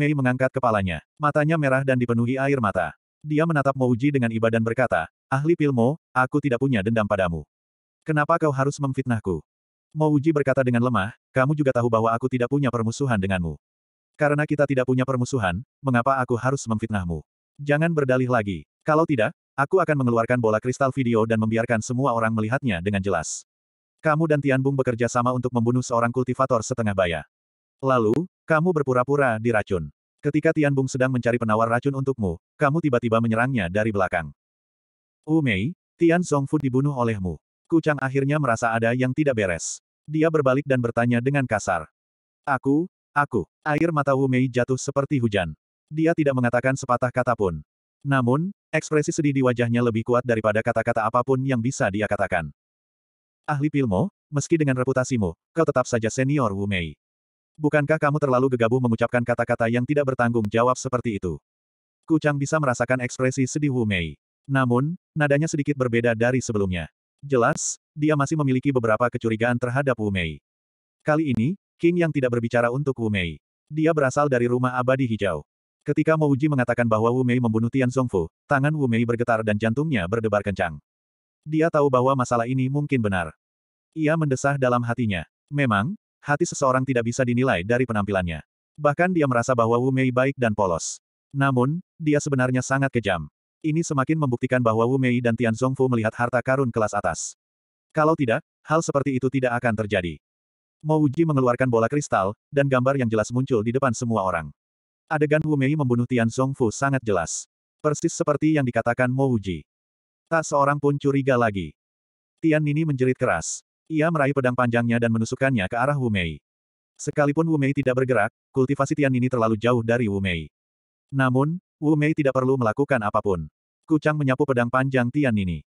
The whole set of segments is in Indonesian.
Mei mengangkat kepalanya. Matanya merah dan dipenuhi air mata. Dia menatap Mouji dengan iba dan berkata, Ahli Pilmo, aku tidak punya dendam padamu. Kenapa kau harus memfitnahku? Mouji berkata dengan lemah, kamu juga tahu bahwa aku tidak punya permusuhan denganmu. Karena kita tidak punya permusuhan, mengapa aku harus memfitnahmu? Jangan berdalih lagi. Kalau tidak, aku akan mengeluarkan bola kristal video dan membiarkan semua orang melihatnya dengan jelas. Kamu dan Tianbung bekerja sama untuk membunuh seorang kultivator setengah baya. Lalu, kamu berpura-pura diracun. Ketika Tian Bung sedang mencari penawar racun untukmu, kamu tiba-tiba menyerangnya dari belakang. Wu Mei, Tian Songfu dibunuh olehmu. Kucang akhirnya merasa ada yang tidak beres. Dia berbalik dan bertanya dengan kasar. Aku, aku. Air mata Wu Mei jatuh seperti hujan. Dia tidak mengatakan sepatah kata pun. Namun, ekspresi sedih di wajahnya lebih kuat daripada kata-kata apapun yang bisa dia katakan. Ahli Pilmo, meski dengan reputasimu, kau tetap saja senior Wu Mei. Bukankah kamu terlalu gegabah mengucapkan kata-kata yang tidak bertanggung jawab seperti itu? Kucang bisa merasakan ekspresi sedih Wu Mei. Namun, nadanya sedikit berbeda dari sebelumnya. Jelas, dia masih memiliki beberapa kecurigaan terhadap Wu Mei. Kali ini, King yang tidak berbicara untuk Wu Mei. Dia berasal dari rumah abadi hijau. Ketika Mo Uji mengatakan bahwa Wu Mei membunuh Tian Zongfu, tangan Wu Mei bergetar dan jantungnya berdebar kencang. Dia tahu bahwa masalah ini mungkin benar. Ia mendesah dalam hatinya. Memang, hati seseorang tidak bisa dinilai dari penampilannya. Bahkan dia merasa bahwa Wu Mei baik dan polos. Namun, dia sebenarnya sangat kejam. Ini semakin membuktikan bahwa Wu Mei dan Tian Zhongfu melihat harta karun kelas atas. Kalau tidak, hal seperti itu tidak akan terjadi. Mo Uji mengeluarkan bola kristal, dan gambar yang jelas muncul di depan semua orang. Adegan Wu Mei membunuh Tian Zhongfu sangat jelas. Persis seperti yang dikatakan Mo Uji. Tak seorang pun curiga lagi. Tian Nini menjerit keras. Ia meraih pedang panjangnya dan menusukkannya ke arah Wumei. Sekalipun Wumei tidak bergerak, kultivasi Tian ini terlalu jauh dari Wumei. Namun, Wumei tidak perlu melakukan apapun. Kucang menyapu pedang panjang Tian ini.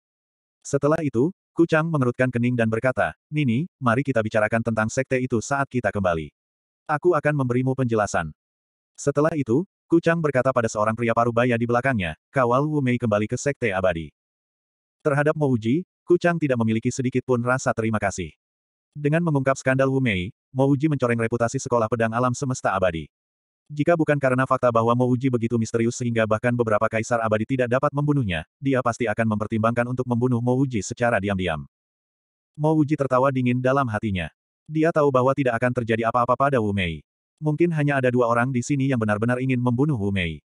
Setelah itu, Kucang mengerutkan kening dan berkata, Nini, mari kita bicarakan tentang sekte itu saat kita kembali. Aku akan memberimu penjelasan. Setelah itu, Kucang berkata pada seorang pria parubaya di belakangnya, kawal Wumei kembali ke sekte abadi. Terhadap Mouji, Kucang tidak memiliki sedikit pun rasa terima kasih. Dengan mengungkap skandal Wu Mei, Mo Uji mencoreng reputasi sekolah pedang alam semesta abadi. Jika bukan karena fakta bahwa Mo Uji begitu misterius sehingga bahkan beberapa kaisar abadi tidak dapat membunuhnya, dia pasti akan mempertimbangkan untuk membunuh Mo Uji secara diam-diam. Mo Uji tertawa dingin dalam hatinya. Dia tahu bahwa tidak akan terjadi apa-apa pada Wu Mei. Mungkin hanya ada dua orang di sini yang benar-benar ingin membunuh Wu Mei.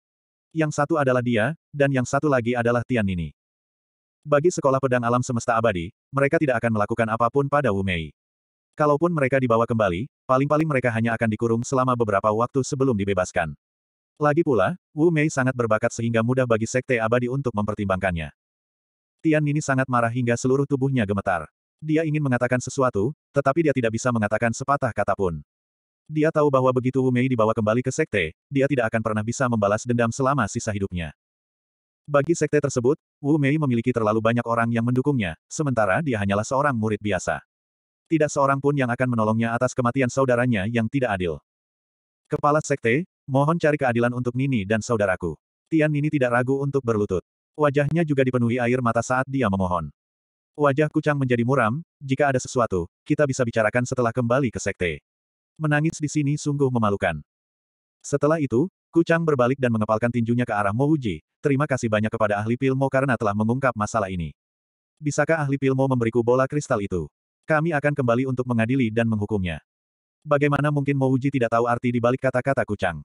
Yang satu adalah dia, dan yang satu lagi adalah Tian Nini. Bagi sekolah pedang alam semesta abadi, mereka tidak akan melakukan apapun pada Wu Mei. Kalaupun mereka dibawa kembali, paling-paling mereka hanya akan dikurung selama beberapa waktu sebelum dibebaskan. Lagi pula, Wu Mei sangat berbakat sehingga mudah bagi Sekte Abadi untuk mempertimbangkannya. Tian Nini sangat marah hingga seluruh tubuhnya gemetar. Dia ingin mengatakan sesuatu, tetapi dia tidak bisa mengatakan sepatah kata pun. Dia tahu bahwa begitu Wu Mei dibawa kembali ke Sekte, dia tidak akan pernah bisa membalas dendam selama sisa hidupnya. Bagi sekte tersebut, Wu Mei memiliki terlalu banyak orang yang mendukungnya, sementara dia hanyalah seorang murid biasa. Tidak seorang pun yang akan menolongnya atas kematian saudaranya yang tidak adil. Kepala sekte, mohon cari keadilan untuk Nini dan saudaraku. Tian Nini tidak ragu untuk berlutut. Wajahnya juga dipenuhi air mata saat dia memohon. Wajah Kucang menjadi muram, jika ada sesuatu, kita bisa bicarakan setelah kembali ke sekte. Menangis di sini sungguh memalukan. Setelah itu, Kucang berbalik dan mengepalkan tinjunya ke arah Mo Uji, terima kasih banyak kepada ahli Pilmo karena telah mengungkap masalah ini. Bisakah ahli Pilmo memberiku bola kristal itu? Kami akan kembali untuk mengadili dan menghukumnya. Bagaimana mungkin Mo Uji tidak tahu arti di balik kata-kata Kucang?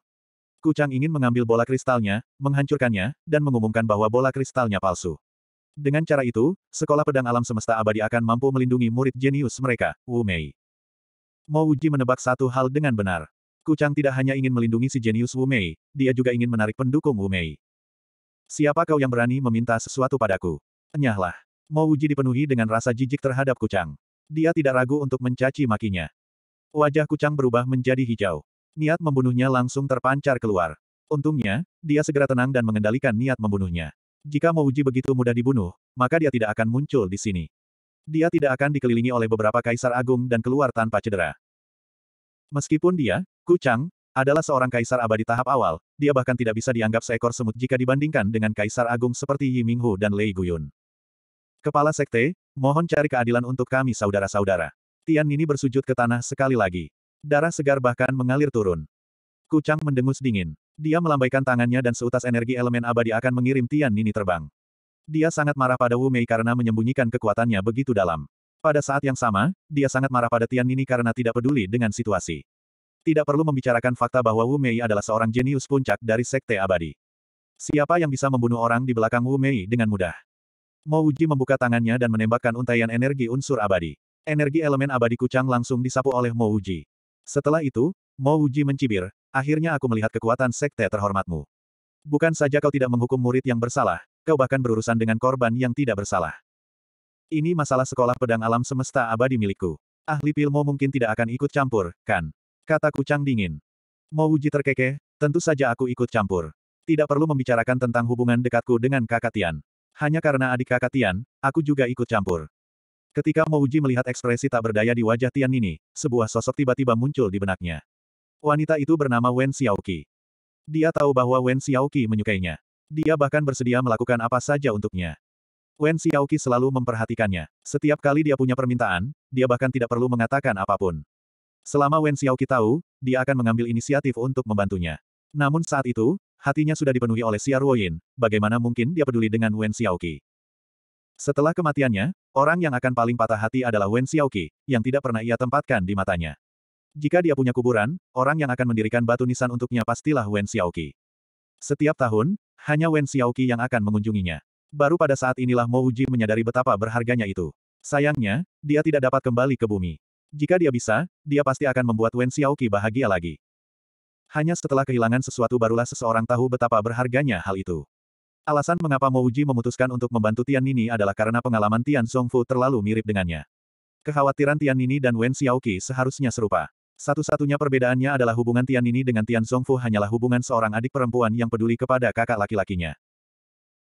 Kucang ingin mengambil bola kristalnya, menghancurkannya, dan mengumumkan bahwa bola kristalnya palsu. Dengan cara itu, Sekolah Pedang Alam Semesta Abadi akan mampu melindungi murid jenius mereka, Wu Mei. Mo Uji menebak satu hal dengan benar. Kucang tidak hanya ingin melindungi si jenius Wu Mei, dia juga ingin menarik pendukung Wu Mei. Siapa kau yang berani meminta sesuatu padaku? Enyahlah. Mo Wuji dipenuhi dengan rasa jijik terhadap Kucang. Dia tidak ragu untuk mencaci makinya. Wajah Kucang berubah menjadi hijau. Niat membunuhnya langsung terpancar keluar. Untungnya, dia segera tenang dan mengendalikan niat membunuhnya. Jika Wuji begitu mudah dibunuh, maka dia tidak akan muncul di sini. Dia tidak akan dikelilingi oleh beberapa kaisar agung dan keluar tanpa cedera. Meskipun dia, Kucang, adalah seorang kaisar abadi tahap awal, dia bahkan tidak bisa dianggap seekor semut jika dibandingkan dengan kaisar agung seperti Yi Minghu dan Lei Guyun. Kepala Sekte, mohon cari keadilan untuk kami saudara-saudara. Tian Nini bersujud ke tanah sekali lagi. Darah segar bahkan mengalir turun. Kucang mendengus dingin. Dia melambaikan tangannya dan seutas energi elemen abadi akan mengirim Tian Nini terbang. Dia sangat marah pada Wu Mei karena menyembunyikan kekuatannya begitu dalam. Pada saat yang sama, dia sangat marah pada Tian Nini karena tidak peduli dengan situasi. Tidak perlu membicarakan fakta bahwa Wu Mei adalah seorang jenius puncak dari Sekte Abadi. Siapa yang bisa membunuh orang di belakang Wu Mei dengan mudah? Mo Uji membuka tangannya dan menembakkan untaian energi unsur abadi. Energi elemen abadi kucang langsung disapu oleh Mo Uji. Setelah itu, Mo Uji mencibir, akhirnya aku melihat kekuatan sekte terhormatmu. Bukan saja kau tidak menghukum murid yang bersalah, kau bahkan berurusan dengan korban yang tidak bersalah. Ini masalah sekolah pedang alam semesta abadi milikku. Ahli pilmo mungkin tidak akan ikut campur, kan? Kata Kucang dingin. Mau uji terkekeh, tentu saja aku ikut campur. Tidak perlu membicarakan tentang hubungan dekatku dengan kakak Tian. Hanya karena adik kakak Tian, aku juga ikut campur. Ketika Mo Uji melihat ekspresi tak berdaya di wajah Tian ini, sebuah sosok tiba-tiba muncul di benaknya. Wanita itu bernama Wen Xiaoqi. Dia tahu bahwa Wen Xiaoqi menyukainya. Dia bahkan bersedia melakukan apa saja untuknya. Wen Xiaoki selalu memperhatikannya. Setiap kali dia punya permintaan, dia bahkan tidak perlu mengatakan apapun. Selama Wen Xiaoki tahu, dia akan mengambil inisiatif untuk membantunya. Namun saat itu, hatinya sudah dipenuhi oleh Xia Ruoyin, bagaimana mungkin dia peduli dengan Wen Xiaoki? Setelah kematiannya, orang yang akan paling patah hati adalah Wen Xiaoki, yang tidak pernah ia tempatkan di matanya. Jika dia punya kuburan, orang yang akan mendirikan batu nisan untuknya pastilah Wen Xiaoki. Setiap tahun, hanya Wen Xiaoki yang akan mengunjunginya. Baru pada saat inilah Mo Uji menyadari betapa berharganya itu. Sayangnya, dia tidak dapat kembali ke bumi. Jika dia bisa, dia pasti akan membuat Wen Xiaoqi bahagia lagi. Hanya setelah kehilangan sesuatu barulah seseorang tahu betapa berharganya hal itu. Alasan mengapa Mo Uji memutuskan untuk membantu Tian Nini adalah karena pengalaman Tian Songfu terlalu mirip dengannya. Kekhawatiran Tian Nini dan Wen Xiaoqi seharusnya serupa. Satu-satunya perbedaannya adalah hubungan Tian Nini dengan Tian Songfu hanyalah hubungan seorang adik perempuan yang peduli kepada kakak laki-lakinya.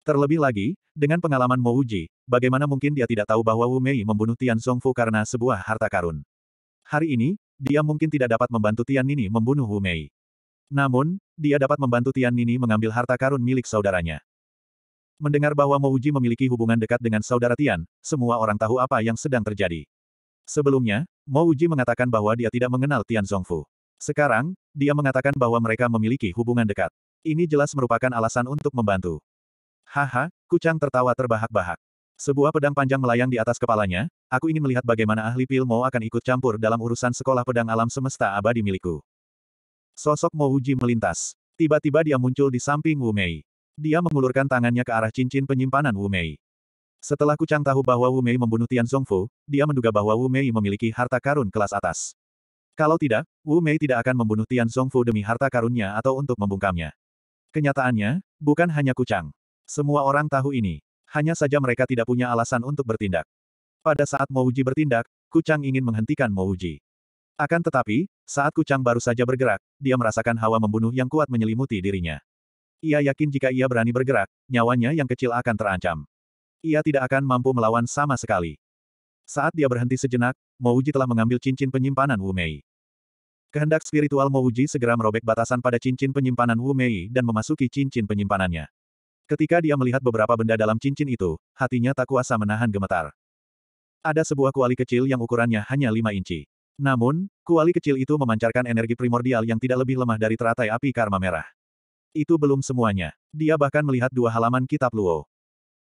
Terlebih lagi, dengan pengalaman Mo Uji, bagaimana mungkin dia tidak tahu bahwa Wu Mei membunuh Tian Songfu karena sebuah harta karun. Hari ini, dia mungkin tidak dapat membantu Tian Nini membunuh Wu Mei. Namun, dia dapat membantu Tian Nini mengambil harta karun milik saudaranya. Mendengar bahwa Mo Uji memiliki hubungan dekat dengan saudara Tian, semua orang tahu apa yang sedang terjadi. Sebelumnya, Mo Uji mengatakan bahwa dia tidak mengenal Tian Songfu. Sekarang, dia mengatakan bahwa mereka memiliki hubungan dekat. Ini jelas merupakan alasan untuk membantu. Haha, Kucang tertawa terbahak-bahak. Sebuah pedang panjang melayang di atas kepalanya, aku ingin melihat bagaimana ahli Pil Mo akan ikut campur dalam urusan sekolah pedang alam semesta abadi milikku. Sosok Mo melintas. Tiba-tiba dia muncul di samping Wu Mei. Dia mengulurkan tangannya ke arah cincin penyimpanan Wu Mei. Setelah Kucang tahu bahwa Wu Mei membunuh Tian Zongfu, dia menduga bahwa Wu Mei memiliki harta karun kelas atas. Kalau tidak, Wu Mei tidak akan membunuh Tian Zongfu demi harta karunnya atau untuk membungkamnya. Kenyataannya, bukan hanya Kucang. Semua orang tahu ini. Hanya saja mereka tidak punya alasan untuk bertindak. Pada saat Mouji bertindak, Kucang ingin menghentikan Mouji. Akan tetapi, saat Kucang baru saja bergerak, dia merasakan hawa membunuh yang kuat menyelimuti dirinya. Ia yakin jika ia berani bergerak, nyawanya yang kecil akan terancam. Ia tidak akan mampu melawan sama sekali. Saat dia berhenti sejenak, Mouji telah mengambil cincin penyimpanan Wu Mei. Kehendak spiritual Mouji segera merobek batasan pada cincin penyimpanan Wu Mei dan memasuki cincin penyimpanannya. Ketika dia melihat beberapa benda dalam cincin itu, hatinya tak kuasa menahan gemetar. Ada sebuah kuali kecil yang ukurannya hanya 5 inci. Namun, kuali kecil itu memancarkan energi primordial yang tidak lebih lemah dari teratai api karma merah. Itu belum semuanya. Dia bahkan melihat dua halaman kitab Luo.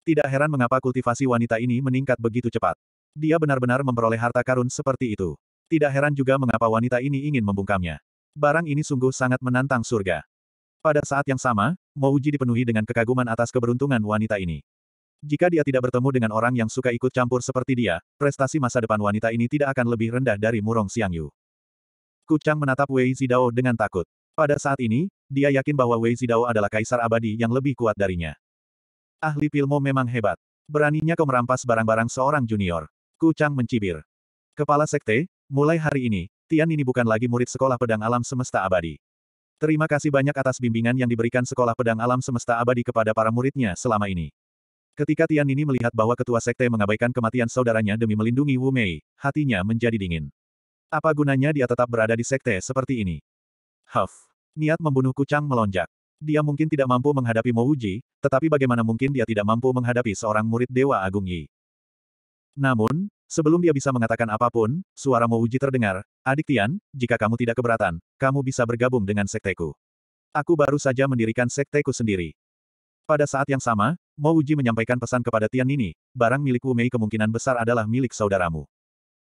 Tidak heran mengapa kultivasi wanita ini meningkat begitu cepat. Dia benar-benar memperoleh harta karun seperti itu. Tidak heran juga mengapa wanita ini ingin membungkamnya. Barang ini sungguh sangat menantang surga. Pada saat yang sama, Mouji dipenuhi dengan kekaguman atas keberuntungan wanita ini. Jika dia tidak bertemu dengan orang yang suka ikut campur seperti dia, prestasi masa depan wanita ini tidak akan lebih rendah dari Murong Xiangyu. Kucang menatap Wei Zidao dengan takut. Pada saat ini, dia yakin bahwa Wei Zidao adalah kaisar abadi yang lebih kuat darinya. Ahli Pilmo memang hebat. Beraninya kau merampas barang-barang seorang junior. Kucang mencibir. Kepala Sekte, mulai hari ini, Tian ini bukan lagi murid sekolah pedang alam semesta abadi. Terima kasih banyak atas bimbingan yang diberikan Sekolah Pedang Alam Semesta Abadi kepada para muridnya selama ini. Ketika Tian Nini melihat bahwa ketua sekte mengabaikan kematian saudaranya demi melindungi Wu Mei, hatinya menjadi dingin. Apa gunanya dia tetap berada di sekte seperti ini? Huff. Niat membunuh Kucang melonjak. Dia mungkin tidak mampu menghadapi Mo Wuji, tetapi bagaimana mungkin dia tidak mampu menghadapi seorang murid Dewa Agung Yi? Namun, Sebelum dia bisa mengatakan apapun, suara Mo Uji terdengar, Adik Tian, jika kamu tidak keberatan, kamu bisa bergabung dengan sekteku. Aku baru saja mendirikan sekteku sendiri. Pada saat yang sama, Mo Uji menyampaikan pesan kepada Tian Nini, barang milik Wu Mei kemungkinan besar adalah milik saudaramu.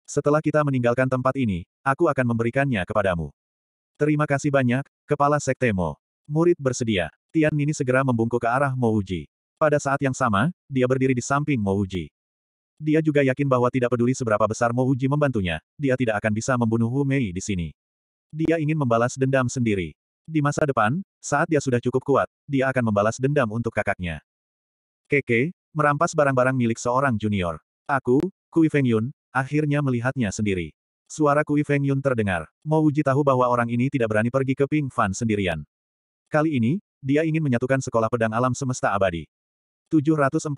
Setelah kita meninggalkan tempat ini, aku akan memberikannya kepadamu. Terima kasih banyak, Kepala Sekte Mo. Murid bersedia. Tian Nini segera membungkuk ke arah Mo Uji. Pada saat yang sama, dia berdiri di samping Mo Uji. Dia juga yakin bahwa tidak peduli seberapa besar Mo Uji membantunya, dia tidak akan bisa membunuh Hu Mei di sini. Dia ingin membalas dendam sendiri. Di masa depan, saat dia sudah cukup kuat, dia akan membalas dendam untuk kakaknya. Keke, merampas barang-barang milik seorang junior. Aku, Kui Feng Yun, akhirnya melihatnya sendiri. Suara Kui Feng Yun terdengar. Mo Uji tahu bahwa orang ini tidak berani pergi ke Ping Fan sendirian. Kali ini, dia ingin menyatukan sekolah pedang alam semesta abadi. 742.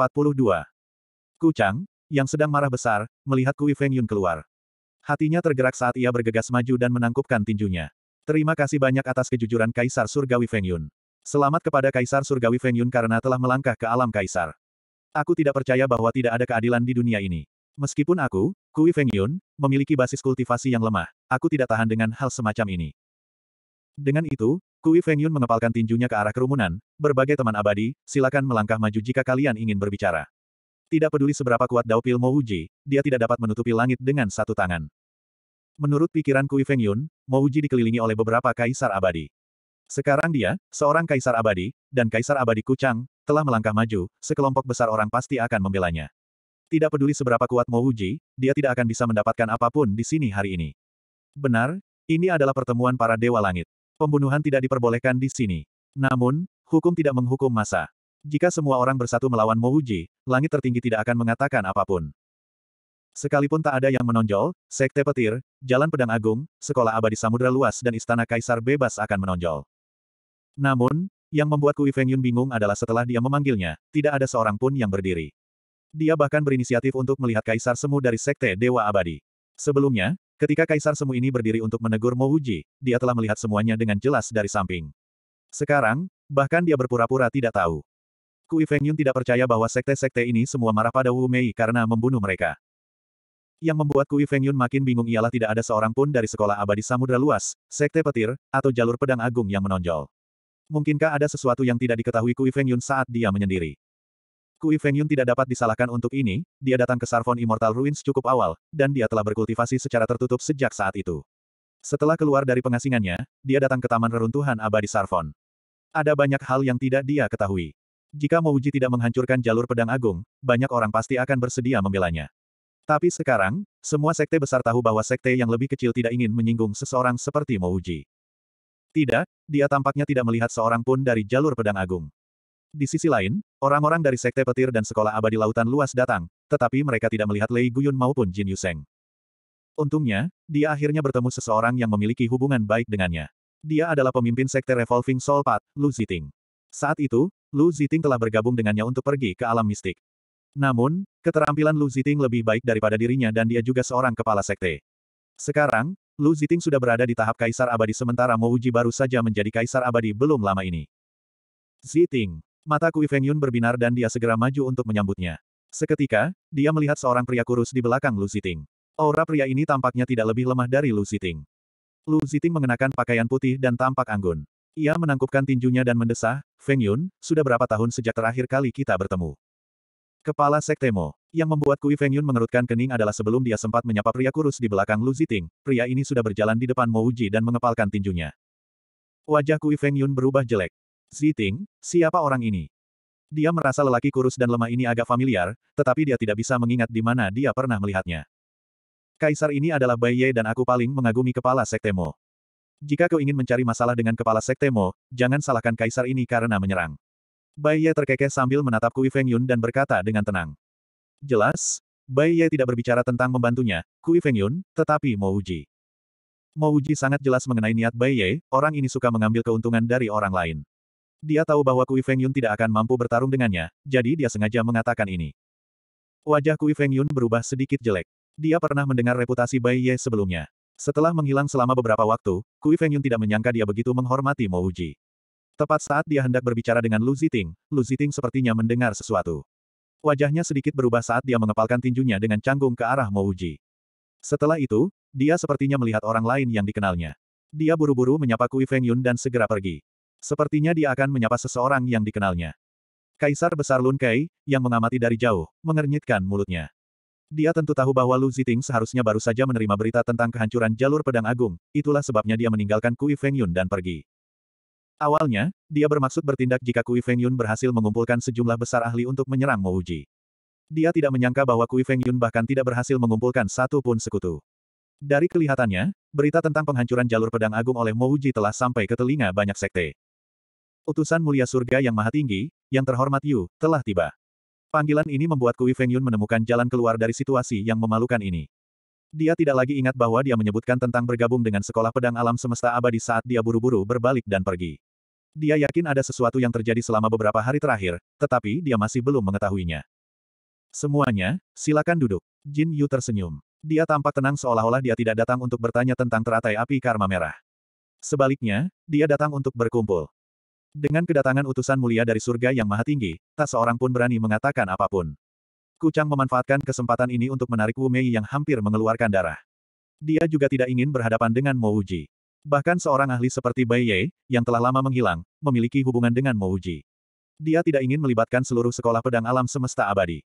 Kucang, yang sedang marah besar, melihat Kui Feng Yun keluar. Hatinya tergerak saat ia bergegas maju dan menangkupkan tinjunya. Terima kasih banyak atas kejujuran Kaisar Surgawi Feng Yun. Selamat kepada Kaisar Surgawi Feng Yun karena telah melangkah ke alam Kaisar. Aku tidak percaya bahwa tidak ada keadilan di dunia ini. Meskipun aku, Kui Feng Yun, memiliki basis kultivasi yang lemah, aku tidak tahan dengan hal semacam ini. Dengan itu, Kui Feng Yun mengepalkan tinjunya ke arah kerumunan, berbagai teman abadi, silakan melangkah maju jika kalian ingin berbicara. Tidak peduli seberapa kuat Dao Mo Uji, dia tidak dapat menutupi langit dengan satu tangan. Menurut pikiran Kui Feng Yun, Mo Uji dikelilingi oleh beberapa kaisar abadi. Sekarang dia, seorang kaisar abadi, dan kaisar abadi Kucang, telah melangkah maju, sekelompok besar orang pasti akan membelanya. Tidak peduli seberapa kuat Mo Uji, dia tidak akan bisa mendapatkan apapun di sini hari ini. Benar, ini adalah pertemuan para dewa langit. Pembunuhan tidak diperbolehkan di sini. Namun, hukum tidak menghukum masa. Jika semua orang bersatu melawan Mouji, langit tertinggi tidak akan mengatakan apapun. Sekalipun tak ada yang menonjol, Sekte Petir, Jalan Pedang Agung, Sekolah Abadi Samudra Luas dan Istana Kaisar bebas akan menonjol. Namun, yang membuat Kui Feng Yun bingung adalah setelah dia memanggilnya, tidak ada seorang pun yang berdiri. Dia bahkan berinisiatif untuk melihat Kaisar Semu dari Sekte Dewa Abadi. Sebelumnya, ketika Kaisar Semu ini berdiri untuk menegur Mouji, dia telah melihat semuanya dengan jelas dari samping. Sekarang, bahkan dia berpura-pura tidak tahu. Kui Feng Yun tidak percaya bahwa sekte-sekte ini semua marah pada Wu Mei karena membunuh mereka. Yang membuat Kui Feng Yun makin bingung ialah tidak ada seorang pun dari sekolah abadi samudera luas, sekte petir, atau jalur pedang agung yang menonjol. Mungkinkah ada sesuatu yang tidak diketahui Kui Feng Yun saat dia menyendiri? Kui Feng Yun tidak dapat disalahkan untuk ini, dia datang ke Sarfon Immortal Ruins cukup awal, dan dia telah berkultivasi secara tertutup sejak saat itu. Setelah keluar dari pengasingannya, dia datang ke Taman Reruntuhan Abadi Sarfon. Ada banyak hal yang tidak dia ketahui. Jika Mouji tidak menghancurkan jalur pedang agung, banyak orang pasti akan bersedia membelanya. Tapi sekarang, semua sekte besar tahu bahwa sekte yang lebih kecil tidak ingin menyinggung seseorang seperti Mouji. Tidak, dia tampaknya tidak melihat seorang pun dari jalur pedang agung. Di sisi lain, orang-orang dari sekte petir dan sekolah abadi lautan luas datang, tetapi mereka tidak melihat Lei Guyun maupun Jin Yuseng. Untungnya, dia akhirnya bertemu seseorang yang memiliki hubungan baik dengannya. Dia adalah pemimpin sekte Revolving Soul Path, Lu Ziting. Saat itu, Lu Ziting telah bergabung dengannya untuk pergi ke alam mistik. Namun, keterampilan Lu Ziting lebih baik daripada dirinya dan dia juga seorang kepala sekte. Sekarang, Lu Ziting sudah berada di tahap kaisar abadi sementara Mo Uji baru saja menjadi kaisar abadi belum lama ini. Ziting. Mata Kui Feng Yun berbinar dan dia segera maju untuk menyambutnya. Seketika, dia melihat seorang pria kurus di belakang Lu Ziting. Aura pria ini tampaknya tidak lebih lemah dari Lu Ziting. Lu Ziting mengenakan pakaian putih dan tampak anggun. Ia menangkupkan tinjunya dan mendesah, Feng Yun, sudah berapa tahun sejak terakhir kali kita bertemu? Kepala Sektemo, yang membuat Kui Feng Yun mengerutkan kening adalah sebelum dia sempat menyapa pria kurus di belakang Lu Ziting, pria ini sudah berjalan di depan Mo Uji dan mengepalkan tinjunya. Wajah Kui Feng Yun berubah jelek. Ziting, siapa orang ini? Dia merasa lelaki kurus dan lemah ini agak familiar, tetapi dia tidak bisa mengingat di mana dia pernah melihatnya. Kaisar ini adalah Bai Ye dan aku paling mengagumi kepala Sektemo. Jika kau ingin mencari masalah dengan kepala sekte Mo, jangan salahkan kaisar ini karena menyerang. Bai Ye terkekeh sambil menatap Kui Feng Yun dan berkata dengan tenang. Jelas, Bai Ye tidak berbicara tentang membantunya, Kui Feng Yun, tetapi Mo Uji. Mo Uji sangat jelas mengenai niat Bai Ye, orang ini suka mengambil keuntungan dari orang lain. Dia tahu bahwa Kui Feng Yun tidak akan mampu bertarung dengannya, jadi dia sengaja mengatakan ini. Wajah Kui Feng Yun berubah sedikit jelek. Dia pernah mendengar reputasi Bai Ye sebelumnya. Setelah menghilang selama beberapa waktu, Kui Fengyun tidak menyangka dia begitu menghormati Mo Uji. Tepat saat dia hendak berbicara dengan Lu Ziting, Lu Ziting sepertinya mendengar sesuatu. Wajahnya sedikit berubah saat dia mengepalkan tinjunya dengan canggung ke arah Mo Uji. Setelah itu, dia sepertinya melihat orang lain yang dikenalnya. Dia buru-buru menyapa Kui Feng dan segera pergi. Sepertinya dia akan menyapa seseorang yang dikenalnya. Kaisar Besar Lun Kai, yang mengamati dari jauh, mengernyitkan mulutnya. Dia tentu tahu bahwa Lu Ziting seharusnya baru saja menerima berita tentang kehancuran jalur pedang agung, itulah sebabnya dia meninggalkan Kui Feng Yun dan pergi. Awalnya, dia bermaksud bertindak jika Kui Feng Yun berhasil mengumpulkan sejumlah besar ahli untuk menyerang Mo Uji. Dia tidak menyangka bahwa Kui Feng Yun bahkan tidak berhasil mengumpulkan satu pun sekutu. Dari kelihatannya, berita tentang penghancuran jalur pedang agung oleh Mo Uji telah sampai ke telinga banyak sekte. Utusan mulia surga yang maha tinggi, yang terhormat Yu, telah tiba. Panggilan ini membuat Kui Feng Yun menemukan jalan keluar dari situasi yang memalukan ini. Dia tidak lagi ingat bahwa dia menyebutkan tentang bergabung dengan sekolah pedang alam semesta abadi saat dia buru-buru berbalik dan pergi. Dia yakin ada sesuatu yang terjadi selama beberapa hari terakhir, tetapi dia masih belum mengetahuinya. Semuanya, silakan duduk. Jin Yu tersenyum. Dia tampak tenang seolah-olah dia tidak datang untuk bertanya tentang teratai api karma merah. Sebaliknya, dia datang untuk berkumpul. Dengan kedatangan utusan mulia dari surga yang maha tinggi, tak seorang pun berani mengatakan apapun. Kucang memanfaatkan kesempatan ini untuk menarik Wu Mei yang hampir mengeluarkan darah. Dia juga tidak ingin berhadapan dengan Mo Uji. Bahkan seorang ahli seperti Bai Ye, yang telah lama menghilang, memiliki hubungan dengan Mo Uji. Dia tidak ingin melibatkan seluruh sekolah pedang alam semesta abadi.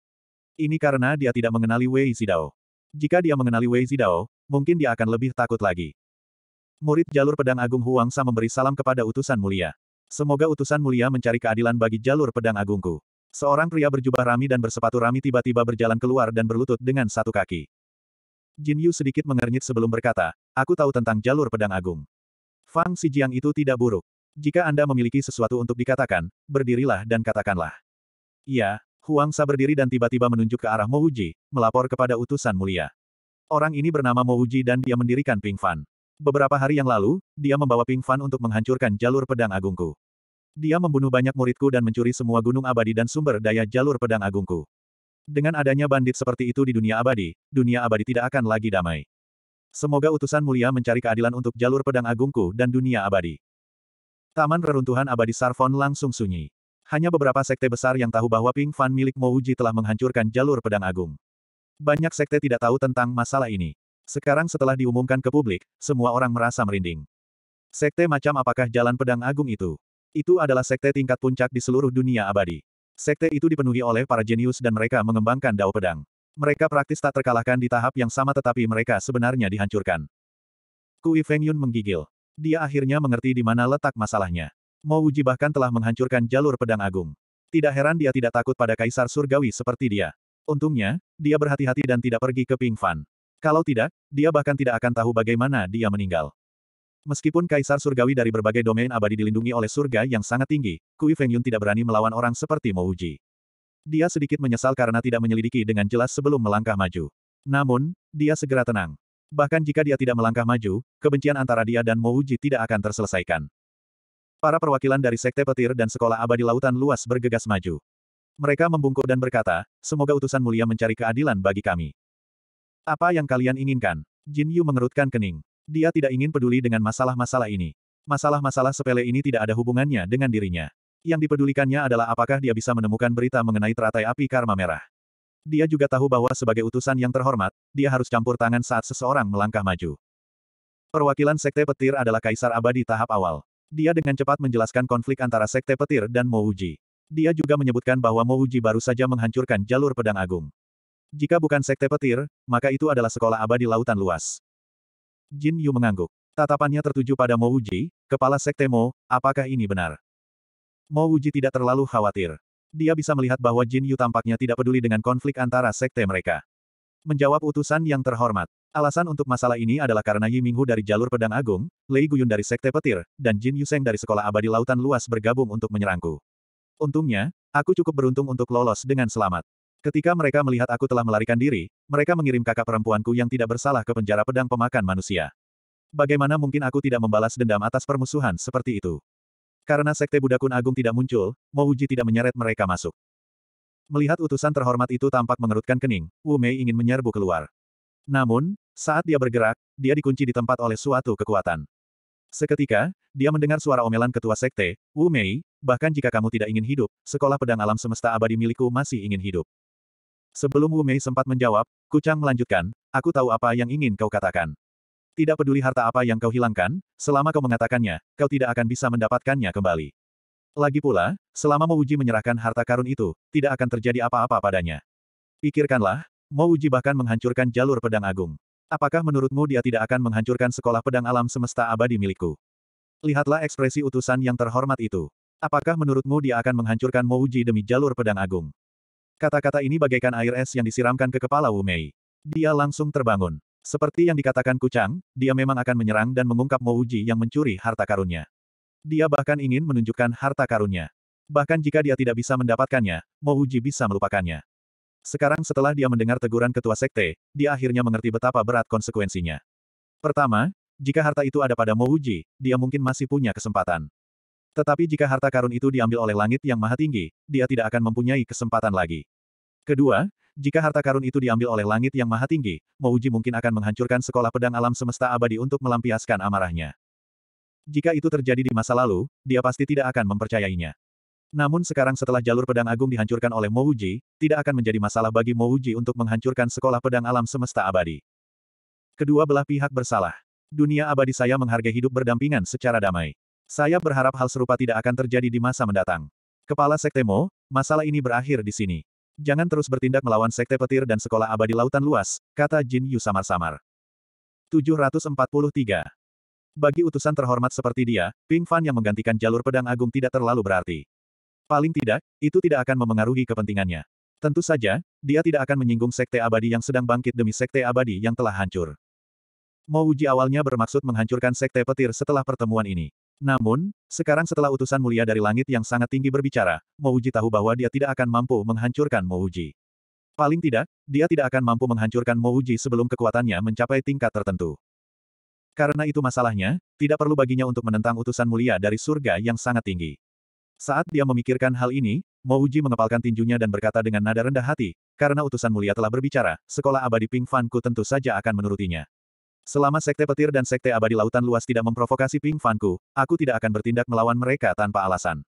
Ini karena dia tidak mengenali Wei Zidao. Jika dia mengenali Wei Zidao, mungkin dia akan lebih takut lagi. Murid jalur pedang agung Huangsa memberi salam kepada utusan mulia. Semoga utusan mulia mencari keadilan bagi jalur pedang agungku. Seorang pria berjubah rami dan bersepatu rami tiba-tiba berjalan keluar dan berlutut dengan satu kaki. Jin Yu sedikit mengernyit sebelum berkata, aku tahu tentang jalur pedang agung. Fang Si Jiang itu tidak buruk. Jika Anda memiliki sesuatu untuk dikatakan, berdirilah dan katakanlah. Iya, Huang Sa berdiri dan tiba-tiba menunjuk ke arah Mo Wuji, melapor kepada utusan mulia. Orang ini bernama Mo Wuji dan dia mendirikan Ping Fan. Beberapa hari yang lalu, dia membawa Ping Fan untuk menghancurkan jalur pedang agungku. Dia membunuh banyak muridku dan mencuri semua gunung abadi dan sumber daya jalur pedang agungku. Dengan adanya bandit seperti itu di dunia abadi, dunia abadi tidak akan lagi damai. Semoga utusan mulia mencari keadilan untuk jalur pedang agungku dan dunia abadi. Taman reruntuhan abadi Sarfon langsung sunyi. Hanya beberapa sekte besar yang tahu bahwa Ping Fan milik Mouji telah menghancurkan jalur pedang agung. Banyak sekte tidak tahu tentang masalah ini. Sekarang setelah diumumkan ke publik, semua orang merasa merinding. Sekte macam apakah jalan pedang agung itu? Itu adalah sekte tingkat puncak di seluruh dunia abadi. Sekte itu dipenuhi oleh para jenius dan mereka mengembangkan dao pedang. Mereka praktis tak terkalahkan di tahap yang sama tetapi mereka sebenarnya dihancurkan. Kui Feng Yun menggigil. Dia akhirnya mengerti di mana letak masalahnya. Mo Wuji bahkan telah menghancurkan jalur pedang agung. Tidak heran dia tidak takut pada kaisar surgawi seperti dia. Untungnya, dia berhati-hati dan tidak pergi ke Ping Fan. Kalau tidak, dia bahkan tidak akan tahu bagaimana dia meninggal. Meskipun kaisar surgawi dari berbagai domain abadi dilindungi oleh surga yang sangat tinggi, Kui Feng Yun tidak berani melawan orang seperti Mo Uji. Dia sedikit menyesal karena tidak menyelidiki dengan jelas sebelum melangkah maju. Namun, dia segera tenang. Bahkan jika dia tidak melangkah maju, kebencian antara dia dan Mo Uji tidak akan terselesaikan. Para perwakilan dari Sekte Petir dan Sekolah Abadi Lautan Luas bergegas maju. Mereka membungkuk dan berkata, semoga utusan mulia mencari keadilan bagi kami. Apa yang kalian inginkan? Jin Yu mengerutkan kening. Dia tidak ingin peduli dengan masalah-masalah ini. Masalah-masalah sepele ini tidak ada hubungannya dengan dirinya. Yang dipedulikannya adalah apakah dia bisa menemukan berita mengenai teratai api karma merah. Dia juga tahu bahwa sebagai utusan yang terhormat, dia harus campur tangan saat seseorang melangkah maju. Perwakilan Sekte Petir adalah Kaisar Abadi tahap awal. Dia dengan cepat menjelaskan konflik antara Sekte Petir dan Mouji. Dia juga menyebutkan bahwa Mouji baru saja menghancurkan jalur pedang agung. Jika bukan sekte petir, maka itu adalah sekolah abadi lautan luas. Jin Yu mengangguk. Tatapannya tertuju pada Mo Wuji, kepala sekte Mo, apakah ini benar? Mo Wuji tidak terlalu khawatir. Dia bisa melihat bahwa Jin Yu tampaknya tidak peduli dengan konflik antara sekte mereka. Menjawab utusan yang terhormat. Alasan untuk masalah ini adalah karena Yi Minghu dari jalur pedang agung, Lei Guyun dari sekte petir, dan Jin Yuseng dari sekolah abadi lautan luas bergabung untuk menyerangku. Untungnya, aku cukup beruntung untuk lolos dengan selamat. Ketika mereka melihat aku telah melarikan diri, mereka mengirim kakak perempuanku yang tidak bersalah ke penjara pedang pemakan manusia. Bagaimana mungkin aku tidak membalas dendam atas permusuhan seperti itu? Karena Sekte Budakun Agung tidak muncul, Mouji tidak menyeret mereka masuk. Melihat utusan terhormat itu tampak mengerutkan kening, Wu Mei ingin menyerbu keluar. Namun, saat dia bergerak, dia dikunci di tempat oleh suatu kekuatan. Seketika, dia mendengar suara omelan ketua sekte, Wu Mei, bahkan jika kamu tidak ingin hidup, sekolah pedang alam semesta abadi milikku masih ingin hidup. Sebelum Wu Mei sempat menjawab, Kucang melanjutkan, aku tahu apa yang ingin kau katakan. Tidak peduli harta apa yang kau hilangkan, selama kau mengatakannya, kau tidak akan bisa mendapatkannya kembali. Lagi pula, selama Mo Mouji menyerahkan harta karun itu, tidak akan terjadi apa-apa padanya. Pikirkanlah, Mo Mouji bahkan menghancurkan jalur pedang agung. Apakah menurutmu dia tidak akan menghancurkan sekolah pedang alam semesta abadi milikku? Lihatlah ekspresi utusan yang terhormat itu. Apakah menurutmu dia akan menghancurkan Mo Mouji demi jalur pedang agung? Kata-kata ini bagaikan air es yang disiramkan ke kepala Wu Mei. Dia langsung terbangun. Seperti yang dikatakan Kucang, dia memang akan menyerang dan mengungkap Mo Uji yang mencuri harta karunnya. Dia bahkan ingin menunjukkan harta karunnya. Bahkan jika dia tidak bisa mendapatkannya, Mo Uji bisa melupakannya. Sekarang setelah dia mendengar teguran ketua sekte, dia akhirnya mengerti betapa berat konsekuensinya. Pertama, jika harta itu ada pada Mo Uji, dia mungkin masih punya kesempatan. Tetapi jika harta karun itu diambil oleh langit yang maha tinggi, dia tidak akan mempunyai kesempatan lagi. Kedua, jika harta karun itu diambil oleh langit yang maha tinggi, Mouji mungkin akan menghancurkan sekolah pedang alam semesta abadi untuk melampiaskan amarahnya. Jika itu terjadi di masa lalu, dia pasti tidak akan mempercayainya. Namun sekarang setelah jalur pedang agung dihancurkan oleh Mouji, tidak akan menjadi masalah bagi Mouji untuk menghancurkan sekolah pedang alam semesta abadi. Kedua belah pihak bersalah. Dunia abadi saya menghargai hidup berdampingan secara damai. Saya berharap hal serupa tidak akan terjadi di masa mendatang. Kepala Sekte Mo, masalah ini berakhir di sini. Jangan terus bertindak melawan Sekte Petir dan Sekolah Abadi Lautan Luas, kata Jin Yu samar-samar. 743. Bagi utusan terhormat seperti dia, Ping Fan yang menggantikan jalur pedang agung tidak terlalu berarti. Paling tidak, itu tidak akan memengaruhi kepentingannya. Tentu saja, dia tidak akan menyinggung Sekte Abadi yang sedang bangkit demi Sekte Abadi yang telah hancur. Mo Uji awalnya bermaksud menghancurkan Sekte Petir setelah pertemuan ini. Namun, sekarang setelah utusan mulia dari langit yang sangat tinggi berbicara, Mouji tahu bahwa dia tidak akan mampu menghancurkan Mouji. Paling tidak, dia tidak akan mampu menghancurkan Mouji sebelum kekuatannya mencapai tingkat tertentu. Karena itu masalahnya, tidak perlu baginya untuk menentang utusan mulia dari surga yang sangat tinggi. Saat dia memikirkan hal ini, Mouji mengepalkan tinjunya dan berkata dengan nada rendah hati, karena utusan mulia telah berbicara, sekolah abadi Ping Fan tentu saja akan menurutinya. Selama Sekte Petir dan Sekte Abadi Lautan Luas tidak memprovokasi Ping Fanku, aku tidak akan bertindak melawan mereka tanpa alasan.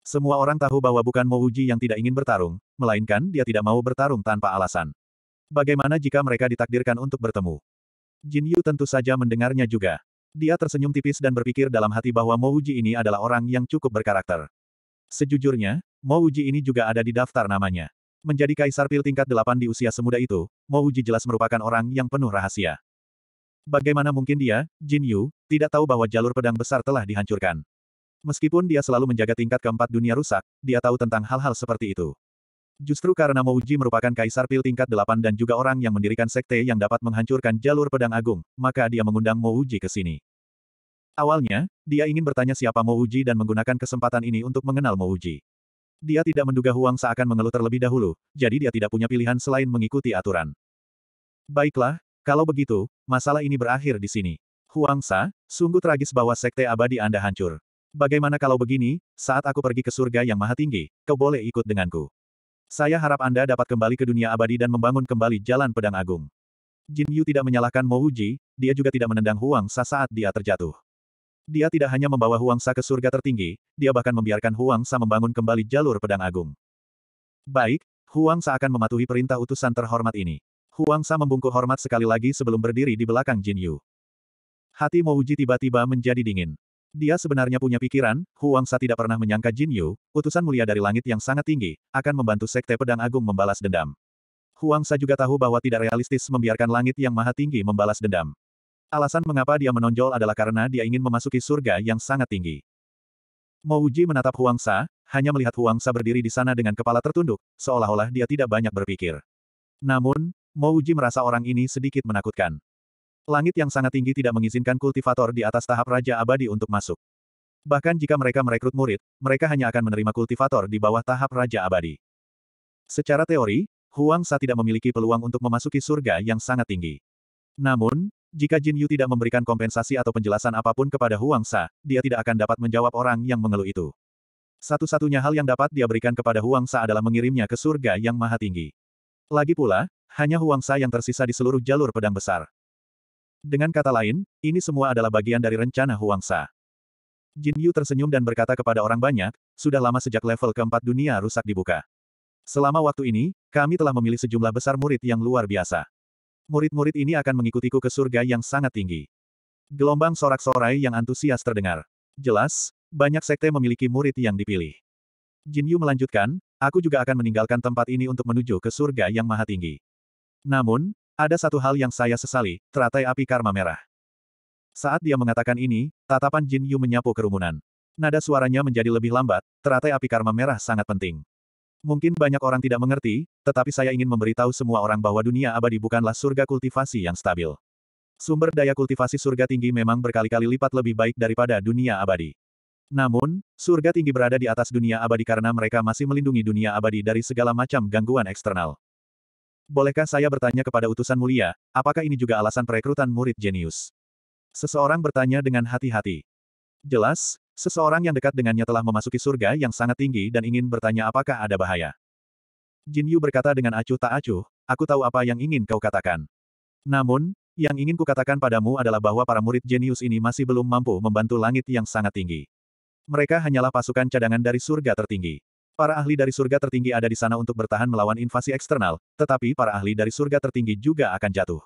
Semua orang tahu bahwa bukan Mo Uji yang tidak ingin bertarung, melainkan dia tidak mau bertarung tanpa alasan. Bagaimana jika mereka ditakdirkan untuk bertemu? Jin Yu tentu saja mendengarnya juga. Dia tersenyum tipis dan berpikir dalam hati bahwa Mo Uji ini adalah orang yang cukup berkarakter. Sejujurnya, Mo Uji ini juga ada di daftar namanya. Menjadi kaisar pil tingkat 8 di usia semuda itu, Mo Uji jelas merupakan orang yang penuh rahasia. Bagaimana mungkin dia, Jin Yu, tidak tahu bahwa jalur pedang besar telah dihancurkan. Meskipun dia selalu menjaga tingkat keempat dunia rusak, dia tahu tentang hal-hal seperti itu. Justru karena Mouji merupakan kaisar pil tingkat delapan dan juga orang yang mendirikan sekte yang dapat menghancurkan jalur pedang agung, maka dia mengundang Mouji ke sini. Awalnya, dia ingin bertanya siapa Mouji dan menggunakan kesempatan ini untuk mengenal Mouji. Dia tidak menduga Huang Sa akan mengeluh terlebih dahulu, jadi dia tidak punya pilihan selain mengikuti aturan. Baiklah, kalau begitu, masalah ini berakhir di sini. Huang Sa, sungguh tragis bahwa sekte abadi Anda hancur. Bagaimana kalau begini, saat aku pergi ke surga yang maha tinggi, kau boleh ikut denganku. Saya harap Anda dapat kembali ke dunia abadi dan membangun kembali jalan pedang agung. Jin Yu tidak menyalahkan Mo Wuji, dia juga tidak menendang Huang Sa saat dia terjatuh. Dia tidak hanya membawa Huang Sa ke surga tertinggi, dia bahkan membiarkan Huang Sa membangun kembali jalur pedang agung. Baik, Huang Sa akan mematuhi perintah utusan terhormat ini. Huang Sa membungkuk hormat sekali lagi sebelum berdiri di belakang Jin Yu. Hati Mouji tiba-tiba menjadi dingin. Dia sebenarnya punya pikiran, Huang Sa tidak pernah menyangka Jin Yu, utusan mulia dari langit yang sangat tinggi, akan membantu Sekte Pedang Agung membalas dendam. Huang Sa juga tahu bahwa tidak realistis membiarkan langit yang maha tinggi membalas dendam. Alasan mengapa dia menonjol adalah karena dia ingin memasuki surga yang sangat tinggi. Mouji menatap Huang Sa, hanya melihat Huang Sa berdiri di sana dengan kepala tertunduk, seolah-olah dia tidak banyak berpikir. Namun, Mouji merasa orang ini sedikit menakutkan. Langit yang sangat tinggi tidak mengizinkan kultivator di atas tahap Raja Abadi untuk masuk. Bahkan jika mereka merekrut murid, mereka hanya akan menerima kultivator di bawah tahap Raja Abadi. Secara teori, Huang Sa tidak memiliki peluang untuk memasuki surga yang sangat tinggi. Namun, jika Jin Yu tidak memberikan kompensasi atau penjelasan apapun kepada Huang Sa, dia tidak akan dapat menjawab orang yang mengeluh itu. Satu-satunya hal yang dapat dia berikan kepada Huang Sa adalah mengirimnya ke surga yang maha tinggi. Lagi pula, hanya Huangsa yang tersisa di seluruh jalur pedang besar. Dengan kata lain, ini semua adalah bagian dari rencana Huangsa. Jin Yu tersenyum dan berkata kepada orang banyak, sudah lama sejak level keempat dunia rusak dibuka. Selama waktu ini, kami telah memilih sejumlah besar murid yang luar biasa. Murid-murid ini akan mengikutiku ke surga yang sangat tinggi. Gelombang sorak-sorai yang antusias terdengar. Jelas, banyak sekte memiliki murid yang dipilih. Jin Yu melanjutkan, aku juga akan meninggalkan tempat ini untuk menuju ke surga yang maha tinggi. Namun, ada satu hal yang saya sesali, teratai api karma merah. Saat dia mengatakan ini, tatapan Jin Yu menyapu kerumunan. Nada suaranya menjadi lebih lambat, teratai api karma merah sangat penting. Mungkin banyak orang tidak mengerti, tetapi saya ingin memberitahu semua orang bahwa dunia abadi bukanlah surga kultivasi yang stabil. Sumber daya kultivasi surga tinggi memang berkali-kali lipat lebih baik daripada dunia abadi. Namun, surga tinggi berada di atas dunia abadi karena mereka masih melindungi dunia abadi dari segala macam gangguan eksternal bolehkah saya bertanya kepada utusan mulia, apakah ini juga alasan perekrutan murid jenius? Seseorang bertanya dengan hati-hati. Jelas, seseorang yang dekat dengannya telah memasuki surga yang sangat tinggi dan ingin bertanya apakah ada bahaya. Jin Yu berkata dengan acuh tak acuh, aku tahu apa yang ingin kau katakan. Namun, yang ingin kukatakan padamu adalah bahwa para murid jenius ini masih belum mampu membantu langit yang sangat tinggi. Mereka hanyalah pasukan cadangan dari surga tertinggi. Para ahli dari surga tertinggi ada di sana untuk bertahan melawan invasi eksternal, tetapi para ahli dari surga tertinggi juga akan jatuh.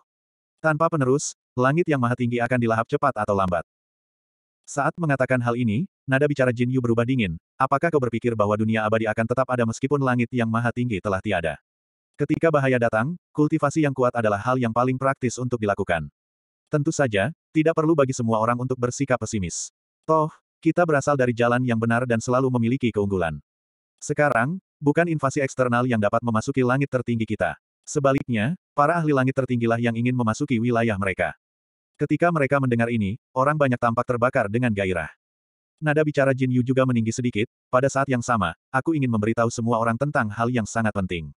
Tanpa penerus, langit yang maha tinggi akan dilahap cepat atau lambat. Saat mengatakan hal ini, nada bicara Jin Yu berubah dingin. Apakah kau berpikir bahwa dunia abadi akan tetap ada meskipun langit yang maha tinggi telah tiada? Ketika bahaya datang, kultivasi yang kuat adalah hal yang paling praktis untuk dilakukan. Tentu saja, tidak perlu bagi semua orang untuk bersikap pesimis. Toh, kita berasal dari jalan yang benar dan selalu memiliki keunggulan. Sekarang, bukan invasi eksternal yang dapat memasuki langit tertinggi kita. Sebaliknya, para ahli langit tertinggilah yang ingin memasuki wilayah mereka. Ketika mereka mendengar ini, orang banyak tampak terbakar dengan gairah. Nada bicara Jin Yu juga meninggi sedikit, pada saat yang sama, aku ingin memberitahu semua orang tentang hal yang sangat penting.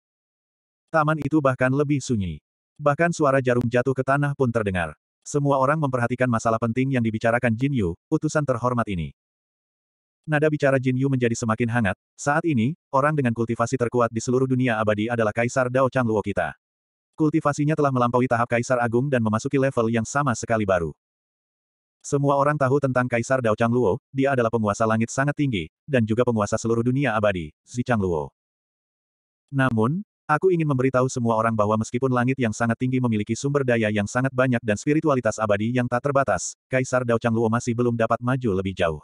Taman itu bahkan lebih sunyi. Bahkan suara jarum jatuh ke tanah pun terdengar. Semua orang memperhatikan masalah penting yang dibicarakan Jin Yu, utusan terhormat ini. Nada bicara Jin Yu menjadi semakin hangat, saat ini, orang dengan kultivasi terkuat di seluruh dunia abadi adalah Kaisar Dao Chang Luo kita. Kultivasinya telah melampaui tahap Kaisar Agung dan memasuki level yang sama sekali baru. Semua orang tahu tentang Kaisar Dao Chang Luo, dia adalah penguasa langit sangat tinggi, dan juga penguasa seluruh dunia abadi, Zi Chang Luo. Namun, Aku ingin memberitahu semua orang bahwa meskipun langit yang sangat tinggi memiliki sumber daya yang sangat banyak dan spiritualitas abadi yang tak terbatas, Kaisar Dao Chang Luo masih belum dapat maju lebih jauh.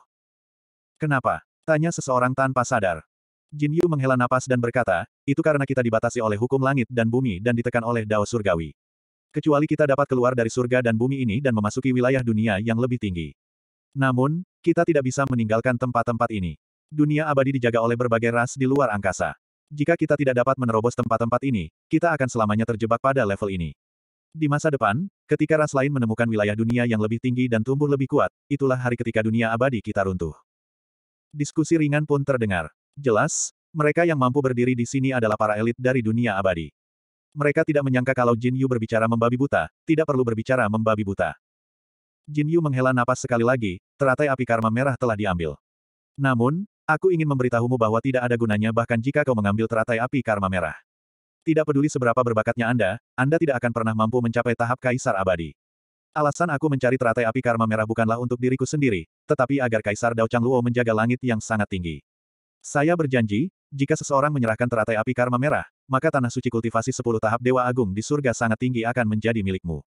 Kenapa? Tanya seseorang tanpa sadar. Jin Yu menghela napas dan berkata, itu karena kita dibatasi oleh hukum langit dan bumi dan ditekan oleh dao surgawi. Kecuali kita dapat keluar dari surga dan bumi ini dan memasuki wilayah dunia yang lebih tinggi. Namun, kita tidak bisa meninggalkan tempat-tempat ini. Dunia abadi dijaga oleh berbagai ras di luar angkasa. Jika kita tidak dapat menerobos tempat-tempat ini, kita akan selamanya terjebak pada level ini. Di masa depan, ketika ras lain menemukan wilayah dunia yang lebih tinggi dan tumbuh lebih kuat, itulah hari ketika dunia abadi kita runtuh. Diskusi ringan pun terdengar. Jelas, mereka yang mampu berdiri di sini adalah para elit dari dunia abadi. Mereka tidak menyangka kalau Jin Yu berbicara membabi buta, tidak perlu berbicara membabi buta. Jin Yu menghela napas sekali lagi, teratai api karma merah telah diambil. Namun, aku ingin memberitahumu bahwa tidak ada gunanya bahkan jika kau mengambil teratai api karma merah. Tidak peduli seberapa berbakatnya Anda, Anda tidak akan pernah mampu mencapai tahap kaisar abadi. Alasan aku mencari teratai api karma merah bukanlah untuk diriku sendiri, tetapi agar Kaisar Dao Luo menjaga langit yang sangat tinggi. Saya berjanji, jika seseorang menyerahkan teratai api karma merah, maka tanah suci kultivasi sepuluh tahap Dewa Agung di surga sangat tinggi akan menjadi milikmu.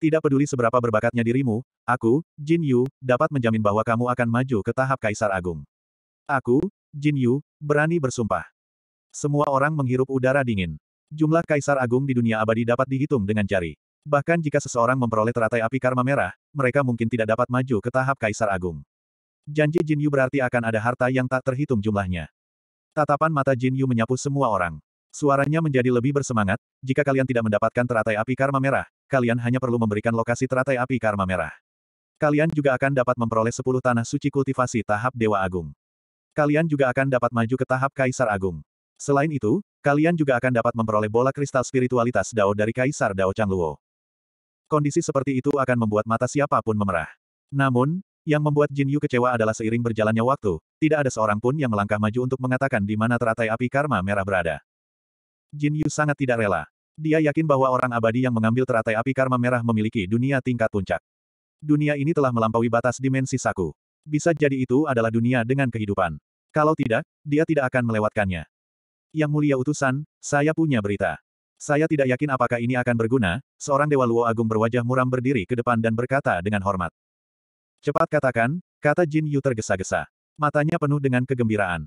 Tidak peduli seberapa berbakatnya dirimu, aku, Jin Yu, dapat menjamin bahwa kamu akan maju ke tahap Kaisar Agung. Aku, Jin Yu, berani bersumpah. Semua orang menghirup udara dingin. Jumlah Kaisar Agung di dunia abadi dapat dihitung dengan jari. Bahkan jika seseorang memperoleh teratai api karma merah, mereka mungkin tidak dapat maju ke tahap Kaisar Agung. Janji Jin Yu berarti akan ada harta yang tak terhitung jumlahnya. Tatapan mata Jin Yu menyapu semua orang. Suaranya menjadi lebih bersemangat, jika kalian tidak mendapatkan teratai api karma merah, kalian hanya perlu memberikan lokasi teratai api karma merah. Kalian juga akan dapat memperoleh 10 tanah suci kultivasi tahap Dewa Agung. Kalian juga akan dapat maju ke tahap Kaisar Agung. Selain itu, kalian juga akan dapat memperoleh bola kristal spiritualitas Dao dari Kaisar Dao Changluo. Kondisi seperti itu akan membuat mata siapapun memerah. Namun, yang membuat Jin Yu kecewa adalah seiring berjalannya waktu, tidak ada seorang pun yang melangkah maju untuk mengatakan di mana teratai api karma merah berada. Jin Yu sangat tidak rela. Dia yakin bahwa orang abadi yang mengambil teratai api karma merah memiliki dunia tingkat puncak. Dunia ini telah melampaui batas dimensi saku. Bisa jadi itu adalah dunia dengan kehidupan. Kalau tidak, dia tidak akan melewatkannya. Yang mulia utusan, saya punya berita. Saya tidak yakin apakah ini akan berguna, seorang Dewa Luo Agung berwajah muram berdiri ke depan dan berkata dengan hormat. Cepat katakan, kata Jin Yu tergesa-gesa. Matanya penuh dengan kegembiraan.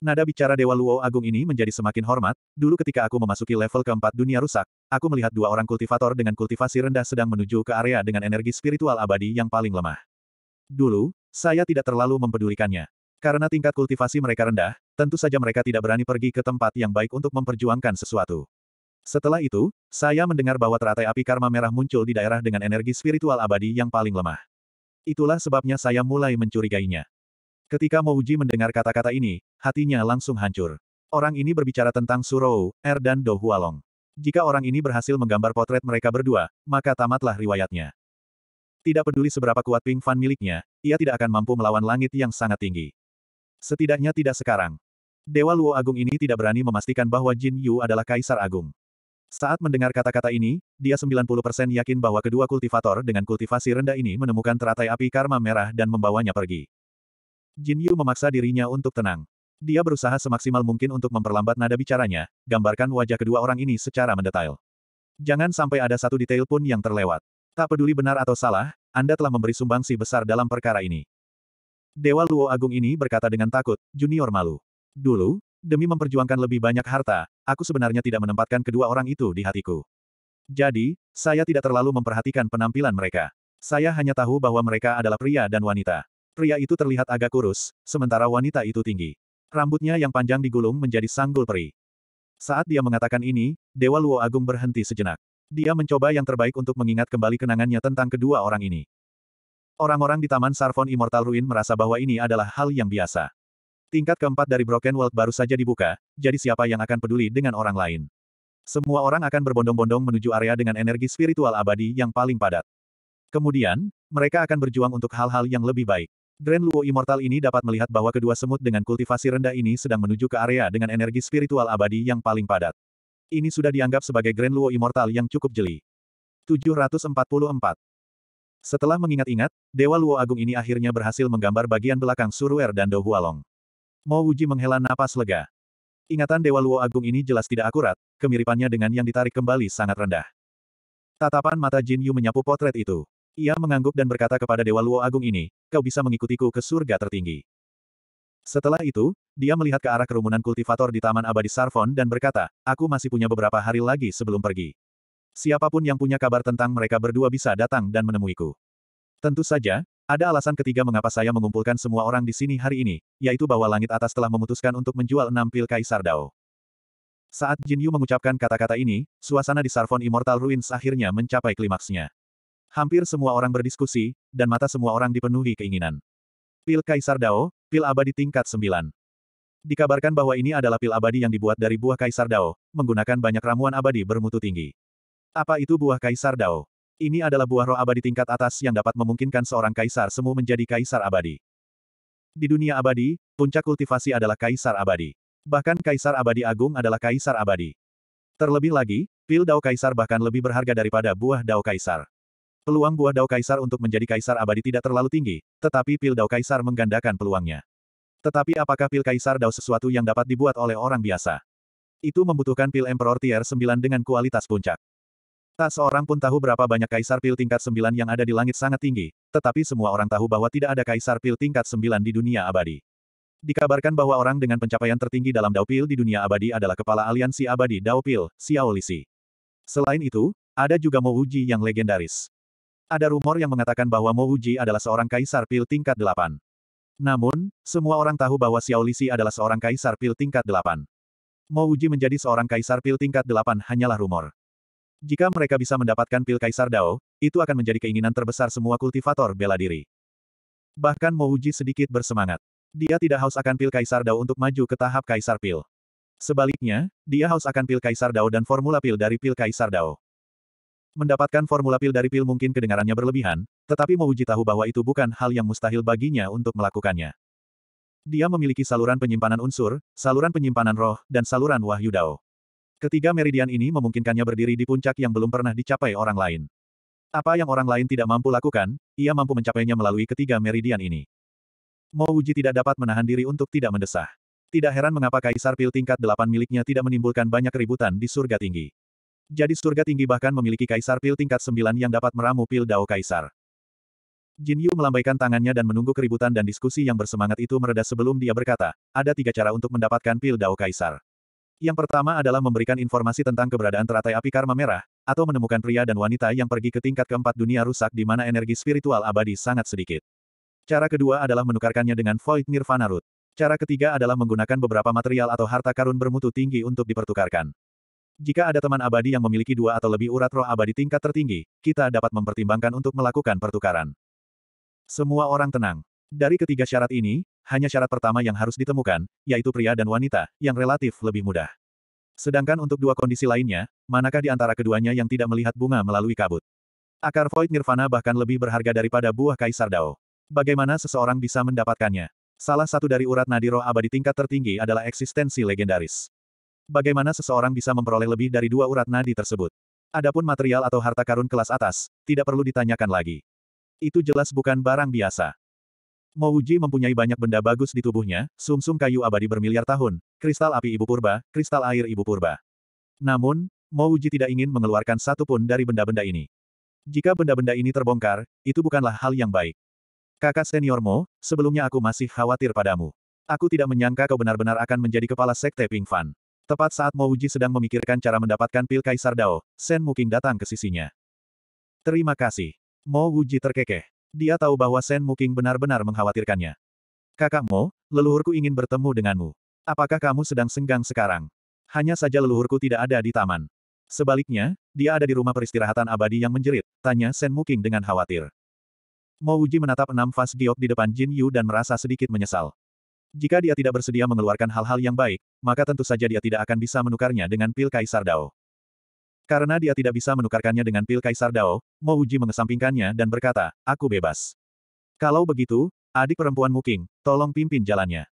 Nada bicara Dewa Luo Agung ini menjadi semakin hormat, dulu ketika aku memasuki level keempat dunia rusak, aku melihat dua orang kultivator dengan kultivasi rendah sedang menuju ke area dengan energi spiritual abadi yang paling lemah. Dulu, saya tidak terlalu mempedulikannya. Karena tingkat kultivasi mereka rendah, tentu saja mereka tidak berani pergi ke tempat yang baik untuk memperjuangkan sesuatu. Setelah itu, saya mendengar bahwa teratai api karma merah muncul di daerah dengan energi spiritual abadi yang paling lemah. Itulah sebabnya saya mulai mencurigainya. Ketika Mouji mendengar kata-kata ini, hatinya langsung hancur. Orang ini berbicara tentang Surou, Er dan Do Hualong. Jika orang ini berhasil menggambar potret mereka berdua, maka tamatlah riwayatnya. Tidak peduli seberapa kuat Ping Fan miliknya, ia tidak akan mampu melawan langit yang sangat tinggi. Setidaknya tidak sekarang. Dewa Luo Agung ini tidak berani memastikan bahwa Jin Yu adalah Kaisar Agung. Saat mendengar kata-kata ini, dia 90% yakin bahwa kedua kultivator dengan kultivasi rendah ini menemukan teratai api karma merah dan membawanya pergi. Jin Yu memaksa dirinya untuk tenang. Dia berusaha semaksimal mungkin untuk memperlambat nada bicaranya, gambarkan wajah kedua orang ini secara mendetail. Jangan sampai ada satu detail pun yang terlewat. Tak peduli benar atau salah, Anda telah memberi sumbangsi besar dalam perkara ini. Dewa Luo Agung ini berkata dengan takut, Junior malu. Dulu, Demi memperjuangkan lebih banyak harta, aku sebenarnya tidak menempatkan kedua orang itu di hatiku. Jadi, saya tidak terlalu memperhatikan penampilan mereka. Saya hanya tahu bahwa mereka adalah pria dan wanita. Pria itu terlihat agak kurus, sementara wanita itu tinggi. Rambutnya yang panjang digulung menjadi sanggul peri. Saat dia mengatakan ini, Dewa Luo Agung berhenti sejenak. Dia mencoba yang terbaik untuk mengingat kembali kenangannya tentang kedua orang ini. Orang-orang di Taman Sarfon Immortal Ruin merasa bahwa ini adalah hal yang biasa. Tingkat keempat dari Broken World baru saja dibuka, jadi siapa yang akan peduli dengan orang lain? Semua orang akan berbondong-bondong menuju area dengan energi spiritual abadi yang paling padat. Kemudian, mereka akan berjuang untuk hal-hal yang lebih baik. Grand Luo Immortal ini dapat melihat bahwa kedua semut dengan kultivasi rendah ini sedang menuju ke area dengan energi spiritual abadi yang paling padat. Ini sudah dianggap sebagai Grand Luo Immortal yang cukup jeli. 744. Setelah mengingat-ingat, Dewa Luo Agung ini akhirnya berhasil menggambar bagian belakang Suruer dan Do Hualong. Mo Wuji menghela napas lega. Ingatan Dewa Luo Agung ini jelas tidak akurat, kemiripannya dengan yang ditarik kembali sangat rendah. Tatapan mata Jin Yu menyapu potret itu. Ia mengangguk dan berkata kepada Dewa Luo Agung ini, kau bisa mengikutiku ke surga tertinggi. Setelah itu, dia melihat ke arah kerumunan kultivator di Taman Abadi Sarfon dan berkata, aku masih punya beberapa hari lagi sebelum pergi. Siapapun yang punya kabar tentang mereka berdua bisa datang dan menemuiku. Tentu saja, ada alasan ketiga mengapa saya mengumpulkan semua orang di sini hari ini, yaitu bahwa langit atas telah memutuskan untuk menjual enam pil Kaisar Dao. Saat Jin Yu mengucapkan kata-kata ini, suasana di Sarfon Immortal Ruins akhirnya mencapai klimaksnya. Hampir semua orang berdiskusi, dan mata semua orang dipenuhi keinginan. Pil Kaisar Dao, pil abadi tingkat 9. Dikabarkan bahwa ini adalah pil abadi yang dibuat dari buah Kaisar Dao, menggunakan banyak ramuan abadi bermutu tinggi. Apa itu buah Kaisar Dao? Ini adalah buah roh abadi tingkat atas yang dapat memungkinkan seorang kaisar semu menjadi kaisar abadi. Di dunia abadi, puncak kultivasi adalah kaisar abadi. Bahkan kaisar abadi agung adalah kaisar abadi. Terlebih lagi, pil dao kaisar bahkan lebih berharga daripada buah dao kaisar. Peluang buah dao kaisar untuk menjadi kaisar abadi tidak terlalu tinggi, tetapi pil dao kaisar menggandakan peluangnya. Tetapi apakah pil kaisar dao sesuatu yang dapat dibuat oleh orang biasa? Itu membutuhkan pil Emperor Tier 9 dengan kualitas puncak. Tak seorang pun tahu berapa banyak kaisar pil tingkat sembilan yang ada di langit sangat tinggi, tetapi semua orang tahu bahwa tidak ada kaisar pil tingkat sembilan di dunia abadi. Dikabarkan bahwa orang dengan pencapaian tertinggi dalam Dao di dunia abadi adalah kepala aliansi abadi Dao Pil, Xiao Lisi. Selain itu, ada juga Mo Uji yang legendaris. Ada rumor yang mengatakan bahwa Mo Uji adalah seorang kaisar pil tingkat delapan. Namun, semua orang tahu bahwa Xiao Lisi adalah seorang kaisar pil tingkat delapan. Mo Uji menjadi seorang kaisar pil tingkat delapan hanyalah rumor. Jika mereka bisa mendapatkan pil Kaisar Dao, itu akan menjadi keinginan terbesar semua kultivator bela diri. Bahkan Mouji sedikit bersemangat. Dia tidak haus akan pil Kaisar Dao untuk maju ke tahap Kaisar Pil. Sebaliknya, dia haus akan pil Kaisar Dao dan formula pil dari pil Kaisar Dao. Mendapatkan formula pil dari pil mungkin kedengarannya berlebihan, tetapi Mouji tahu bahwa itu bukan hal yang mustahil baginya untuk melakukannya. Dia memiliki saluran penyimpanan unsur, saluran penyimpanan roh, dan saluran wahyu dao. Ketiga meridian ini memungkinkannya berdiri di puncak yang belum pernah dicapai orang lain. Apa yang orang lain tidak mampu lakukan, ia mampu mencapainya melalui ketiga meridian ini. Mo Wuji tidak dapat menahan diri untuk tidak mendesah. Tidak heran mengapa Kaisar Pil tingkat delapan miliknya tidak menimbulkan banyak keributan di surga tinggi. Jadi surga tinggi bahkan memiliki Kaisar Pil tingkat sembilan yang dapat meramu Pil Dao Kaisar. Jin Yu melambaikan tangannya dan menunggu keributan dan diskusi yang bersemangat itu mereda sebelum dia berkata, ada tiga cara untuk mendapatkan Pil Dao Kaisar. Yang pertama adalah memberikan informasi tentang keberadaan teratai api karma merah, atau menemukan pria dan wanita yang pergi ke tingkat keempat dunia rusak di mana energi spiritual abadi sangat sedikit. Cara kedua adalah menukarkannya dengan Void Nirvana Root. Cara ketiga adalah menggunakan beberapa material atau harta karun bermutu tinggi untuk dipertukarkan. Jika ada teman abadi yang memiliki dua atau lebih urat roh abadi tingkat tertinggi, kita dapat mempertimbangkan untuk melakukan pertukaran. Semua orang tenang. Dari ketiga syarat ini, hanya syarat pertama yang harus ditemukan, yaitu pria dan wanita, yang relatif lebih mudah. Sedangkan untuk dua kondisi lainnya, manakah di antara keduanya yang tidak melihat bunga melalui kabut? Akar Void Nirvana bahkan lebih berharga daripada buah Kaisar Dao. Bagaimana seseorang bisa mendapatkannya? Salah satu dari urat nadi roh abadi tingkat tertinggi adalah eksistensi legendaris. Bagaimana seseorang bisa memperoleh lebih dari dua urat nadi tersebut? Adapun material atau harta karun kelas atas, tidak perlu ditanyakan lagi. Itu jelas bukan barang biasa. Mo Uji mempunyai banyak benda bagus di tubuhnya, sumsum -sum kayu abadi bermiliar tahun, kristal api ibu purba, kristal air ibu purba. Namun, Mo Uji tidak ingin mengeluarkan satu pun dari benda-benda ini. Jika benda-benda ini terbongkar, itu bukanlah hal yang baik. Kakak seniormu, sebelumnya aku masih khawatir padamu. Aku tidak menyangka kau benar-benar akan menjadi kepala sekte Ping Fan. Tepat saat Mo Uji sedang memikirkan cara mendapatkan pil Kaisar Dao, Sen Muking datang ke sisinya. Terima kasih. Mo Uji terkekeh. Dia tahu bahwa Shen Muking benar-benar mengkhawatirkannya. Kakakmu, leluhurku ingin bertemu denganmu. Apakah kamu sedang senggang sekarang? Hanya saja leluhurku tidak ada di taman. Sebaliknya, dia ada di rumah peristirahatan abadi yang menjerit, tanya Shen Muking dengan khawatir. Mo Uji menatap enam vas giok di depan Jin Yu dan merasa sedikit menyesal. Jika dia tidak bersedia mengeluarkan hal-hal yang baik, maka tentu saja dia tidak akan bisa menukarnya dengan pil Kaisar Dao. Karena dia tidak bisa menukarkannya dengan pil Kaisar Dao, Mo Uji mengesampingkannya dan berkata, aku bebas. Kalau begitu, adik perempuan Muking, tolong pimpin jalannya.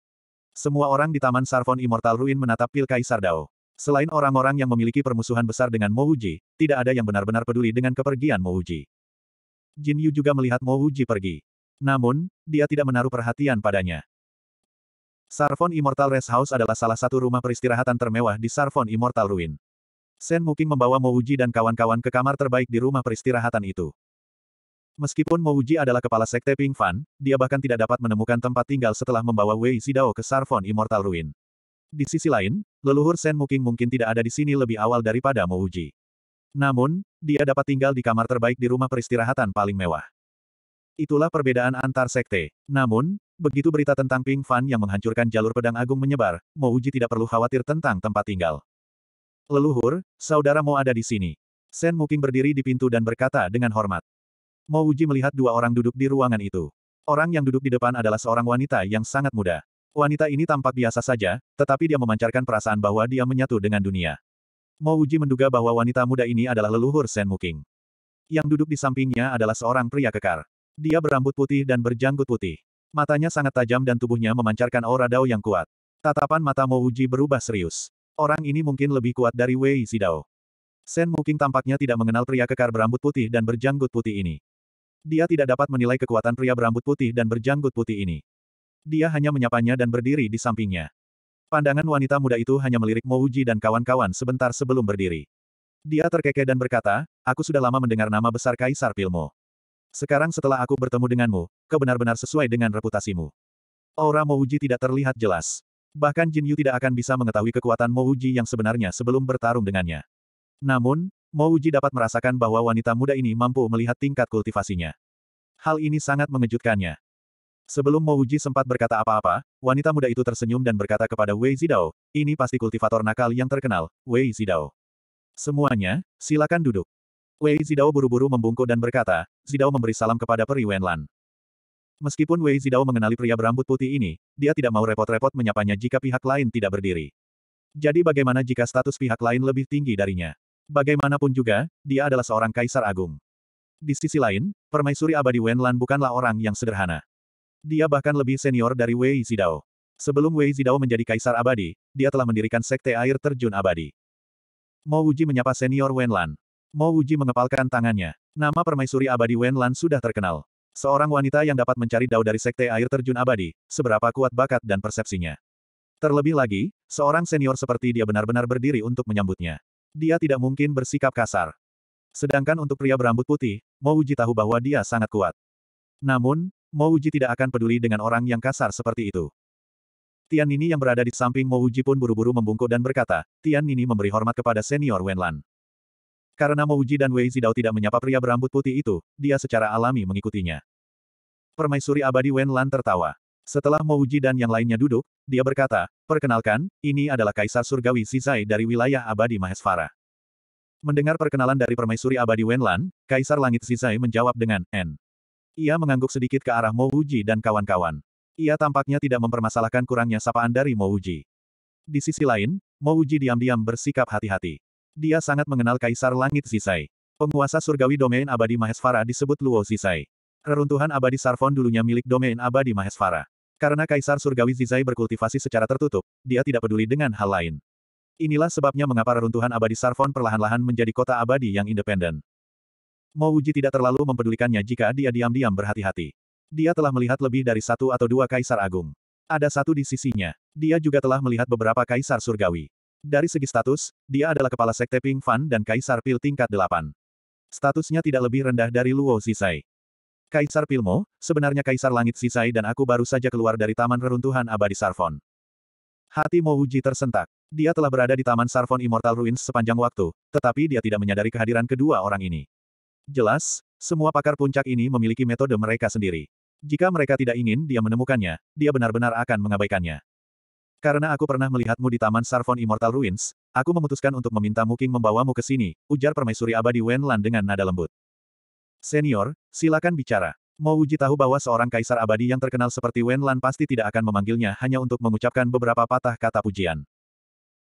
Semua orang di Taman Sarfon Immortal Ruin menatap pil Kaisar Dao. Selain orang-orang yang memiliki permusuhan besar dengan Mo Uji, tidak ada yang benar-benar peduli dengan kepergian Mo Uji. Jin Yu juga melihat Mo Uji pergi. Namun, dia tidak menaruh perhatian padanya. Sarfon Immortal Rest House adalah salah satu rumah peristirahatan termewah di Sarfon Immortal Ruin. Sen Muking membawa Mo Uji dan kawan-kawan ke kamar terbaik di rumah peristirahatan itu. Meskipun Mo Uji adalah kepala sekte Ping Fan, dia bahkan tidak dapat menemukan tempat tinggal setelah membawa Wei Sidao ke Sarfon Immortal Ruin. Di sisi lain, leluhur Sen Muking mungkin tidak ada di sini lebih awal daripada Mo Uji. Namun, dia dapat tinggal di kamar terbaik di rumah peristirahatan paling mewah. Itulah perbedaan antar sekte. Namun, Begitu berita tentang Ping Fan yang menghancurkan jalur pedang agung menyebar, Mo Uji tidak perlu khawatir tentang tempat tinggal. Leluhur, saudara Mo ada di sini. Sen Muking berdiri di pintu dan berkata dengan hormat. Mo Uji melihat dua orang duduk di ruangan itu. Orang yang duduk di depan adalah seorang wanita yang sangat muda. Wanita ini tampak biasa saja, tetapi dia memancarkan perasaan bahwa dia menyatu dengan dunia. Mo Uji menduga bahwa wanita muda ini adalah leluhur Sen Muking. Yang duduk di sampingnya adalah seorang pria kekar. Dia berambut putih dan berjanggut putih. Matanya sangat tajam dan tubuhnya memancarkan aura dao yang kuat. Tatapan mata Mo Uji berubah serius. Orang ini mungkin lebih kuat dari Wei Sidao. Sen Muking tampaknya tidak mengenal pria kekar berambut putih dan berjanggut putih ini. Dia tidak dapat menilai kekuatan pria berambut putih dan berjanggut putih ini. Dia hanya menyapanya dan berdiri di sampingnya. Pandangan wanita muda itu hanya melirik Mouji dan kawan-kawan sebentar sebelum berdiri. Dia terkekeh dan berkata, aku sudah lama mendengar nama besar Kaisar Pilmo. Sekarang setelah aku bertemu denganmu, kebenar benar-benar sesuai dengan reputasimu. Aura Mouji tidak terlihat jelas. Bahkan Jin Yu tidak akan bisa mengetahui kekuatan Mo Uji yang sebenarnya sebelum bertarung dengannya. Namun, Mo Uji dapat merasakan bahwa wanita muda ini mampu melihat tingkat kultivasinya. Hal ini sangat mengejutkannya. Sebelum Mo Uji sempat berkata apa-apa, wanita muda itu tersenyum dan berkata kepada Wei Zidao, ini pasti kultivator nakal yang terkenal, Wei Zidao. Semuanya, silakan duduk. Wei Zidao buru-buru membungkuk dan berkata, Zidao memberi salam kepada Peri Wenlan. Meskipun Wei Zidao mengenali pria berambut putih ini, dia tidak mau repot-repot menyapanya jika pihak lain tidak berdiri. Jadi bagaimana jika status pihak lain lebih tinggi darinya? Bagaimanapun juga, dia adalah seorang kaisar agung. Di sisi lain, permaisuri abadi Wenlan bukanlah orang yang sederhana. Dia bahkan lebih senior dari Wei Zidao. Sebelum Wei Zidao menjadi kaisar abadi, dia telah mendirikan sekte air terjun abadi. Mo Wuji menyapa senior Wenlan. Mo Wuji mengepalkan tangannya. Nama permaisuri abadi Wenlan sudah terkenal. Seorang wanita yang dapat mencari dao dari sekte air terjun abadi, seberapa kuat bakat dan persepsinya. Terlebih lagi, seorang senior seperti dia benar-benar berdiri untuk menyambutnya. Dia tidak mungkin bersikap kasar. Sedangkan untuk pria berambut putih, Mouji tahu bahwa dia sangat kuat. Namun, Mouji tidak akan peduli dengan orang yang kasar seperti itu. Tian Nini yang berada di samping Mouji pun buru-buru membungkuk dan berkata, Tian Nini memberi hormat kepada senior Wenlan. Karena Mouji dan Wei Zidao tidak menyapa pria berambut putih itu, dia secara alami mengikutinya. Permaisuri abadi Wen Lan tertawa. Setelah Mouji dan yang lainnya duduk, dia berkata, Perkenalkan, ini adalah Kaisar Surgawi Sizai dari wilayah abadi Mahesvara. Mendengar perkenalan dari Permaisuri abadi Wen Lan, Kaisar Langit Sizai menjawab dengan, N. Ia mengangguk sedikit ke arah Mouji dan kawan-kawan. Ia tampaknya tidak mempermasalahkan kurangnya sapaan dari Mouji. Di sisi lain, Mouji diam-diam bersikap hati-hati. Dia sangat mengenal Kaisar Langit Zisai. Penguasa surgawi domain abadi Mahesvara disebut Luo Zisai. Reruntuhan abadi Sarfon dulunya milik domain abadi Mahesvara. Karena Kaisar Surgawi Zizai berkultivasi secara tertutup, dia tidak peduli dengan hal lain. Inilah sebabnya mengapa reruntuhan abadi Sarfon perlahan-lahan menjadi kota abadi yang independen. Mouji tidak terlalu mempedulikannya jika dia diam-diam berhati-hati. Dia telah melihat lebih dari satu atau dua kaisar agung. Ada satu di sisinya. Dia juga telah melihat beberapa kaisar surgawi. Dari segi status, dia adalah kepala sekte Ping Fan dan Kaisar Pil tingkat 8. Statusnya tidak lebih rendah dari Luo Sisai. Kaisar Pilmo, sebenarnya Kaisar Langit Sisai dan aku baru saja keluar dari Taman Reruntuhan Abadi Sarfon. Hati Mo Uji tersentak. Dia telah berada di Taman Sarfon Immortal Ruins sepanjang waktu, tetapi dia tidak menyadari kehadiran kedua orang ini. Jelas, semua pakar puncak ini memiliki metode mereka sendiri. Jika mereka tidak ingin dia menemukannya, dia benar-benar akan mengabaikannya. Karena aku pernah melihatmu di Taman Sarfon Immortal Ruins, aku memutuskan untuk meminta Muking membawamu ke sini, ujar permaisuri abadi Wenlan dengan nada lembut. Senior, silakan bicara. Mau Uji tahu bahwa seorang kaisar abadi yang terkenal seperti Wenlan pasti tidak akan memanggilnya hanya untuk mengucapkan beberapa patah kata pujian.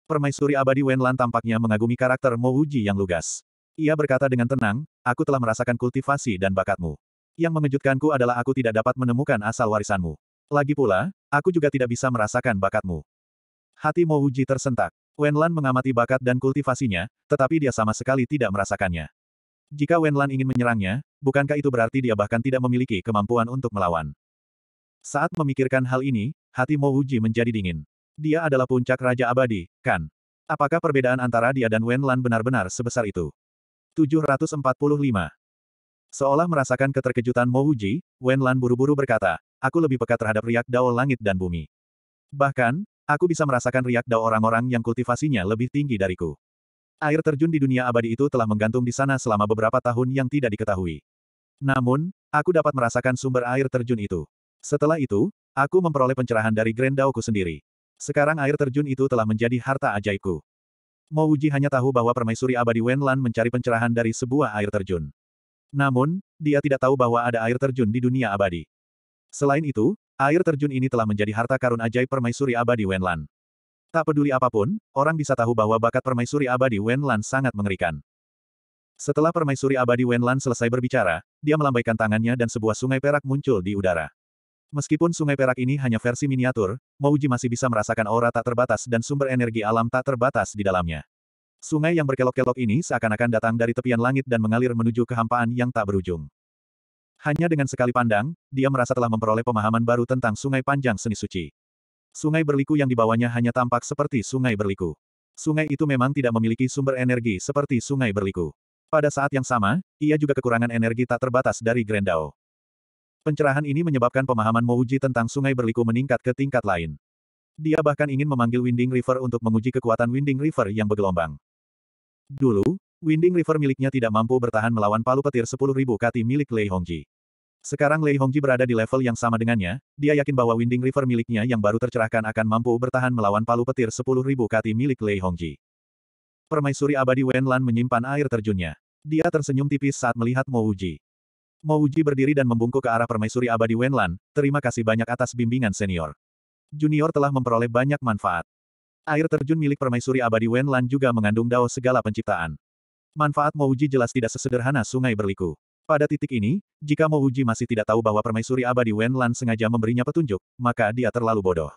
Permaisuri abadi Wenlan tampaknya mengagumi karakter Mo Uji yang lugas. Ia berkata dengan tenang, aku telah merasakan kultivasi dan bakatmu. Yang mengejutkanku adalah aku tidak dapat menemukan asal warisanmu. Lagi pula, aku juga tidak bisa merasakan bakatmu. Hati Mo Wuji tersentak. Wenlan mengamati bakat dan kultivasinya, tetapi dia sama sekali tidak merasakannya. Jika Wenlan ingin menyerangnya, bukankah itu berarti dia bahkan tidak memiliki kemampuan untuk melawan? Saat memikirkan hal ini, hati Mo Wuji menjadi dingin. Dia adalah puncak Raja Abadi, kan? Apakah perbedaan antara dia dan Wenlan benar-benar sebesar itu? 745 Seolah merasakan keterkejutan Mo Wuji, Wenlan buru-buru berkata, aku lebih peka terhadap riak dao langit dan bumi. Bahkan, aku bisa merasakan riak dao orang-orang yang kultivasinya lebih tinggi dariku. Air terjun di dunia abadi itu telah menggantung di sana selama beberapa tahun yang tidak diketahui. Namun, aku dapat merasakan sumber air terjun itu. Setelah itu, aku memperoleh pencerahan dari Grand Daoku sendiri. Sekarang air terjun itu telah menjadi harta ajaibku. Mouji hanya tahu bahwa permaisuri abadi Wenlan mencari pencerahan dari sebuah air terjun. Namun, dia tidak tahu bahwa ada air terjun di dunia abadi. Selain itu, air terjun ini telah menjadi harta karun ajaib permaisuri abadi Wenlan. Tak peduli apapun, orang bisa tahu bahwa bakat permaisuri abadi Wenlan sangat mengerikan. Setelah permaisuri abadi Wenlan selesai berbicara, dia melambaikan tangannya dan sebuah sungai perak muncul di udara. Meskipun sungai perak ini hanya versi miniatur, Mouji masih bisa merasakan aura tak terbatas dan sumber energi alam tak terbatas di dalamnya. Sungai yang berkelok-kelok ini seakan-akan datang dari tepian langit dan mengalir menuju kehampaan yang tak berujung. Hanya dengan sekali pandang, dia merasa telah memperoleh pemahaman baru tentang sungai panjang seni suci. Sungai berliku yang dibawanya hanya tampak seperti sungai berliku. Sungai itu memang tidak memiliki sumber energi seperti sungai berliku. Pada saat yang sama, ia juga kekurangan energi tak terbatas dari Grendao. Pencerahan ini menyebabkan pemahaman Mouji tentang sungai berliku meningkat ke tingkat lain. Dia bahkan ingin memanggil Winding River untuk menguji kekuatan Winding River yang bergelombang. Dulu, Winding River miliknya tidak mampu bertahan melawan palu petir 10.000 kati milik Lei Hongji. Sekarang Lei Hongji berada di level yang sama dengannya, dia yakin bahwa Winding River miliknya yang baru tercerahkan akan mampu bertahan melawan palu petir 10.000 kati milik Lei Hongji. Permaisuri abadi Wenlan menyimpan air terjunnya. Dia tersenyum tipis saat melihat Mo Uji. Mo Uji berdiri dan membungkuk ke arah permaisuri abadi Wenlan, terima kasih banyak atas bimbingan senior. Junior telah memperoleh banyak manfaat. Air terjun milik permaisuri abadi Wenlan juga mengandung dao segala penciptaan. Manfaat Mouji jelas tidak sesederhana sungai berliku. Pada titik ini, jika Mouji masih tidak tahu bahwa permaisuri abadi Wenlan sengaja memberinya petunjuk, maka dia terlalu bodoh.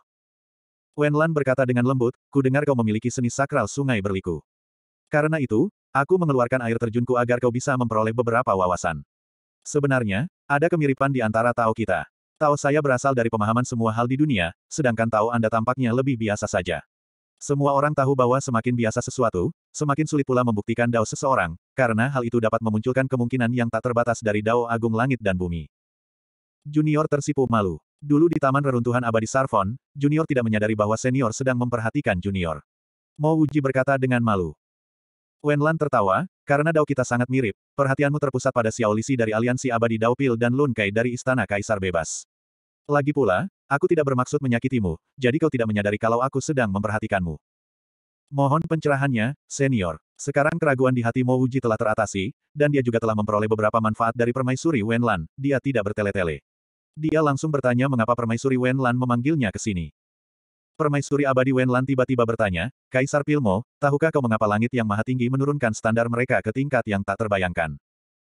Wenlan berkata dengan lembut, ku dengar kau memiliki seni sakral sungai berliku. Karena itu, aku mengeluarkan air terjunku agar kau bisa memperoleh beberapa wawasan. Sebenarnya, ada kemiripan di antara Tao kita. Tao saya berasal dari pemahaman semua hal di dunia, sedangkan Tao Anda tampaknya lebih biasa saja. Semua orang tahu bahwa semakin biasa sesuatu, semakin sulit pula membuktikan dao seseorang, karena hal itu dapat memunculkan kemungkinan yang tak terbatas dari dao agung langit dan bumi. Junior tersipu malu. Dulu di Taman Reruntuhan Abadi Sarfon, Junior tidak menyadari bahwa senior sedang memperhatikan Junior. Mo Uji berkata dengan malu. Wen Lan tertawa, karena Dao kita sangat mirip, perhatianmu terpusat pada Xiao Lisi dari aliansi abadi Dao Pil dan Lun Kai dari Istana Kaisar Bebas. Lagi pula, Aku tidak bermaksud menyakitimu, jadi kau tidak menyadari kalau aku sedang memperhatikanmu. Mohon pencerahannya, senior. Sekarang keraguan di hati Mo Uji telah teratasi, dan dia juga telah memperoleh beberapa manfaat dari permaisuri Wenlan, dia tidak bertele-tele. Dia langsung bertanya mengapa permaisuri Wenlan memanggilnya ke sini. Permaisuri abadi Wenlan tiba-tiba bertanya, Kaisar Pilmo, tahukah kau mengapa langit yang maha tinggi menurunkan standar mereka ke tingkat yang tak terbayangkan?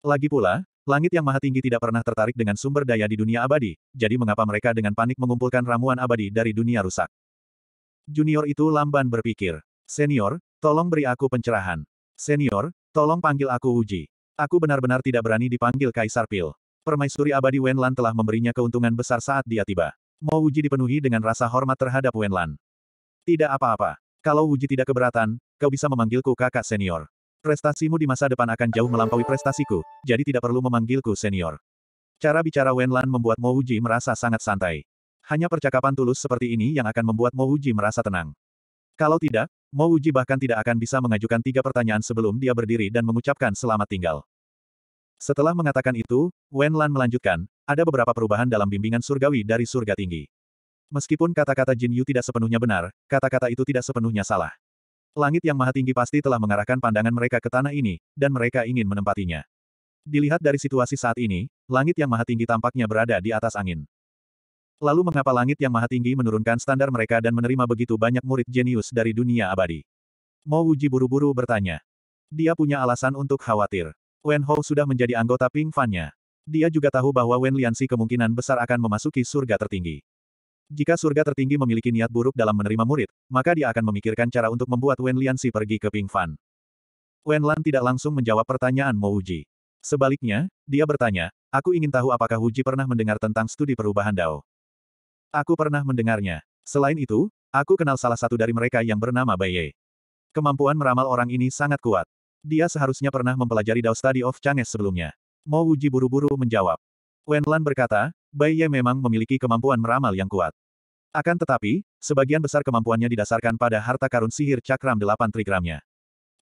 Lagi pula, Langit yang maha tinggi tidak pernah tertarik dengan sumber daya di dunia abadi, jadi mengapa mereka dengan panik mengumpulkan ramuan abadi dari dunia rusak? Junior itu lamban berpikir. Senior, tolong beri aku pencerahan. Senior, tolong panggil aku Uji. Aku benar-benar tidak berani dipanggil Kaisar Pil. Permaisuri abadi Wenlan telah memberinya keuntungan besar saat dia tiba. Mau Uji dipenuhi dengan rasa hormat terhadap Wenlan. Tidak apa-apa. Kalau Uji tidak keberatan, kau bisa memanggilku kakak senior. Prestasimu di masa depan akan jauh melampaui prestasiku, jadi tidak perlu memanggilku senior. Cara bicara Wen Lan membuat Mo Wuji merasa sangat santai. Hanya percakapan tulus seperti ini yang akan membuat Mo Wuji merasa tenang. Kalau tidak, Mo Wuji bahkan tidak akan bisa mengajukan tiga pertanyaan sebelum dia berdiri dan mengucapkan selamat tinggal. Setelah mengatakan itu, Wen Lan melanjutkan, ada beberapa perubahan dalam bimbingan surgawi dari surga tinggi. Meskipun kata-kata Jin Yu tidak sepenuhnya benar, kata-kata itu tidak sepenuhnya salah. Langit yang maha tinggi pasti telah mengarahkan pandangan mereka ke tanah ini, dan mereka ingin menempatinya. Dilihat dari situasi saat ini, langit yang maha tinggi tampaknya berada di atas angin. Lalu mengapa langit yang maha tinggi menurunkan standar mereka dan menerima begitu banyak murid jenius dari dunia abadi? Mo Wuji buru-buru bertanya. Dia punya alasan untuk khawatir. Wen Hou sudah menjadi anggota Ping Fan-nya. Dia juga tahu bahwa Wen Lianxi kemungkinan besar akan memasuki surga tertinggi. Jika surga tertinggi memiliki niat buruk dalam menerima murid, maka dia akan memikirkan cara untuk membuat Wen Lianxi pergi ke Ping Fan. Wen Lan tidak langsung menjawab pertanyaan Mo Wuji. Sebaliknya, dia bertanya, aku ingin tahu apakah Huji pernah mendengar tentang studi perubahan Dao. Aku pernah mendengarnya. Selain itu, aku kenal salah satu dari mereka yang bernama Bai Ye. Kemampuan meramal orang ini sangat kuat. Dia seharusnya pernah mempelajari Dao Study of Chang'e sebelumnya. Mo Wuji buru-buru menjawab. Wen Lan berkata, Bai Ye memang memiliki kemampuan meramal yang kuat. Akan tetapi, sebagian besar kemampuannya didasarkan pada harta karun sihir cakram delapan trigramnya.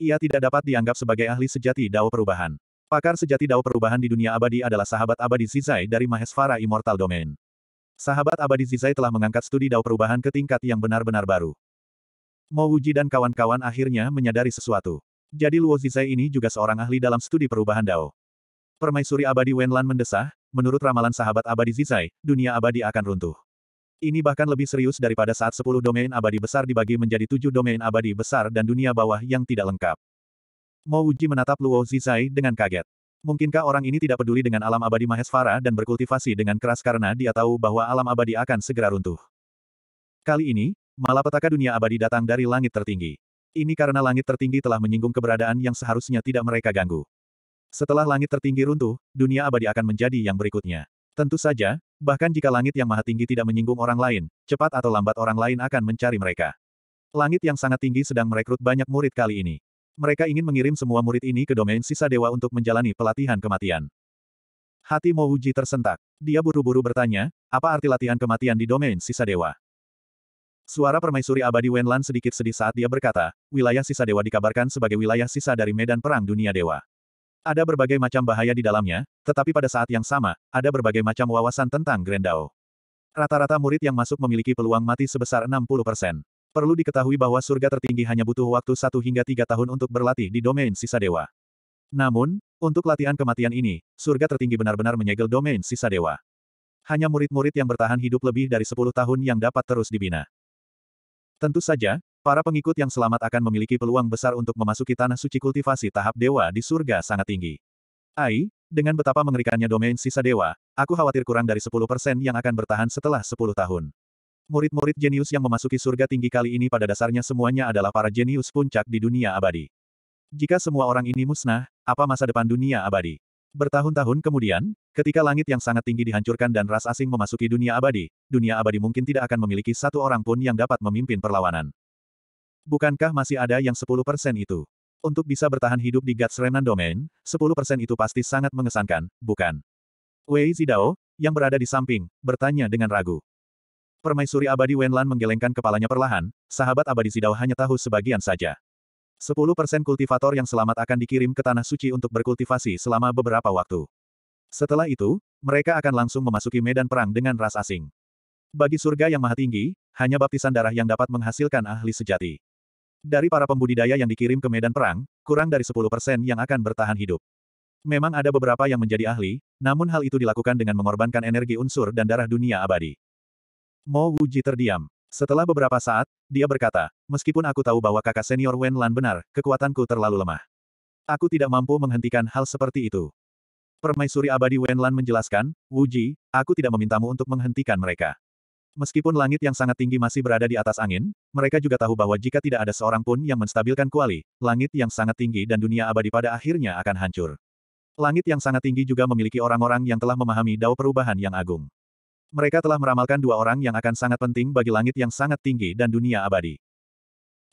Ia tidak dapat dianggap sebagai ahli sejati dao perubahan. Pakar sejati dao perubahan di dunia abadi adalah sahabat abadi Zizai dari Mahesvara Immortal Domain. Sahabat abadi Zizai telah mengangkat studi dao perubahan ke tingkat yang benar-benar baru. Mo Wuji dan kawan-kawan akhirnya menyadari sesuatu. Jadi Luo Zizai ini juga seorang ahli dalam studi perubahan Dao. Permaisuri abadi Wenlan mendesah, menurut ramalan sahabat abadi Zizai, dunia abadi akan runtuh. Ini bahkan lebih serius daripada saat 10 domain abadi besar dibagi menjadi tujuh domain abadi besar dan dunia bawah yang tidak lengkap. Mo Wuji menatap Luo Zizai dengan kaget. Mungkinkah orang ini tidak peduli dengan alam abadi Mahesvara dan berkultivasi dengan keras karena dia tahu bahwa alam abadi akan segera runtuh. Kali ini, malapetaka dunia abadi datang dari langit tertinggi. Ini karena langit tertinggi telah menyinggung keberadaan yang seharusnya tidak mereka ganggu. Setelah langit tertinggi runtuh, dunia abadi akan menjadi yang berikutnya. Tentu saja, bahkan jika langit yang maha tinggi tidak menyinggung orang lain, cepat atau lambat orang lain akan mencari mereka. Langit yang sangat tinggi sedang merekrut banyak murid kali ini. Mereka ingin mengirim semua murid ini ke domain sisa dewa untuk menjalani pelatihan kematian. Hati Mo Mouji tersentak. Dia buru-buru bertanya, apa arti latihan kematian di domain sisa dewa? Suara permaisuri abadi Wenlan sedikit sedih saat dia berkata, wilayah sisa dewa dikabarkan sebagai wilayah sisa dari medan perang dunia dewa. Ada berbagai macam bahaya di dalamnya, tetapi pada saat yang sama, ada berbagai macam wawasan tentang Grendao. Rata-rata murid yang masuk memiliki peluang mati sebesar 60%. Perlu diketahui bahwa surga tertinggi hanya butuh waktu satu hingga tiga tahun untuk berlatih di domain sisa dewa. Namun, untuk latihan kematian ini, surga tertinggi benar-benar menyegel domain sisa dewa. Hanya murid-murid yang bertahan hidup lebih dari 10 tahun yang dapat terus dibina. Tentu saja, Para pengikut yang selamat akan memiliki peluang besar untuk memasuki tanah suci kultivasi tahap dewa di surga sangat tinggi. Ai, dengan betapa mengerikannya domain sisa dewa, aku khawatir kurang dari 10% yang akan bertahan setelah 10 tahun. Murid-murid jenius yang memasuki surga tinggi kali ini pada dasarnya semuanya adalah para jenius puncak di dunia abadi. Jika semua orang ini musnah, apa masa depan dunia abadi? Bertahun-tahun kemudian, ketika langit yang sangat tinggi dihancurkan dan ras asing memasuki dunia abadi, dunia abadi mungkin tidak akan memiliki satu orang pun yang dapat memimpin perlawanan. Bukankah masih ada yang 10% itu? Untuk bisa bertahan hidup di Guts Remnant Domain, 10% itu pasti sangat mengesankan, bukan? Wei Zidao, yang berada di samping, bertanya dengan ragu. Permaisuri abadi Wenlan menggelengkan kepalanya perlahan, sahabat abadi Zidao hanya tahu sebagian saja. 10% kultivator yang selamat akan dikirim ke Tanah Suci untuk berkultivasi selama beberapa waktu. Setelah itu, mereka akan langsung memasuki medan perang dengan ras asing. Bagi surga yang maha tinggi, hanya baptisan darah yang dapat menghasilkan ahli sejati. Dari para pembudidaya yang dikirim ke medan perang, kurang dari 10 persen yang akan bertahan hidup. Memang ada beberapa yang menjadi ahli, namun hal itu dilakukan dengan mengorbankan energi unsur dan darah dunia abadi. Mo Wuji terdiam. Setelah beberapa saat, dia berkata, meskipun aku tahu bahwa kakak senior Wen Lan benar, kekuatanku terlalu lemah. Aku tidak mampu menghentikan hal seperti itu. Permaisuri abadi Wen Lan menjelaskan, Wuji, aku tidak memintamu untuk menghentikan mereka. Meskipun langit yang sangat tinggi masih berada di atas angin, mereka juga tahu bahwa jika tidak ada seorang pun yang menstabilkan kuali, langit yang sangat tinggi dan dunia abadi pada akhirnya akan hancur. Langit yang sangat tinggi juga memiliki orang-orang yang telah memahami dao perubahan yang agung. Mereka telah meramalkan dua orang yang akan sangat penting bagi langit yang sangat tinggi dan dunia abadi.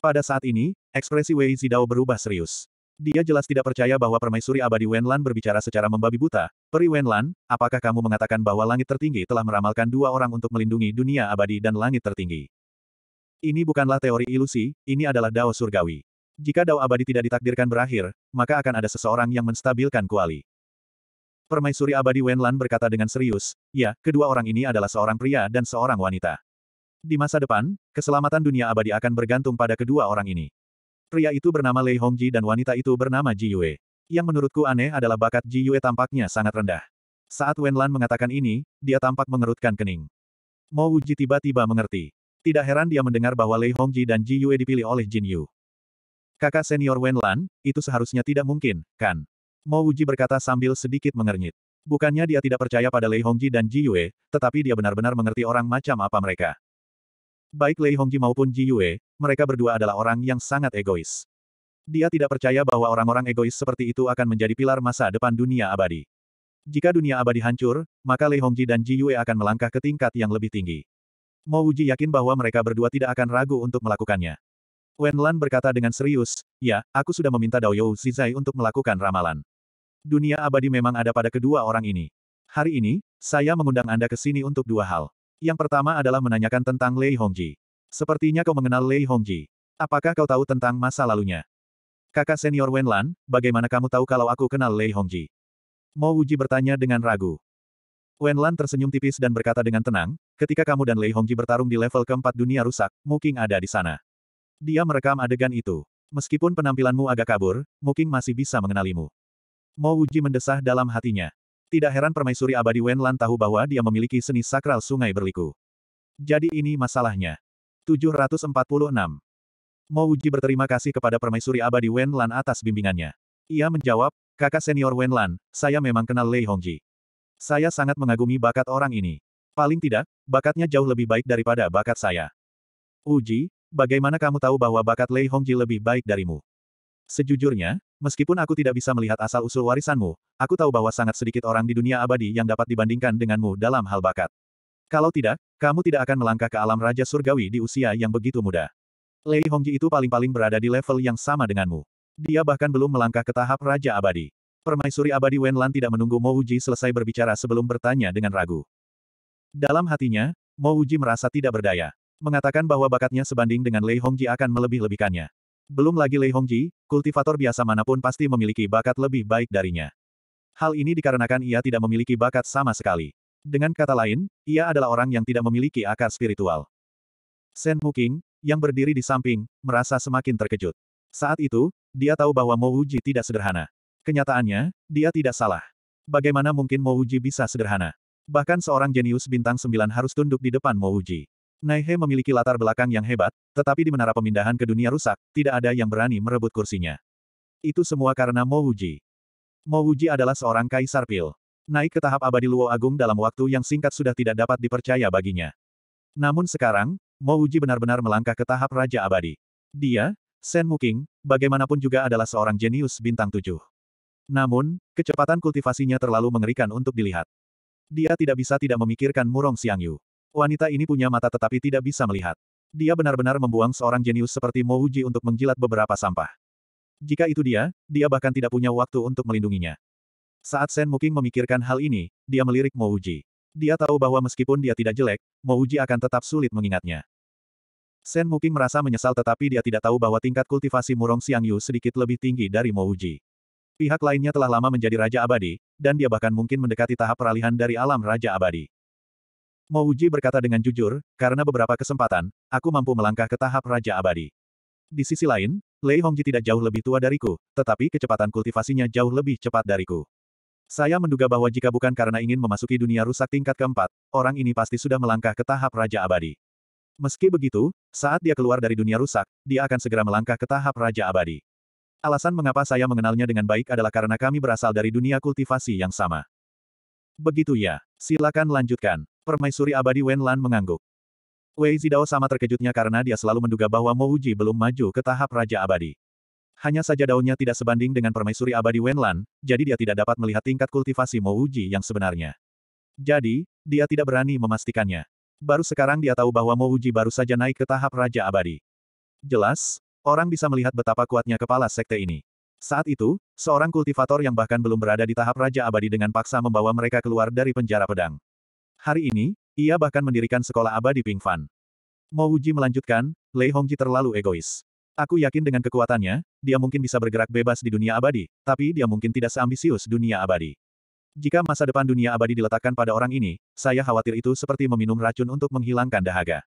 Pada saat ini, ekspresi Wei Zidao berubah serius. Dia jelas tidak percaya bahwa permaisuri abadi Wenlan berbicara secara membabi buta. Peri Wenlan, apakah kamu mengatakan bahwa langit tertinggi telah meramalkan dua orang untuk melindungi dunia abadi dan langit tertinggi? Ini bukanlah teori ilusi, ini adalah dao surgawi. Jika dao abadi tidak ditakdirkan berakhir, maka akan ada seseorang yang menstabilkan kuali. Permaisuri abadi Wenlan berkata dengan serius, ya, kedua orang ini adalah seorang pria dan seorang wanita. Di masa depan, keselamatan dunia abadi akan bergantung pada kedua orang ini. Pria itu bernama Lei Hongji dan wanita itu bernama Ji Yue. Yang menurutku aneh adalah bakat Ji Yue tampaknya sangat rendah. Saat Wen Lan mengatakan ini, dia tampak mengerutkan kening. Mo Wuji tiba-tiba mengerti. Tidak heran dia mendengar bahwa Lei Hongji dan Ji Yue dipilih oleh Jin Yu. Kakak senior Wen Lan, itu seharusnya tidak mungkin, kan? Mo Wuji berkata sambil sedikit mengernyit. Bukannya dia tidak percaya pada Lei Hongji dan Ji Yue, tetapi dia benar-benar mengerti orang macam apa mereka. Baik Lei Hongji maupun Ji Yue, mereka berdua adalah orang yang sangat egois. Dia tidak percaya bahwa orang-orang egois seperti itu akan menjadi pilar masa depan dunia abadi. Jika dunia abadi hancur, maka Lei Hongji dan Ji Yue akan melangkah ke tingkat yang lebih tinggi. Mo Wuji yakin bahwa mereka berdua tidak akan ragu untuk melakukannya. Wen Lan berkata dengan serius, ya, aku sudah meminta Dao Yu Zizai untuk melakukan ramalan. Dunia abadi memang ada pada kedua orang ini. Hari ini, saya mengundang Anda ke sini untuk dua hal. Yang pertama adalah menanyakan tentang Lei Hongji. Sepertinya kau mengenal Lei Hongji. Apakah kau tahu tentang masa lalunya? Kakak senior Wenlan, bagaimana kamu tahu kalau aku kenal Lei Hongji? Mo Wuji bertanya dengan ragu. Wenlan tersenyum tipis dan berkata dengan tenang, ketika kamu dan Lei Hongji bertarung di level keempat dunia rusak, Muking ada di sana. Dia merekam adegan itu. Meskipun penampilanmu agak kabur, Muking masih bisa mengenalimu. Mo Wuji mendesah dalam hatinya. Tidak heran permaisuri abadi Wenlan tahu bahwa dia memiliki seni sakral sungai berliku. Jadi ini masalahnya. 746. Mo Uji berterima kasih kepada permaisuri abadi Wenlan atas bimbingannya. Ia menjawab, kakak senior Wenlan, saya memang kenal Lei Hongji. Saya sangat mengagumi bakat orang ini. Paling tidak, bakatnya jauh lebih baik daripada bakat saya. Uji, bagaimana kamu tahu bahwa bakat Lei Hongji lebih baik darimu? Sejujurnya, Meskipun aku tidak bisa melihat asal-usul warisanmu, aku tahu bahwa sangat sedikit orang di dunia abadi yang dapat dibandingkan denganmu dalam hal bakat. Kalau tidak, kamu tidak akan melangkah ke alam Raja Surgawi di usia yang begitu muda. Lei Hongji itu paling-paling berada di level yang sama denganmu. Dia bahkan belum melangkah ke tahap Raja Abadi. Permaisuri abadi Wen Lan tidak menunggu Mo Uji selesai berbicara sebelum bertanya dengan ragu. Dalam hatinya, Mo Uji merasa tidak berdaya. Mengatakan bahwa bakatnya sebanding dengan Lei Hongji akan melebih-lebihkannya. Belum lagi Lei Hongji, kultivator biasa manapun pasti memiliki bakat lebih baik darinya. Hal ini dikarenakan ia tidak memiliki bakat sama sekali. Dengan kata lain, ia adalah orang yang tidak memiliki akar spiritual. Shen Huking, yang berdiri di samping, merasa semakin terkejut. Saat itu, dia tahu bahwa Mo Uji tidak sederhana. Kenyataannya, dia tidak salah. Bagaimana mungkin Mo Uji bisa sederhana? Bahkan seorang jenius bintang sembilan harus tunduk di depan Mo Uji. Naihe memiliki latar belakang yang hebat, tetapi di menara pemindahan ke dunia rusak, tidak ada yang berani merebut kursinya. Itu semua karena Mo Wuji. Mo Wuji adalah seorang kaisar pil. Naik ke tahap abadi Luo Agung dalam waktu yang singkat sudah tidak dapat dipercaya baginya. Namun sekarang, Mo Wuji benar-benar melangkah ke tahap Raja Abadi. Dia, Sen Muking, bagaimanapun juga adalah seorang jenius bintang tujuh. Namun, kecepatan kultivasinya terlalu mengerikan untuk dilihat. Dia tidak bisa tidak memikirkan Murong Xiangyu. Wanita ini punya mata tetapi tidak bisa melihat. Dia benar-benar membuang seorang jenius seperti Mo Uji untuk menjilat beberapa sampah. Jika itu dia, dia bahkan tidak punya waktu untuk melindunginya. Saat Sen Muking memikirkan hal ini, dia melirik Mo Uji. Dia tahu bahwa meskipun dia tidak jelek, Mo Uji akan tetap sulit mengingatnya. Sen Muking merasa menyesal tetapi dia tidak tahu bahwa tingkat kultivasi Murong Siang Yu sedikit lebih tinggi dari Mo Uji. Pihak lainnya telah lama menjadi Raja Abadi, dan dia bahkan mungkin mendekati tahap peralihan dari alam Raja Abadi. Mo Uji berkata dengan jujur, karena beberapa kesempatan, aku mampu melangkah ke tahap Raja Abadi. Di sisi lain, Lei Hongji tidak jauh lebih tua dariku, tetapi kecepatan kultivasinya jauh lebih cepat dariku. Saya menduga bahwa jika bukan karena ingin memasuki dunia rusak tingkat keempat, orang ini pasti sudah melangkah ke tahap Raja Abadi. Meski begitu, saat dia keluar dari dunia rusak, dia akan segera melangkah ke tahap Raja Abadi. Alasan mengapa saya mengenalnya dengan baik adalah karena kami berasal dari dunia kultivasi yang sama. Begitu ya, silakan lanjutkan. Permaisuri abadi Wen Lan mengangguk. Wei Zidao sama terkejutnya karena dia selalu menduga bahwa Mo Uji belum maju ke tahap Raja Abadi. Hanya saja daunnya tidak sebanding dengan permaisuri abadi Wen Lan, jadi dia tidak dapat melihat tingkat kultivasi Mo Uji yang sebenarnya. Jadi, dia tidak berani memastikannya. Baru sekarang dia tahu bahwa Mo Uji baru saja naik ke tahap Raja Abadi. Jelas, orang bisa melihat betapa kuatnya kepala sekte ini. Saat itu, seorang kultivator yang bahkan belum berada di tahap Raja Abadi dengan paksa membawa mereka keluar dari penjara pedang. Hari ini, ia bahkan mendirikan sekolah abadi Ping Fan. Mo Wuji melanjutkan, Lei Hongji terlalu egois. Aku yakin dengan kekuatannya, dia mungkin bisa bergerak bebas di dunia abadi, tapi dia mungkin tidak seambisius dunia abadi. Jika masa depan dunia abadi diletakkan pada orang ini, saya khawatir itu seperti meminum racun untuk menghilangkan dahaga.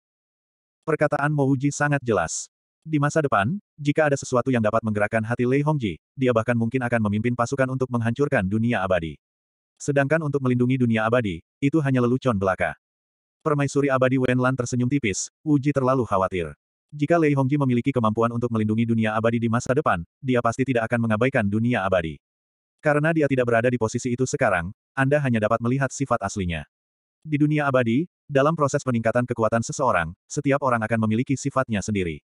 Perkataan Mo Wuji sangat jelas. Di masa depan, jika ada sesuatu yang dapat menggerakkan hati Lei Hongji, dia bahkan mungkin akan memimpin pasukan untuk menghancurkan dunia abadi. Sedangkan untuk melindungi dunia abadi, itu hanya lelucon belaka. Permaisuri abadi Wenlan tersenyum tipis, Uji terlalu khawatir. Jika Lei Hongji memiliki kemampuan untuk melindungi dunia abadi di masa depan, dia pasti tidak akan mengabaikan dunia abadi. Karena dia tidak berada di posisi itu sekarang, Anda hanya dapat melihat sifat aslinya. Di dunia abadi, dalam proses peningkatan kekuatan seseorang, setiap orang akan memiliki sifatnya sendiri.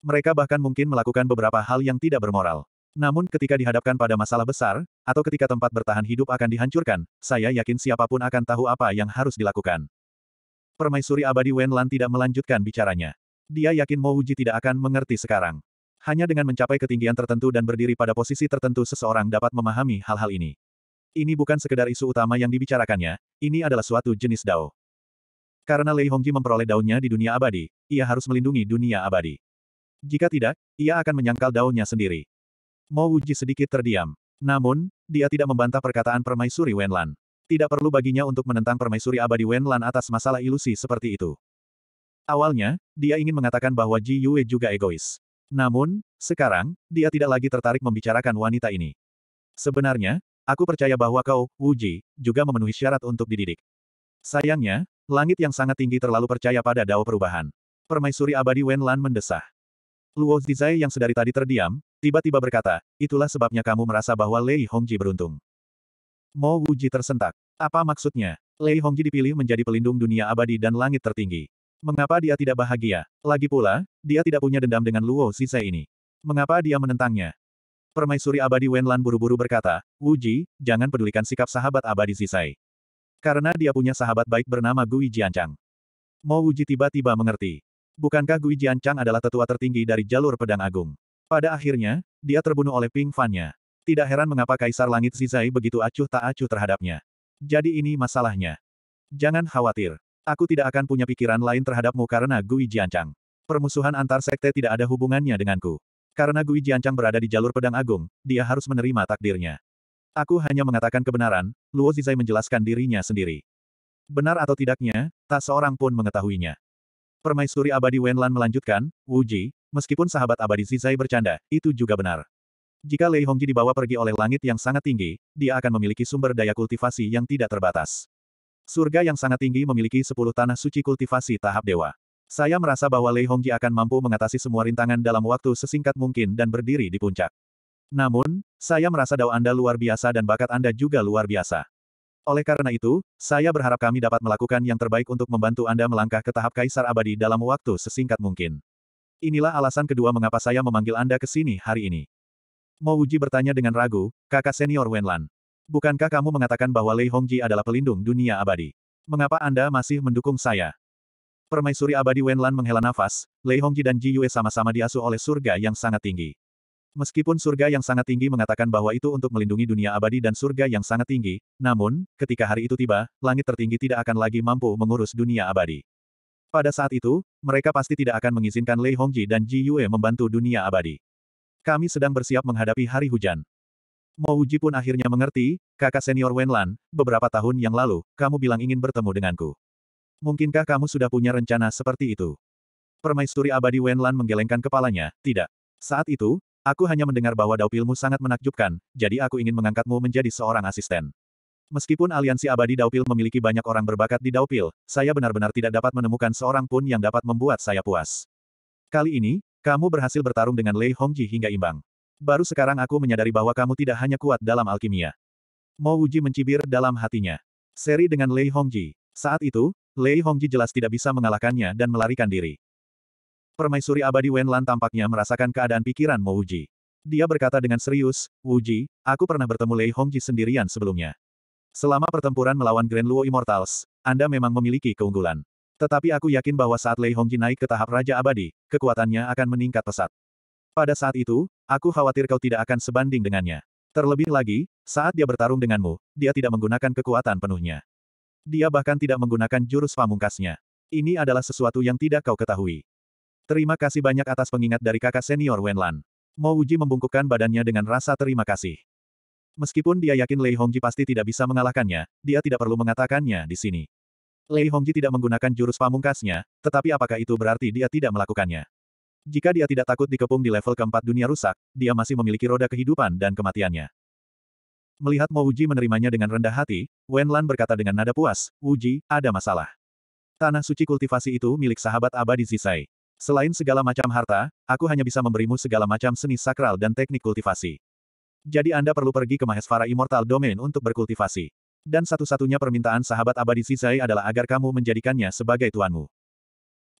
Mereka bahkan mungkin melakukan beberapa hal yang tidak bermoral. Namun ketika dihadapkan pada masalah besar, atau ketika tempat bertahan hidup akan dihancurkan, saya yakin siapapun akan tahu apa yang harus dilakukan. Permaisuri abadi Wen Lan tidak melanjutkan bicaranya. Dia yakin Mo Wuji tidak akan mengerti sekarang. Hanya dengan mencapai ketinggian tertentu dan berdiri pada posisi tertentu seseorang dapat memahami hal-hal ini. Ini bukan sekedar isu utama yang dibicarakannya, ini adalah suatu jenis dao. Karena Lei Hongji memperoleh daunnya di dunia abadi, ia harus melindungi dunia abadi. Jika tidak, ia akan menyangkal daunnya sendiri. Mo Wuji sedikit terdiam. Namun, dia tidak membantah perkataan permaisuri Wenlan. Tidak perlu baginya untuk menentang permaisuri abadi Wenlan atas masalah ilusi seperti itu. Awalnya, dia ingin mengatakan bahwa Ji Yue juga egois. Namun, sekarang, dia tidak lagi tertarik membicarakan wanita ini. Sebenarnya, aku percaya bahwa kau, Wuji, juga memenuhi syarat untuk dididik. Sayangnya, langit yang sangat tinggi terlalu percaya pada dao perubahan. Permaisuri abadi Wenlan mendesah. Luo Zizai yang sedari tadi terdiam, Tiba-tiba berkata, itulah sebabnya kamu merasa bahwa Lei Hongji beruntung. Mo Wuji tersentak. Apa maksudnya? Lei Hongji dipilih menjadi pelindung dunia abadi dan langit tertinggi. Mengapa dia tidak bahagia? Lagi pula, dia tidak punya dendam dengan Luo Sisei ini. Mengapa dia menentangnya? Permaisuri abadi Wenlan buru-buru berkata, Wuji, jangan pedulikan sikap sahabat abadi Sisei. Karena dia punya sahabat baik bernama Gui Jiancang. Mo Wuji tiba-tiba mengerti. Bukankah Gui Jiancang adalah tetua tertinggi dari jalur pedang agung? Pada akhirnya, dia terbunuh oleh Ping Fan-nya. Tidak heran mengapa Kaisar Langit Zizai begitu acuh tak acuh terhadapnya. Jadi ini masalahnya. Jangan khawatir. Aku tidak akan punya pikiran lain terhadapmu karena Gui Jiancang. Permusuhan antar sekte tidak ada hubungannya denganku. Karena Gui Jiancang berada di jalur pedang agung, dia harus menerima takdirnya. Aku hanya mengatakan kebenaran, Luo Zizai menjelaskan dirinya sendiri. Benar atau tidaknya, tak seorang pun mengetahuinya. Permaisuri abadi Wenlan melanjutkan, Wuji, meskipun sahabat abadi Zizai bercanda, itu juga benar. Jika Lei Hongji dibawa pergi oleh langit yang sangat tinggi, dia akan memiliki sumber daya kultivasi yang tidak terbatas. Surga yang sangat tinggi memiliki sepuluh tanah suci kultivasi tahap dewa. Saya merasa bahwa Lei Hongji akan mampu mengatasi semua rintangan dalam waktu sesingkat mungkin dan berdiri di puncak. Namun, saya merasa dao Anda luar biasa dan bakat Anda juga luar biasa. Oleh karena itu, saya berharap kami dapat melakukan yang terbaik untuk membantu Anda melangkah ke tahap kaisar abadi dalam waktu sesingkat mungkin. Inilah alasan kedua mengapa saya memanggil Anda ke sini hari ini. Wuji bertanya dengan ragu, kakak senior Wenlan. Bukankah kamu mengatakan bahwa Lei Hongji adalah pelindung dunia abadi? Mengapa Anda masih mendukung saya? Permaisuri abadi Wenlan menghela nafas, Lei Hongji dan Ji Yue sama-sama diasuh oleh surga yang sangat tinggi. Meskipun surga yang sangat tinggi mengatakan bahwa itu untuk melindungi dunia abadi dan surga yang sangat tinggi, namun, ketika hari itu tiba, langit tertinggi tidak akan lagi mampu mengurus dunia abadi. Pada saat itu, mereka pasti tidak akan mengizinkan Lei Hongji dan Ji Yue membantu dunia abadi. Kami sedang bersiap menghadapi hari hujan. Mo Wuji pun akhirnya mengerti, kakak senior Wenlan, beberapa tahun yang lalu, kamu bilang ingin bertemu denganku. Mungkinkah kamu sudah punya rencana seperti itu? Permaisuri abadi Wenlan menggelengkan kepalanya, tidak. Saat itu, Aku hanya mendengar bahwa daupilmu sangat menakjubkan, jadi aku ingin mengangkatmu menjadi seorang asisten. Meskipun aliansi abadi Daupil memiliki banyak orang berbakat di Daupil, saya benar-benar tidak dapat menemukan seorang pun yang dapat membuat saya puas. Kali ini, kamu berhasil bertarung dengan Lei Hongji hingga imbang. Baru sekarang aku menyadari bahwa kamu tidak hanya kuat dalam alkimia. Mo Wuji mencibir dalam hatinya. Seri dengan Lei Hongji. Saat itu, Lei Hongji jelas tidak bisa mengalahkannya dan melarikan diri. Permaisuri abadi Wenlan tampaknya merasakan keadaan pikiran Mouji. Dia berkata dengan serius, Wuji, aku pernah bertemu Lei Hongji sendirian sebelumnya. Selama pertempuran melawan Grand Luo Immortals, Anda memang memiliki keunggulan. Tetapi aku yakin bahwa saat Lei Hongji naik ke tahap Raja Abadi, kekuatannya akan meningkat pesat. Pada saat itu, aku khawatir kau tidak akan sebanding dengannya. Terlebih lagi, saat dia bertarung denganmu, dia tidak menggunakan kekuatan penuhnya. Dia bahkan tidak menggunakan jurus pamungkasnya. Ini adalah sesuatu yang tidak kau ketahui. Terima kasih banyak atas pengingat dari kakak senior Wenlan. Mo Wuji membungkukkan badannya dengan rasa terima kasih. Meskipun dia yakin Lei Hongji pasti tidak bisa mengalahkannya, dia tidak perlu mengatakannya di sini. Lei Hongji tidak menggunakan jurus pamungkasnya, tetapi apakah itu berarti dia tidak melakukannya? Jika dia tidak takut dikepung di level keempat dunia rusak, dia masih memiliki roda kehidupan dan kematiannya. Melihat Mo Wuji menerimanya dengan rendah hati, Wenlan berkata dengan nada puas, Wuji, ada masalah. Tanah suci kultivasi itu milik sahabat abadi Zisai. Selain segala macam harta, aku hanya bisa memberimu segala macam seni sakral dan teknik kultivasi. Jadi Anda perlu pergi ke Mahesvara Immortal Domain untuk berkultivasi. Dan satu-satunya permintaan sahabat abadi Zizai adalah agar kamu menjadikannya sebagai tuanmu.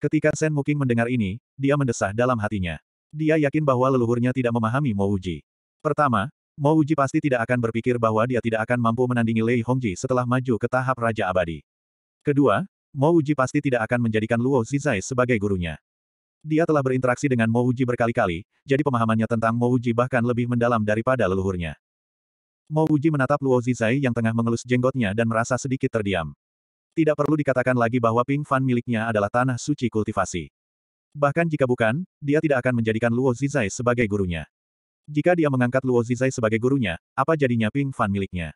Ketika Sen Muking mendengar ini, dia mendesah dalam hatinya. Dia yakin bahwa leluhurnya tidak memahami Mo Uji. Pertama, Mo Uji pasti tidak akan berpikir bahwa dia tidak akan mampu menandingi Lei Hongji setelah maju ke tahap Raja Abadi. Kedua, Mo Uji pasti tidak akan menjadikan Luo Zizai sebagai gurunya. Dia telah berinteraksi dengan Mo Uji berkali-kali, jadi pemahamannya tentang Mo Uji bahkan lebih mendalam daripada leluhurnya. Mo Uji menatap Luo Zizai yang tengah mengelus jenggotnya dan merasa sedikit terdiam. Tidak perlu dikatakan lagi bahwa Ping Fan miliknya adalah tanah suci kultivasi. Bahkan jika bukan, dia tidak akan menjadikan Luo Zizai sebagai gurunya. Jika dia mengangkat Luo Zizai sebagai gurunya, apa jadinya Ping Fan miliknya?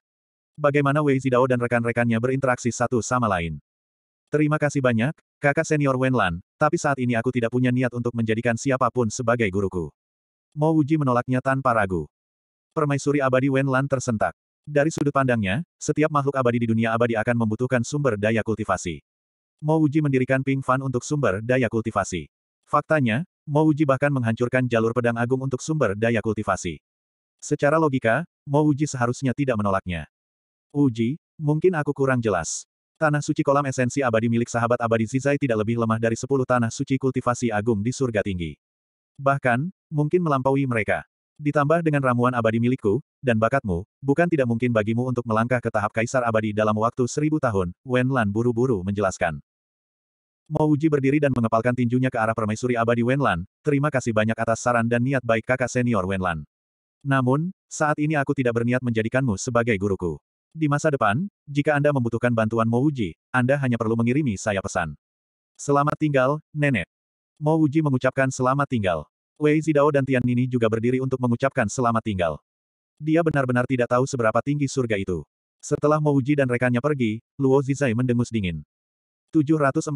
Bagaimana Wei Zidao dan rekan-rekannya berinteraksi satu sama lain? Terima kasih banyak, kakak senior Wenlan, tapi saat ini aku tidak punya niat untuk menjadikan siapapun sebagai guruku. Mo Wuji menolaknya tanpa ragu. Permaisuri abadi Wenlan tersentak. Dari sudut pandangnya, setiap makhluk abadi di dunia abadi akan membutuhkan sumber daya kultivasi. Mo Wuji mendirikan Ping Fan untuk sumber daya kultivasi. Faktanya, Mo Wuji bahkan menghancurkan jalur pedang agung untuk sumber daya kultivasi. Secara logika, Mo Wuji seharusnya tidak menolaknya. Uji, mungkin aku kurang jelas. Tanah suci kolam esensi abadi milik sahabat abadi Zizai tidak lebih lemah dari sepuluh tanah suci kultivasi agung di surga tinggi. Bahkan, mungkin melampaui mereka. Ditambah dengan ramuan abadi milikku, dan bakatmu, bukan tidak mungkin bagimu untuk melangkah ke tahap kaisar abadi dalam waktu seribu tahun, Wen Lan buru-buru menjelaskan. Mau Uji berdiri dan mengepalkan tinjunya ke arah permaisuri abadi Wen Lan, terima kasih banyak atas saran dan niat baik kakak senior Wen Lan. Namun, saat ini aku tidak berniat menjadikanmu sebagai guruku. Di masa depan, jika Anda membutuhkan bantuan Mouji, Anda hanya perlu mengirimi saya pesan. Selamat tinggal, nenek. Mouji mengucapkan selamat tinggal. Wei Zidao dan Tian Nini juga berdiri untuk mengucapkan selamat tinggal. Dia benar-benar tidak tahu seberapa tinggi surga itu. Setelah Mouji dan rekannya pergi, Luo Zizai mendengus dingin. 747.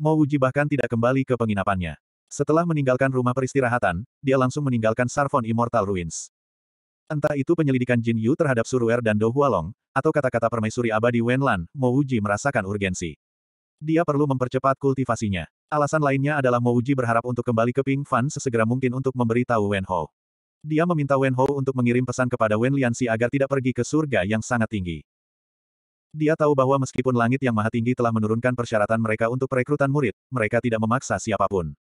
Mouji bahkan tidak kembali ke penginapannya. Setelah meninggalkan rumah peristirahatan, dia langsung meninggalkan Sarfon Immortal Ruins. Entah itu penyelidikan Jin Yu terhadap Suruer dan Do Hualong, atau kata-kata permaisuri abadi Wenlan, Mo Uji merasakan urgensi. Dia perlu mempercepat kultivasinya. Alasan lainnya adalah Mo Uji berharap untuk kembali ke Ping Fan sesegera mungkin untuk memberitahu Wen Ho. Dia meminta Wen Ho untuk mengirim pesan kepada Wen Liansi agar tidak pergi ke surga yang sangat tinggi. Dia tahu bahwa meskipun langit yang maha tinggi telah menurunkan persyaratan mereka untuk perekrutan murid, mereka tidak memaksa siapapun.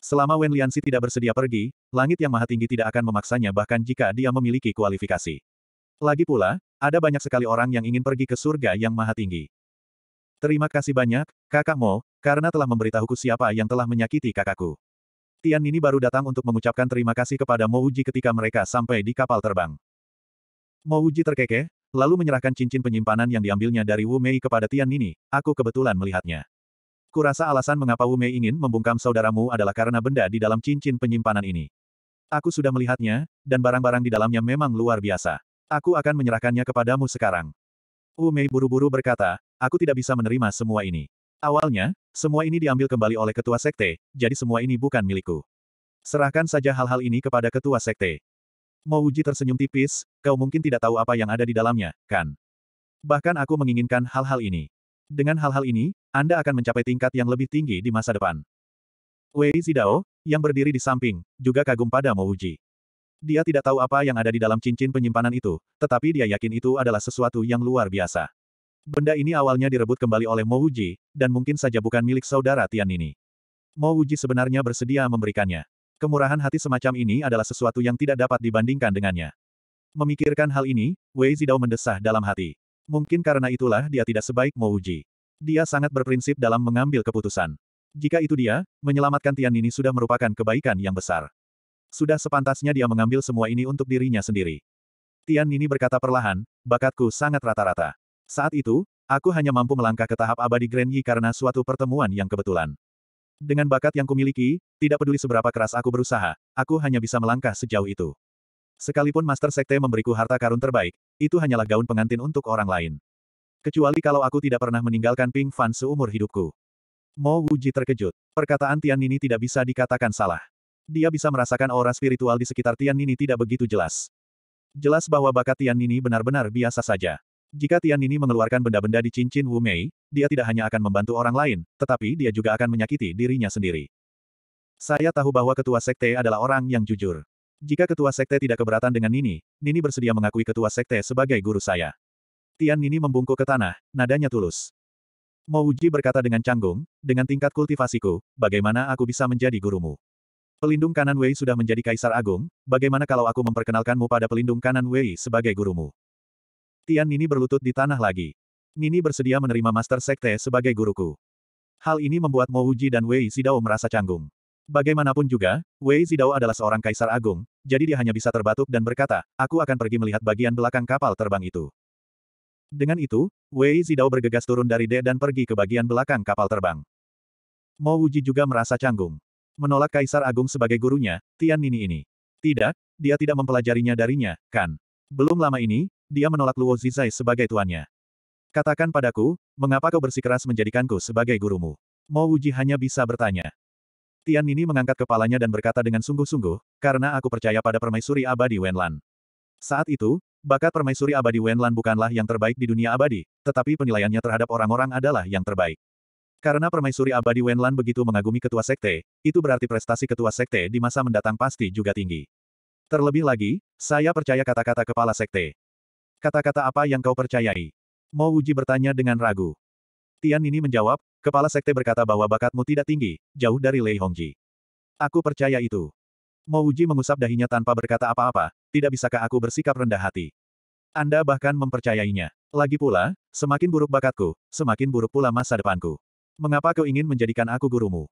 Selama Wen Lianxi tidak bersedia pergi, langit yang maha tinggi tidak akan memaksanya bahkan jika dia memiliki kualifikasi. Lagi pula, ada banyak sekali orang yang ingin pergi ke surga yang maha tinggi. Terima kasih banyak, kakak Mo, karena telah memberitahuku siapa yang telah menyakiti kakakku. Tian Nini baru datang untuk mengucapkan terima kasih kepada Mo Uji ketika mereka sampai di kapal terbang. Mo Uji terkekeh, lalu menyerahkan cincin penyimpanan yang diambilnya dari Wu Mei kepada Tian Nini, aku kebetulan melihatnya. Kurasa alasan mengapa Wu Mei ingin membungkam saudaramu adalah karena benda di dalam cincin penyimpanan ini. Aku sudah melihatnya, dan barang-barang di dalamnya memang luar biasa. Aku akan menyerahkannya kepadamu sekarang. Wu Mei buru-buru berkata, aku tidak bisa menerima semua ini. Awalnya, semua ini diambil kembali oleh ketua sekte, jadi semua ini bukan milikku. Serahkan saja hal-hal ini kepada ketua sekte. uji tersenyum tipis, kau mungkin tidak tahu apa yang ada di dalamnya, kan? Bahkan aku menginginkan hal-hal ini. Dengan hal-hal ini, Anda akan mencapai tingkat yang lebih tinggi di masa depan. Wei Zidao, yang berdiri di samping, juga kagum pada Mo Uji. Dia tidak tahu apa yang ada di dalam cincin penyimpanan itu, tetapi dia yakin itu adalah sesuatu yang luar biasa. Benda ini awalnya direbut kembali oleh Mo Uji, dan mungkin saja bukan milik saudara Tian Mo Uji sebenarnya bersedia memberikannya. Kemurahan hati semacam ini adalah sesuatu yang tidak dapat dibandingkan dengannya. Memikirkan hal ini, Wei Zidao mendesah dalam hati. Mungkin karena itulah dia tidak sebaik Uji. Dia sangat berprinsip dalam mengambil keputusan. Jika itu dia, menyelamatkan Tian ini sudah merupakan kebaikan yang besar. Sudah sepantasnya dia mengambil semua ini untuk dirinya sendiri. Tian Nini berkata perlahan, bakatku sangat rata-rata. Saat itu, aku hanya mampu melangkah ke tahap abadi Grand Yi karena suatu pertemuan yang kebetulan. Dengan bakat yang kumiliki, tidak peduli seberapa keras aku berusaha, aku hanya bisa melangkah sejauh itu. Sekalipun Master Sekte memberiku harta karun terbaik, itu hanyalah gaun pengantin untuk orang lain. Kecuali kalau aku tidak pernah meninggalkan Ping Fan seumur hidupku. Mo Wuji terkejut. Perkataan Tian Nini tidak bisa dikatakan salah. Dia bisa merasakan aura spiritual di sekitar Tian Nini tidak begitu jelas. Jelas bahwa bakat Tian Nini benar-benar biasa saja. Jika Tian Nini mengeluarkan benda-benda di cincin Wu Mei, dia tidak hanya akan membantu orang lain, tetapi dia juga akan menyakiti dirinya sendiri. Saya tahu bahwa ketua sekte adalah orang yang jujur. Jika ketua sekte tidak keberatan dengan Nini, Nini bersedia mengakui ketua sekte sebagai guru saya. Tian Nini membungkuk ke tanah, nadanya tulus. Mouji berkata dengan canggung, dengan tingkat kultivasiku, bagaimana aku bisa menjadi gurumu? Pelindung kanan Wei sudah menjadi kaisar agung, bagaimana kalau aku memperkenalkanmu pada pelindung kanan Wei sebagai gurumu? Tian Nini berlutut di tanah lagi. Nini bersedia menerima master sekte sebagai guruku. Hal ini membuat Mo Uji dan Wei Sidao merasa canggung. Bagaimanapun juga, Wei Zidao adalah seorang kaisar agung, jadi dia hanya bisa terbatuk dan berkata, aku akan pergi melihat bagian belakang kapal terbang itu. Dengan itu, Wei Zidao bergegas turun dari D dan pergi ke bagian belakang kapal terbang. Mo Wuji juga merasa canggung. Menolak kaisar agung sebagai gurunya, Tian Nini ini. Tidak, dia tidak mempelajarinya darinya, kan? Belum lama ini, dia menolak Luo Zizai sebagai tuannya. Katakan padaku, mengapa kau bersikeras menjadikanku sebagai gurumu? Mo Wuji hanya bisa bertanya. Tian Nini mengangkat kepalanya dan berkata dengan sungguh-sungguh, karena aku percaya pada permaisuri abadi Wenlan. Saat itu, bakat permaisuri abadi Wenlan bukanlah yang terbaik di dunia abadi, tetapi penilaiannya terhadap orang-orang adalah yang terbaik. Karena permaisuri abadi Wenlan begitu mengagumi ketua sekte, itu berarti prestasi ketua sekte di masa mendatang pasti juga tinggi. Terlebih lagi, saya percaya kata-kata kepala sekte. Kata-kata apa yang kau percayai? Mo Uji bertanya dengan ragu. Tian ini menjawab, Kepala sekte berkata bahwa bakatmu tidak tinggi, jauh dari Lei Hongji. Aku percaya itu. Mouji mengusap dahinya tanpa berkata apa-apa, tidak bisakah aku bersikap rendah hati. Anda bahkan mempercayainya. Lagi pula, semakin buruk bakatku, semakin buruk pula masa depanku. Mengapa kau ingin menjadikan aku gurumu?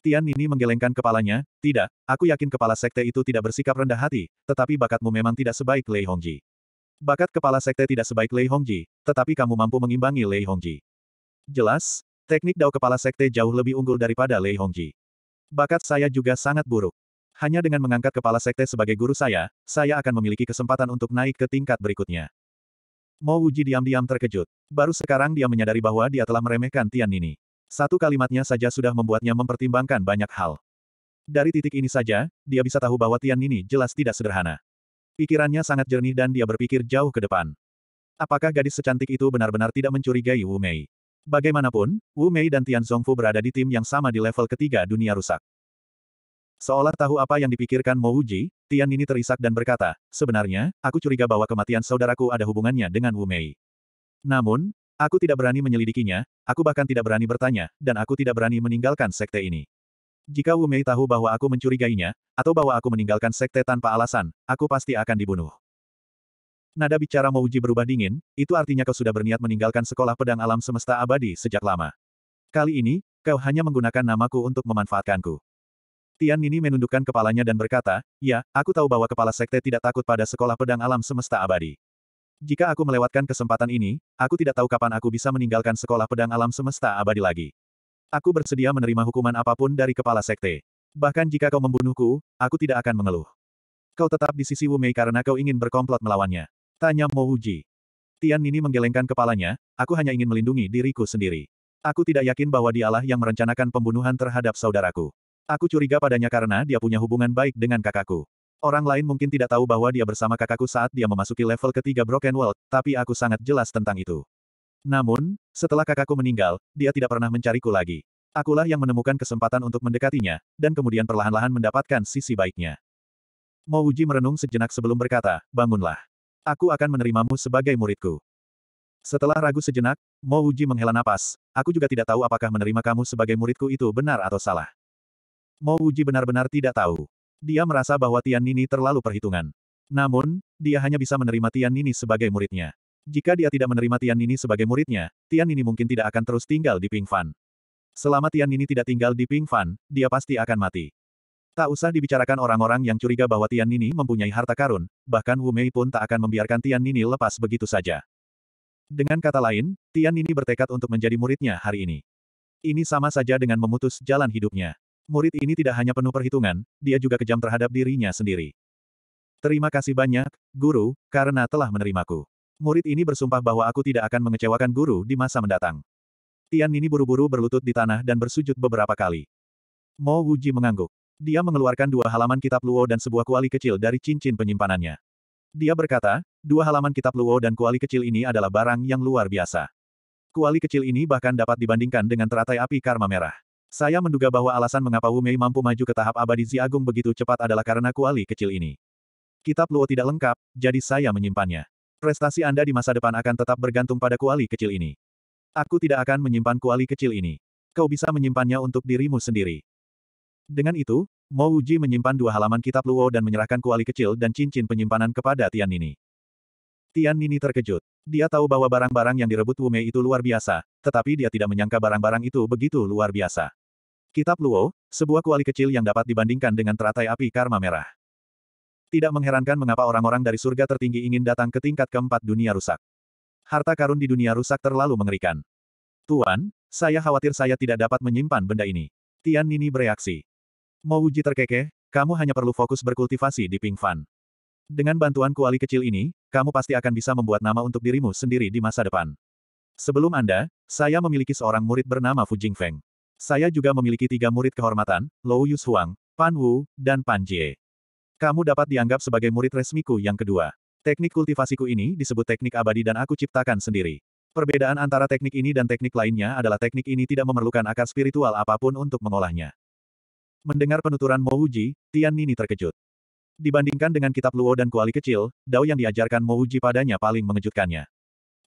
Tian Nini menggelengkan kepalanya, tidak, aku yakin kepala sekte itu tidak bersikap rendah hati, tetapi bakatmu memang tidak sebaik Lei Hongji. Bakat kepala sekte tidak sebaik Lei Hongji, tetapi kamu mampu mengimbangi Lei Hongji. Jelas, Teknik dao kepala sekte jauh lebih unggul daripada Lei Hongji. Bakat saya juga sangat buruk. Hanya dengan mengangkat kepala sekte sebagai guru saya, saya akan memiliki kesempatan untuk naik ke tingkat berikutnya. Mo Wuji diam-diam terkejut. Baru sekarang dia menyadari bahwa dia telah meremehkan Tian Nini. Satu kalimatnya saja sudah membuatnya mempertimbangkan banyak hal. Dari titik ini saja, dia bisa tahu bahwa Tian Nini jelas tidak sederhana. Pikirannya sangat jernih dan dia berpikir jauh ke depan. Apakah gadis secantik itu benar-benar tidak mencurigai Wu Mei? Bagaimanapun, Wu Mei dan Tian Zhongfu berada di tim yang sama di level ketiga dunia rusak. Seolah tahu apa yang dipikirkan Mo Wuji, Tian ini terisak dan berkata, sebenarnya, aku curiga bahwa kematian saudaraku ada hubungannya dengan Wu Mei. Namun, aku tidak berani menyelidikinya, aku bahkan tidak berani bertanya, dan aku tidak berani meninggalkan sekte ini. Jika Wu Mei tahu bahwa aku mencurigainya, atau bahwa aku meninggalkan sekte tanpa alasan, aku pasti akan dibunuh. Nada bicara Mouji berubah dingin, itu artinya kau sudah berniat meninggalkan sekolah pedang alam semesta abadi sejak lama. Kali ini, kau hanya menggunakan namaku untuk memanfaatkanku. Tian Nini menundukkan kepalanya dan berkata, Ya, aku tahu bahwa kepala sekte tidak takut pada sekolah pedang alam semesta abadi. Jika aku melewatkan kesempatan ini, aku tidak tahu kapan aku bisa meninggalkan sekolah pedang alam semesta abadi lagi. Aku bersedia menerima hukuman apapun dari kepala sekte. Bahkan jika kau membunuhku, aku tidak akan mengeluh. Kau tetap di sisi Wu Mei karena kau ingin berkomplot melawannya. Tanya Mo Uji. Tian Nini menggelengkan kepalanya, aku hanya ingin melindungi diriku sendiri. Aku tidak yakin bahwa dialah yang merencanakan pembunuhan terhadap saudaraku. Aku curiga padanya karena dia punya hubungan baik dengan kakakku. Orang lain mungkin tidak tahu bahwa dia bersama kakakku saat dia memasuki level ketiga Broken World, tapi aku sangat jelas tentang itu. Namun, setelah kakakku meninggal, dia tidak pernah mencariku lagi. Akulah yang menemukan kesempatan untuk mendekatinya, dan kemudian perlahan-lahan mendapatkan sisi baiknya. Mo merenung sejenak sebelum berkata, bangunlah. Aku akan menerimamu sebagai muridku. Setelah ragu sejenak, Mo Uji menghela napas. Aku juga tidak tahu apakah menerima kamu sebagai muridku itu benar atau salah. Mo Uji benar-benar tidak tahu. Dia merasa bahwa Tian Nini terlalu perhitungan. Namun, dia hanya bisa menerima Tian Nini sebagai muridnya. Jika dia tidak menerima Tian Nini sebagai muridnya, Tian Nini mungkin tidak akan terus tinggal di Ping Fan. Selama Tian Nini tidak tinggal di Ping Fan, dia pasti akan mati. Tak usah dibicarakan orang-orang yang curiga bahwa Tian Nini mempunyai harta karun, bahkan Wu Mei pun tak akan membiarkan Tian Nini lepas begitu saja. Dengan kata lain, Tian Nini bertekad untuk menjadi muridnya hari ini. Ini sama saja dengan memutus jalan hidupnya. Murid ini tidak hanya penuh perhitungan, dia juga kejam terhadap dirinya sendiri. Terima kasih banyak, guru, karena telah menerimaku. Murid ini bersumpah bahwa aku tidak akan mengecewakan guru di masa mendatang. Tian Nini buru-buru berlutut di tanah dan bersujud beberapa kali. Mo Wuji mengangguk. Dia mengeluarkan dua halaman kitab Luo dan sebuah kuali kecil dari cincin penyimpanannya. Dia berkata, dua halaman kitab Luo dan kuali kecil ini adalah barang yang luar biasa. Kuali kecil ini bahkan dapat dibandingkan dengan teratai api karma merah. Saya menduga bahwa alasan mengapa Wu Mei mampu maju ke tahap abadi Zi Agung begitu cepat adalah karena kuali kecil ini. Kitab Luo tidak lengkap, jadi saya menyimpannya. Prestasi Anda di masa depan akan tetap bergantung pada kuali kecil ini. Aku tidak akan menyimpan kuali kecil ini. Kau bisa menyimpannya untuk dirimu sendiri. Dengan itu, Mo Uji menyimpan dua halaman kitab Luo dan menyerahkan kuali kecil dan cincin penyimpanan kepada Tian Nini. Tian Nini terkejut. Dia tahu bahwa barang-barang yang direbut Wu Mei itu luar biasa, tetapi dia tidak menyangka barang-barang itu begitu luar biasa. Kitab Luo, sebuah kuali kecil yang dapat dibandingkan dengan teratai api karma merah. Tidak mengherankan mengapa orang-orang dari surga tertinggi ingin datang ke tingkat keempat dunia rusak. Harta karun di dunia rusak terlalu mengerikan. Tuan, saya khawatir saya tidak dapat menyimpan benda ini. Tian Nini bereaksi uji terkekeh, kamu hanya perlu fokus berkultivasi di Ping Fan. Dengan bantuan kuali kecil ini, kamu pasti akan bisa membuat nama untuk dirimu sendiri di masa depan. Sebelum Anda, saya memiliki seorang murid bernama Fu Jingfeng. Saya juga memiliki tiga murid kehormatan, Lou Yus Huang, Pan Wu, dan Pan Jie. Kamu dapat dianggap sebagai murid resmiku yang kedua. Teknik kultivasiku ini disebut teknik abadi dan aku ciptakan sendiri. Perbedaan antara teknik ini dan teknik lainnya adalah teknik ini tidak memerlukan akar spiritual apapun untuk mengolahnya. Mendengar penuturan Mo Wuji, Tian Nini terkejut. Dibandingkan dengan kitab Luo dan kuali kecil, Dao yang diajarkan Mo Wuji padanya paling mengejutkannya.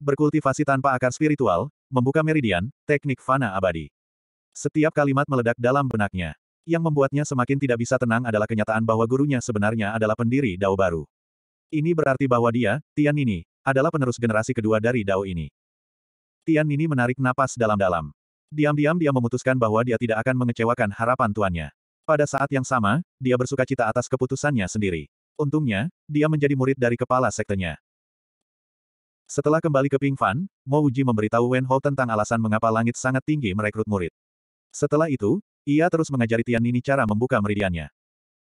Berkultivasi tanpa akar spiritual, membuka meridian, teknik fana abadi. Setiap kalimat meledak dalam benaknya. Yang membuatnya semakin tidak bisa tenang adalah kenyataan bahwa gurunya sebenarnya adalah pendiri Dao baru. Ini berarti bahwa dia, Tian Nini, adalah penerus generasi kedua dari Dao ini. Tian Nini menarik napas dalam-dalam. Diam-diam dia memutuskan bahwa dia tidak akan mengecewakan harapan tuannya. Pada saat yang sama, dia bersuka cita atas keputusannya sendiri. Untungnya, dia menjadi murid dari kepala sektenya. Setelah kembali ke Ping Fan, Mo Uji memberitahu Wen Ho tentang alasan mengapa langit sangat tinggi merekrut murid. Setelah itu, ia terus mengajari Tian Nini cara membuka meridiannya.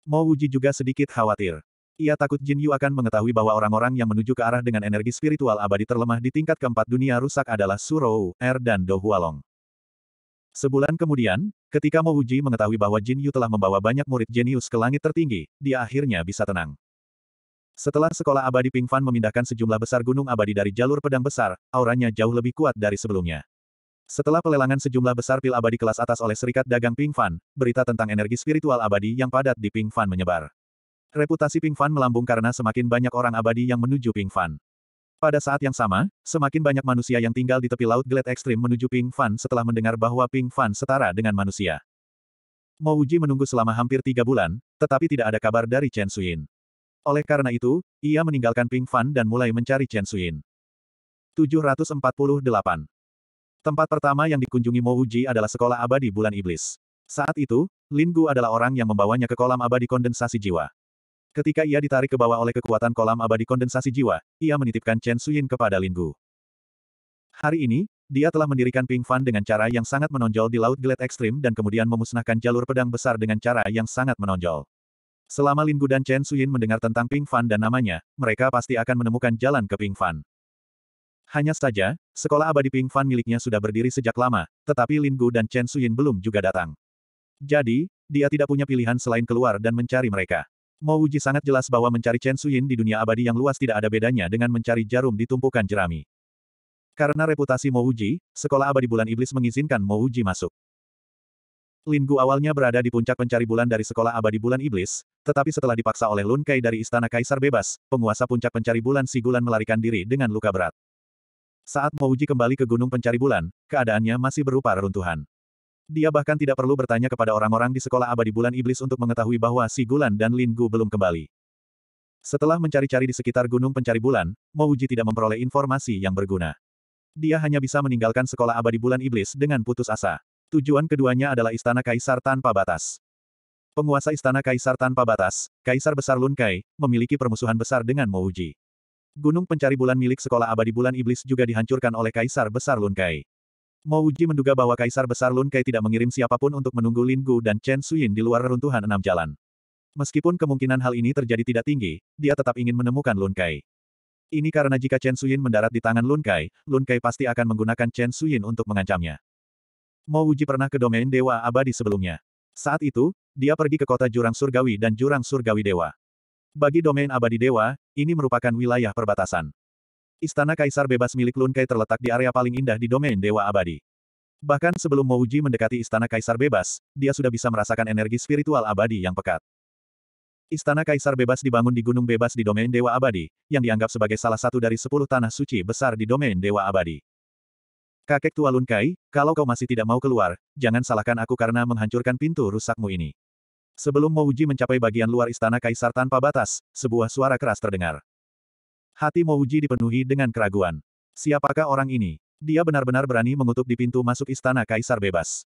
Mo Uji juga sedikit khawatir. Ia takut Jin Yu akan mengetahui bahwa orang-orang yang menuju ke arah dengan energi spiritual abadi terlemah di tingkat keempat dunia rusak adalah Su Rou, Er dan Do Hualong. Sebulan kemudian, ketika Mouji mengetahui bahwa Jin Yu telah membawa banyak murid jenius ke langit tertinggi, dia akhirnya bisa tenang. Setelah sekolah abadi Ping Fan memindahkan sejumlah besar gunung abadi dari jalur pedang besar, auranya jauh lebih kuat dari sebelumnya. Setelah pelelangan sejumlah besar pil abadi kelas atas oleh Serikat Dagang Ping Fan, berita tentang energi spiritual abadi yang padat di Ping Fan menyebar. Reputasi Ping Fan melambung karena semakin banyak orang abadi yang menuju Ping Fan. Pada saat yang sama, semakin banyak manusia yang tinggal di tepi laut Glade Ekstrim menuju Ping Fan setelah mendengar bahwa Ping Fan setara dengan manusia. Mo Uji menunggu selama hampir tiga bulan, tetapi tidak ada kabar dari Chen Suyin. Oleh karena itu, ia meninggalkan Ping Fan dan mulai mencari Chen Suyin. 748. Tempat pertama yang dikunjungi Mo Uji adalah sekolah abadi bulan iblis. Saat itu, Lin Gu adalah orang yang membawanya ke kolam abadi kondensasi jiwa. Ketika ia ditarik ke bawah oleh kekuatan kolam abadi kondensasi jiwa, ia menitipkan Chen Suyin kepada Linggu. Hari ini, dia telah mendirikan Ping Fan dengan cara yang sangat menonjol di Laut Gelet Ekstrim dan kemudian memusnahkan jalur pedang besar dengan cara yang sangat menonjol. Selama Linggu dan Chen Suyin mendengar tentang Ping Fan dan namanya, mereka pasti akan menemukan jalan ke Ping Fan. Hanya saja, sekolah abadi Ping Fan miliknya sudah berdiri sejak lama, tetapi Linggu dan Chen Suyin belum juga datang. Jadi, dia tidak punya pilihan selain keluar dan mencari mereka. Mo Uji sangat jelas bahwa mencari Chen Suyin di dunia abadi yang luas tidak ada bedanya dengan mencari jarum di tumpukan jerami. Karena reputasi Mo Uji, sekolah abadi bulan iblis mengizinkan Mo Uji masuk. Lin awalnya berada di puncak pencari bulan dari sekolah abadi bulan iblis, tetapi setelah dipaksa oleh Lun Kai dari istana kaisar bebas, penguasa puncak pencari bulan si Gulan melarikan diri dengan luka berat. Saat Mo Uji kembali ke gunung pencari bulan, keadaannya masih berupa reruntuhan. Dia bahkan tidak perlu bertanya kepada orang-orang di sekolah abadi bulan iblis untuk mengetahui bahwa si Gulan dan Lin Gu belum kembali. Setelah mencari-cari di sekitar gunung pencari bulan, Mouji tidak memperoleh informasi yang berguna. Dia hanya bisa meninggalkan sekolah abadi bulan iblis dengan putus asa. Tujuan keduanya adalah istana kaisar tanpa batas. Penguasa istana kaisar tanpa batas, Kaisar Besar Lun Kai, memiliki permusuhan besar dengan Mouji. Gunung pencari bulan milik sekolah abadi bulan iblis juga dihancurkan oleh Kaisar Besar Lun Kai. Mo Wuji menduga bahwa Kaisar Besar Lun Kai tidak mengirim siapapun untuk menunggu Lin Gu dan Chen Suyin di luar reruntuhan enam jalan. Meskipun kemungkinan hal ini terjadi tidak tinggi, dia tetap ingin menemukan Lun Kai. Ini karena jika Chen Suyin mendarat di tangan Lun Kai, Lun Kai pasti akan menggunakan Chen Suyin untuk mengancamnya. Mo Wuji pernah ke domain Dewa Abadi sebelumnya. Saat itu, dia pergi ke kota Jurang Surgawi dan Jurang Surgawi Dewa. Bagi domain abadi dewa, ini merupakan wilayah perbatasan. Istana Kaisar bebas milik Lunkai terletak di area paling indah di domain Dewa Abadi. Bahkan sebelum Mouji mendekati Istana Kaisar bebas, dia sudah bisa merasakan energi spiritual abadi yang pekat. Istana Kaisar bebas dibangun di Gunung Bebas di domain Dewa Abadi, yang dianggap sebagai salah satu dari sepuluh tanah suci besar di domain Dewa Abadi. Kakek tua Lunkai, kalau kau masih tidak mau keluar, jangan salahkan aku karena menghancurkan pintu rusakmu ini. Sebelum Mouji mencapai bagian luar istana kaisar tanpa batas, sebuah suara keras terdengar. Hati Mouji dipenuhi dengan keraguan. Siapakah orang ini? Dia benar-benar berani mengutuk di pintu masuk istana kaisar bebas.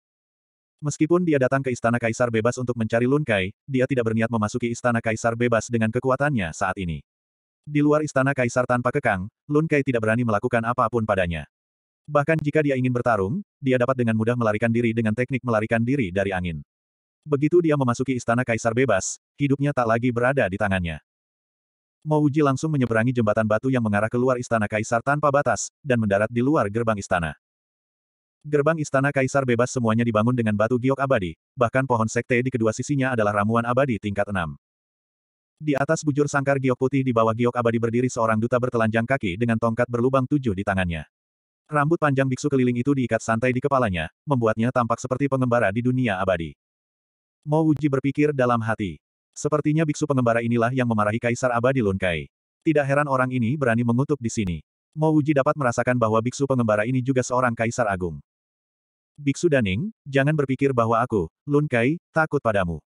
Meskipun dia datang ke istana kaisar bebas untuk mencari Lun Kai, dia tidak berniat memasuki istana kaisar bebas dengan kekuatannya saat ini. Di luar istana kaisar tanpa kekang, Lun Kai tidak berani melakukan apapun padanya. Bahkan jika dia ingin bertarung, dia dapat dengan mudah melarikan diri dengan teknik melarikan diri dari angin. Begitu dia memasuki istana kaisar bebas, hidupnya tak lagi berada di tangannya. Mo langsung menyeberangi jembatan batu yang mengarah keluar istana kaisar tanpa batas, dan mendarat di luar gerbang istana. Gerbang istana kaisar bebas semuanya dibangun dengan batu giok abadi, bahkan pohon sekte di kedua sisinya adalah ramuan abadi tingkat 6. Di atas bujur sangkar giok putih di bawah giok abadi berdiri seorang duta bertelanjang kaki dengan tongkat berlubang tujuh di tangannya. Rambut panjang biksu keliling itu diikat santai di kepalanya, membuatnya tampak seperti pengembara di dunia abadi. Mo berpikir dalam hati. Sepertinya biksu pengembara inilah yang memarahi Kaisar Abadi Lunkai. Tidak heran orang ini berani mengutuk di sini. Mouji dapat merasakan bahwa biksu pengembara ini juga seorang Kaisar Agung. Biksu Daning, jangan berpikir bahwa aku, Lunkai, takut padamu.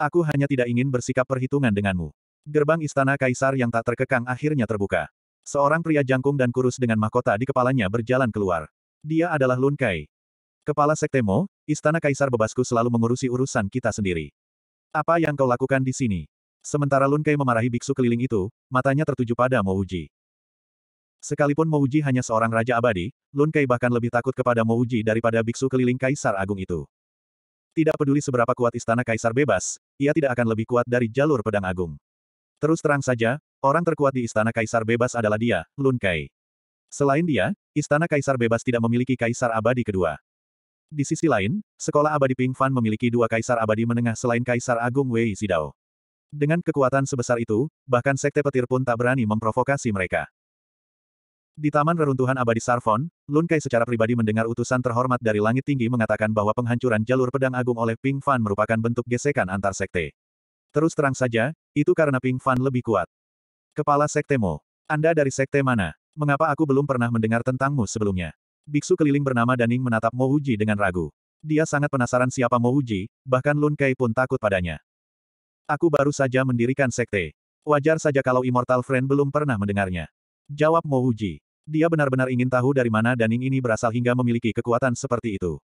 Aku hanya tidak ingin bersikap perhitungan denganmu. Gerbang istana Kaisar yang tak terkekang akhirnya terbuka. Seorang pria jangkung dan kurus dengan mahkota di kepalanya berjalan keluar. Dia adalah Lunkai. Kepala Sektemo, Istana Kaisar Bebasku selalu mengurusi urusan kita sendiri. Apa yang kau lakukan di sini? Sementara Lun Kei memarahi biksu keliling itu, matanya tertuju pada Mouji. Sekalipun Mouji hanya seorang raja abadi, Lun Kei bahkan lebih takut kepada Mouji daripada biksu keliling Kaisar Agung itu. Tidak peduli seberapa kuat istana Kaisar bebas, ia tidak akan lebih kuat dari jalur pedang agung. Terus terang saja, orang terkuat di istana Kaisar bebas adalah dia, Lun Kai. Selain dia, istana Kaisar bebas tidak memiliki Kaisar abadi kedua. Di sisi lain, sekolah abadi Ping Fan memiliki dua kaisar abadi menengah selain Kaisar Agung Wei Sidao. Dengan kekuatan sebesar itu, bahkan sekte petir pun tak berani memprovokasi mereka. Di Taman Reruntuhan Abadi Sarfon, Lun Kai secara pribadi mendengar utusan terhormat dari langit tinggi mengatakan bahwa penghancuran jalur pedang agung oleh Ping Fan merupakan bentuk gesekan antar sekte. Terus terang saja, itu karena Ping Fan lebih kuat. Kepala Sekte Mo. Anda dari sekte mana? Mengapa aku belum pernah mendengar tentangmu sebelumnya? Biksu keliling bernama Daning menatap Mo Uji dengan ragu. Dia sangat penasaran siapa Mo Uji, bahkan Lun Kai pun takut padanya. Aku baru saja mendirikan sekte. Wajar saja kalau Immortal Friend belum pernah mendengarnya. Jawab Mo Uji. Dia benar-benar ingin tahu dari mana Daning ini berasal hingga memiliki kekuatan seperti itu.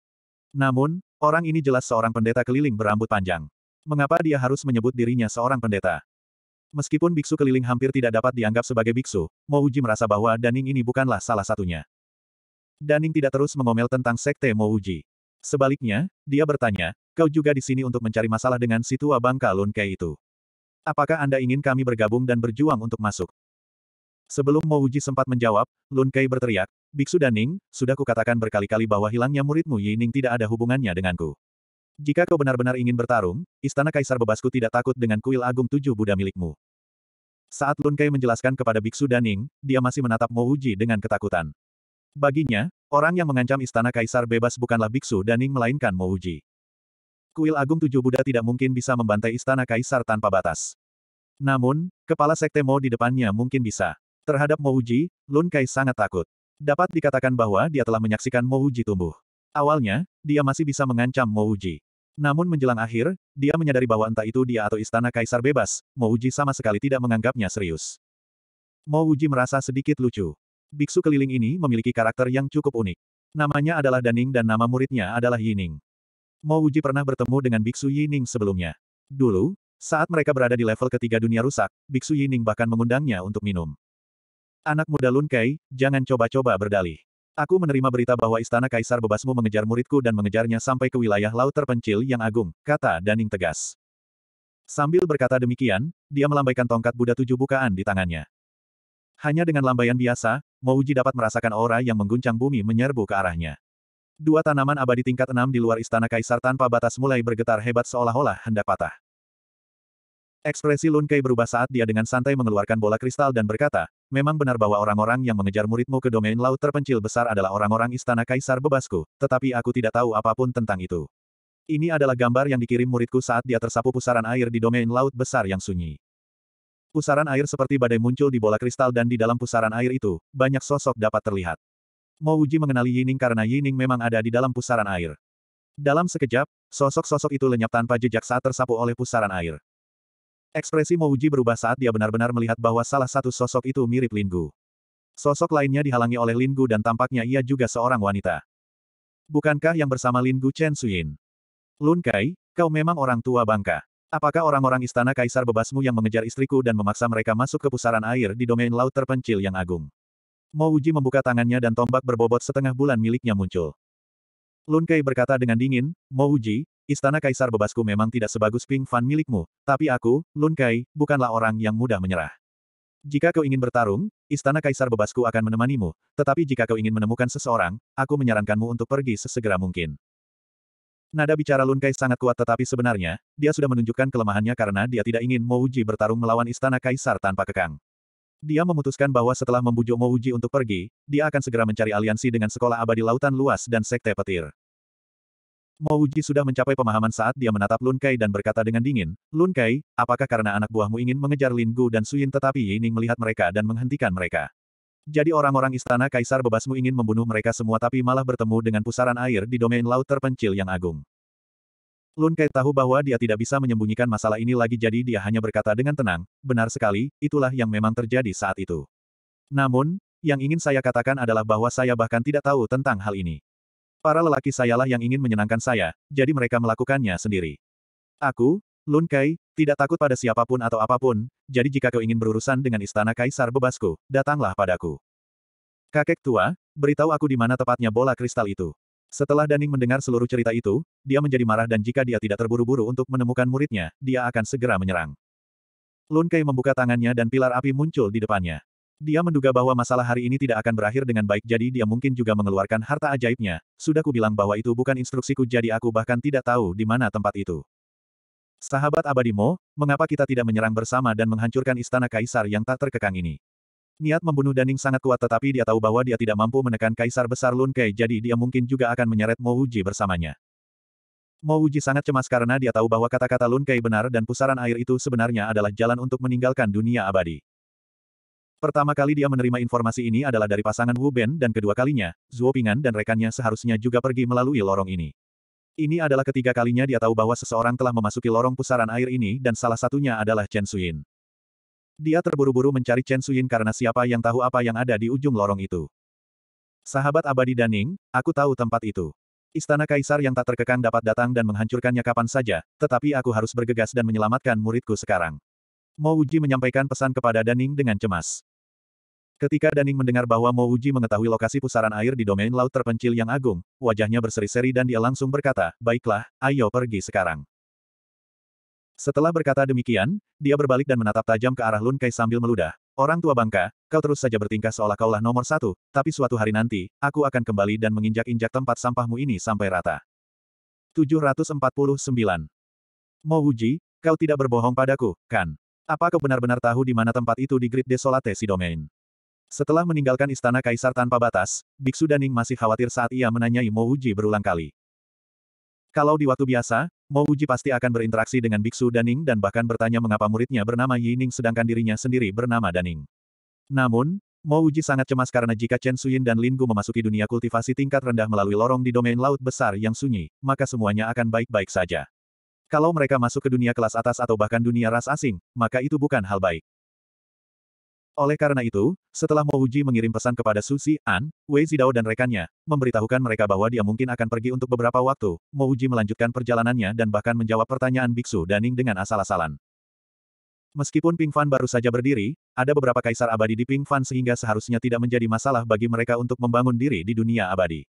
Namun, orang ini jelas seorang pendeta keliling berambut panjang. Mengapa dia harus menyebut dirinya seorang pendeta? Meskipun biksu keliling hampir tidak dapat dianggap sebagai biksu, Mo Mouji merasa bahwa Daning ini bukanlah salah satunya. Daning tidak terus mengomel tentang sekte Mouji. Sebaliknya, dia bertanya, kau juga di sini untuk mencari masalah dengan si tua bangka itu. Apakah Anda ingin kami bergabung dan berjuang untuk masuk? Sebelum Mouji sempat menjawab, Lun berteriak, Biksu Daning, sudah kukatakan berkali-kali bahwa hilangnya muridmu Yining tidak ada hubungannya denganku. Jika kau benar-benar ingin bertarung, istana kaisar bebasku tidak takut dengan kuil agung tujuh Buddha milikmu. Saat Lun menjelaskan kepada Biksu Daning, dia masih menatap Mouji dengan ketakutan. Baginya, orang yang mengancam istana kaisar bebas bukanlah biksu Daning melainkan Mouji. Kuil Agung Tujuh Buddha tidak mungkin bisa membantai istana kaisar tanpa batas. Namun, kepala sekte Mo di depannya mungkin bisa. Terhadap Mouji, Lun Kai sangat takut. Dapat dikatakan bahwa dia telah menyaksikan Mouji tumbuh. Awalnya, dia masih bisa mengancam Mouji. Namun menjelang akhir, dia menyadari bahwa entah itu dia atau istana kaisar bebas, Mouji sama sekali tidak menganggapnya serius. Mouji merasa sedikit lucu. Biksu keliling ini memiliki karakter yang cukup unik. Namanya adalah Daning dan nama muridnya adalah Yining. Mo pernah bertemu dengan Biksu Yining sebelumnya. Dulu, saat mereka berada di level ketiga dunia rusak, Biksu Yining bahkan mengundangnya untuk minum. Anak muda Lun Kai, jangan coba-coba berdalih. Aku menerima berita bahwa istana kaisar bebasmu mengejar muridku dan mengejarnya sampai ke wilayah laut terpencil yang agung, kata Daning tegas. Sambil berkata demikian, dia melambaikan tongkat Buddha tujuh bukaan di tangannya. Hanya dengan lambaian biasa, Mouji dapat merasakan aura yang mengguncang bumi menyerbu ke arahnya. Dua tanaman abadi tingkat enam di luar istana kaisar tanpa batas mulai bergetar hebat seolah-olah hendak patah. Ekspresi Lun Kei berubah saat dia dengan santai mengeluarkan bola kristal dan berkata, memang benar bahwa orang-orang yang mengejar muridmu ke domain laut terpencil besar adalah orang-orang istana kaisar bebasku, tetapi aku tidak tahu apapun tentang itu. Ini adalah gambar yang dikirim muridku saat dia tersapu pusaran air di domain laut besar yang sunyi. Pusaran air seperti badai muncul di bola kristal dan di dalam pusaran air itu, banyak sosok dapat terlihat. Mo Uji mengenali Yining karena Yining memang ada di dalam pusaran air. Dalam sekejap, sosok-sosok itu lenyap tanpa jejak saat tersapu oleh pusaran air. Ekspresi Mo Uji berubah saat dia benar-benar melihat bahwa salah satu sosok itu mirip Linggu. Sosok lainnya dihalangi oleh Linggu dan tampaknya ia juga seorang wanita. Bukankah yang bersama Linggu Chen Suyin? Lun Kai, kau memang orang tua bangka. Apakah orang-orang istana kaisar bebasmu yang mengejar istriku dan memaksa mereka masuk ke pusaran air di domain laut terpencil yang agung? Mouji membuka tangannya dan tombak berbobot setengah bulan miliknya muncul. Lun Kei berkata dengan dingin, Mouji, istana kaisar bebasku memang tidak sebagus Ping Fan milikmu, tapi aku, Lun Kai, bukanlah orang yang mudah menyerah. Jika kau ingin bertarung, istana kaisar bebasku akan menemanimu, tetapi jika kau ingin menemukan seseorang, aku menyarankanmu untuk pergi sesegera mungkin. Nada bicara Lun sangat kuat tetapi sebenarnya, dia sudah menunjukkan kelemahannya karena dia tidak ingin Mouji bertarung melawan istana kaisar tanpa kekang. Dia memutuskan bahwa setelah membujuk Mouji untuk pergi, dia akan segera mencari aliansi dengan Sekolah Abadi Lautan Luas dan Sekte Petir. Mouji sudah mencapai pemahaman saat dia menatap Lun dan berkata dengan dingin, Lun apakah karena anak buahmu ingin mengejar Linggu Gu dan Suyin tetapi Yining melihat mereka dan menghentikan mereka? Jadi orang-orang istana kaisar bebasmu ingin membunuh mereka semua tapi malah bertemu dengan pusaran air di domain laut terpencil yang agung. Lun Kai tahu bahwa dia tidak bisa menyembunyikan masalah ini lagi jadi dia hanya berkata dengan tenang, benar sekali, itulah yang memang terjadi saat itu. Namun, yang ingin saya katakan adalah bahwa saya bahkan tidak tahu tentang hal ini. Para lelaki sayalah yang ingin menyenangkan saya, jadi mereka melakukannya sendiri. Aku, Lun Kai, tidak takut pada siapapun atau apapun, jadi jika kau ingin berurusan dengan istana kaisar bebasku, datanglah padaku. Kakek tua, beritahu aku di mana tepatnya bola kristal itu. Setelah Daning mendengar seluruh cerita itu, dia menjadi marah dan jika dia tidak terburu-buru untuk menemukan muridnya, dia akan segera menyerang. Lun Kai membuka tangannya dan pilar api muncul di depannya. Dia menduga bahwa masalah hari ini tidak akan berakhir dengan baik jadi dia mungkin juga mengeluarkan harta ajaibnya. Sudah kubilang bahwa itu bukan instruksiku jadi aku bahkan tidak tahu di mana tempat itu. Sahabat abadimu, mengapa kita tidak menyerang bersama dan menghancurkan istana kaisar yang tak terkekang ini? Niat membunuh Daning sangat kuat tetapi dia tahu bahwa dia tidak mampu menekan kaisar besar Lun Kei jadi dia mungkin juga akan menyeret Mo Uji bersamanya. Mo Uji sangat cemas karena dia tahu bahwa kata-kata Lun Kei benar dan pusaran air itu sebenarnya adalah jalan untuk meninggalkan dunia abadi. Pertama kali dia menerima informasi ini adalah dari pasangan Wu Ben dan kedua kalinya, Zuo Pingan dan rekannya seharusnya juga pergi melalui lorong ini. Ini adalah ketiga kalinya dia tahu bahwa seseorang telah memasuki lorong pusaran air ini dan salah satunya adalah Chen Suyin. Dia terburu-buru mencari Chen Suyin karena siapa yang tahu apa yang ada di ujung lorong itu. Sahabat abadi Daning, aku tahu tempat itu. Istana Kaisar yang tak terkekang dapat datang dan menghancurkannya kapan saja, tetapi aku harus bergegas dan menyelamatkan muridku sekarang. Mo menyampaikan pesan kepada Daning dengan cemas. Ketika Daning mendengar bahwa Mo Uji mengetahui lokasi pusaran air di domain laut terpencil yang agung, wajahnya berseri-seri dan dia langsung berkata, Baiklah, ayo pergi sekarang. Setelah berkata demikian, dia berbalik dan menatap tajam ke arah Lun Kai sambil meludah. Orang tua bangka, kau terus saja bertingkah seolah kaulah nomor satu, tapi suatu hari nanti, aku akan kembali dan menginjak-injak tempat sampahmu ini sampai rata. 749. Mo Uji, kau tidak berbohong padaku, kan? Apa kau benar-benar tahu di mana tempat itu di Great Desolate si domain? Setelah meninggalkan istana kaisar tanpa batas, Biksu Daning masih khawatir saat ia menanyai Mo Uji berulang kali. Kalau di waktu biasa, Mo Uji pasti akan berinteraksi dengan Biksu Daning dan bahkan bertanya mengapa muridnya bernama Ning sedangkan dirinya sendiri bernama Daning. Namun, Mo Uji sangat cemas karena jika Chen Suyin dan Linggu memasuki dunia kultivasi tingkat rendah melalui lorong di domain laut besar yang sunyi, maka semuanya akan baik-baik saja. Kalau mereka masuk ke dunia kelas atas atau bahkan dunia ras asing, maka itu bukan hal baik. Oleh karena itu, setelah Mo Mouji mengirim pesan kepada Su An, Wei Zidao dan rekannya, memberitahukan mereka bahwa dia mungkin akan pergi untuk beberapa waktu, Mo Mouji melanjutkan perjalanannya dan bahkan menjawab pertanyaan Biksu Daning dengan asal-asalan. Meskipun Ping Fan baru saja berdiri, ada beberapa kaisar abadi di Ping Fan sehingga seharusnya tidak menjadi masalah bagi mereka untuk membangun diri di dunia abadi.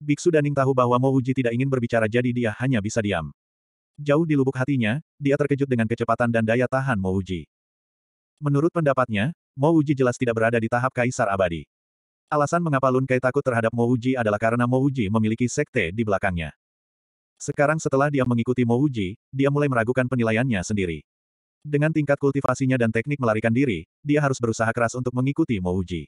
Biksu Daning tahu bahwa Mo Uji tidak ingin berbicara jadi dia hanya bisa diam. Jauh di lubuk hatinya, dia terkejut dengan kecepatan dan daya tahan Mo Uji. Menurut pendapatnya, Mo Uji jelas tidak berada di tahap kaisar abadi. Alasan mengapa Lun Kai takut terhadap Mo Uji adalah karena Mo Uji memiliki sekte di belakangnya. Sekarang setelah dia mengikuti Mo Uji, dia mulai meragukan penilaiannya sendiri. Dengan tingkat kultivasinya dan teknik melarikan diri, dia harus berusaha keras untuk mengikuti Mo Uji.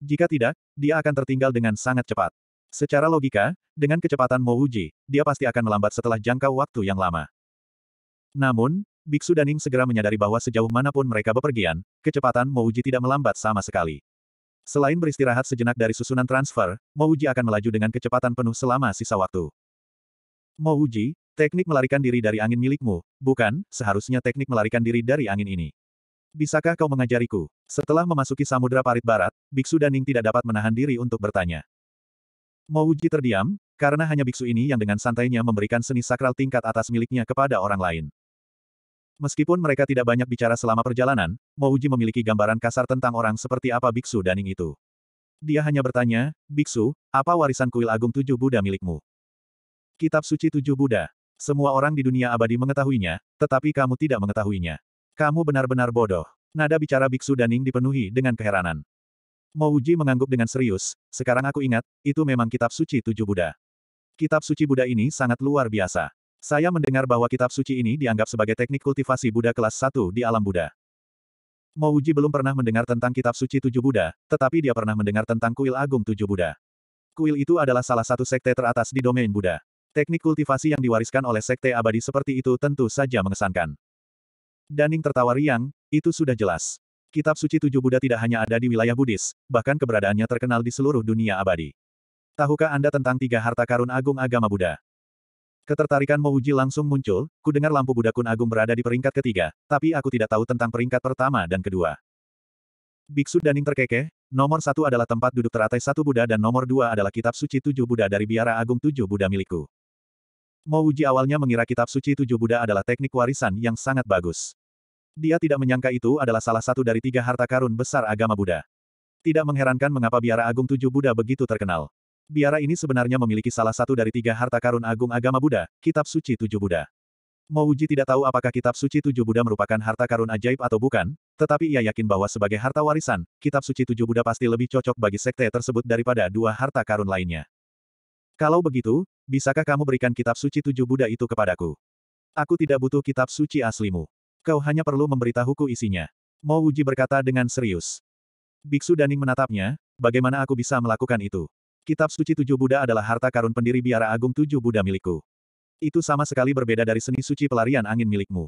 Jika tidak, dia akan tertinggal dengan sangat cepat. Secara logika, dengan kecepatan Mo Uji, dia pasti akan melambat setelah jangka waktu yang lama. Namun, Biksu Daning segera menyadari bahwa sejauh manapun mereka bepergian, kecepatan Mouji tidak melambat sama sekali. Selain beristirahat sejenak dari susunan transfer, Mouji akan melaju dengan kecepatan penuh selama sisa waktu. Mouji, teknik melarikan diri dari angin milikmu, bukan, seharusnya teknik melarikan diri dari angin ini. Bisakah kau mengajariku? Setelah memasuki samudra parit barat, Biksu Daning tidak dapat menahan diri untuk bertanya. Mouji terdiam, karena hanya biksu ini yang dengan santainya memberikan seni sakral tingkat atas miliknya kepada orang lain. Meskipun mereka tidak banyak bicara selama perjalanan, Mouji memiliki gambaran kasar tentang orang seperti apa Biksu Daning itu. Dia hanya bertanya, Biksu, apa warisan kuil agung tujuh Buddha milikmu? Kitab suci tujuh Buddha. Semua orang di dunia abadi mengetahuinya, tetapi kamu tidak mengetahuinya. Kamu benar-benar bodoh. Nada bicara Biksu Daning dipenuhi dengan keheranan. Mouji mengangguk dengan serius, sekarang aku ingat, itu memang kitab suci tujuh Buddha. Kitab suci Buddha ini sangat luar biasa. Saya mendengar bahwa kitab suci ini dianggap sebagai teknik kultivasi Buddha kelas 1 di alam Buddha. Mouji belum pernah mendengar tentang kitab suci tujuh Buddha, tetapi dia pernah mendengar tentang kuil agung tujuh Buddha. Kuil itu adalah salah satu sekte teratas di domain Buddha. Teknik kultivasi yang diwariskan oleh sekte abadi seperti itu tentu saja mengesankan. Daning tertawa riang, itu sudah jelas. Kitab suci tujuh Buddha tidak hanya ada di wilayah Buddhis, bahkan keberadaannya terkenal di seluruh dunia abadi. Tahukah Anda tentang tiga harta karun agung agama Buddha? Ketertarikan Mouji langsung muncul, ku dengar lampu Kun agung berada di peringkat ketiga, tapi aku tidak tahu tentang peringkat pertama dan kedua. Biksu Daning terkekeh, nomor satu adalah tempat duduk teratai satu Buddha dan nomor dua adalah kitab suci tujuh Buddha dari biara agung tujuh Buddha milikku. Mouji awalnya mengira kitab suci tujuh Buddha adalah teknik warisan yang sangat bagus. Dia tidak menyangka itu adalah salah satu dari tiga harta karun besar agama Buddha. Tidak mengherankan mengapa biara agung tujuh Buddha begitu terkenal biara ini sebenarnya memiliki salah satu dari tiga harta karun agung agama Buddha, Kitab Suci Tujuh Buddha. Mouji tidak tahu apakah Kitab Suci Tujuh Buddha merupakan harta karun ajaib atau bukan, tetapi ia yakin bahwa sebagai harta warisan, Kitab Suci Tujuh Buddha pasti lebih cocok bagi sekte tersebut daripada dua harta karun lainnya. Kalau begitu, bisakah kamu berikan Kitab Suci Tujuh Buddha itu kepadaku? Aku tidak butuh kitab suci aslimu. Kau hanya perlu memberitahuku isinya. Mo berkata dengan serius. Biksu Daning menatapnya, bagaimana aku bisa melakukan itu? Kitab suci tujuh Buddha adalah harta karun pendiri biara agung tujuh Buddha milikku. Itu sama sekali berbeda dari seni suci pelarian angin milikmu.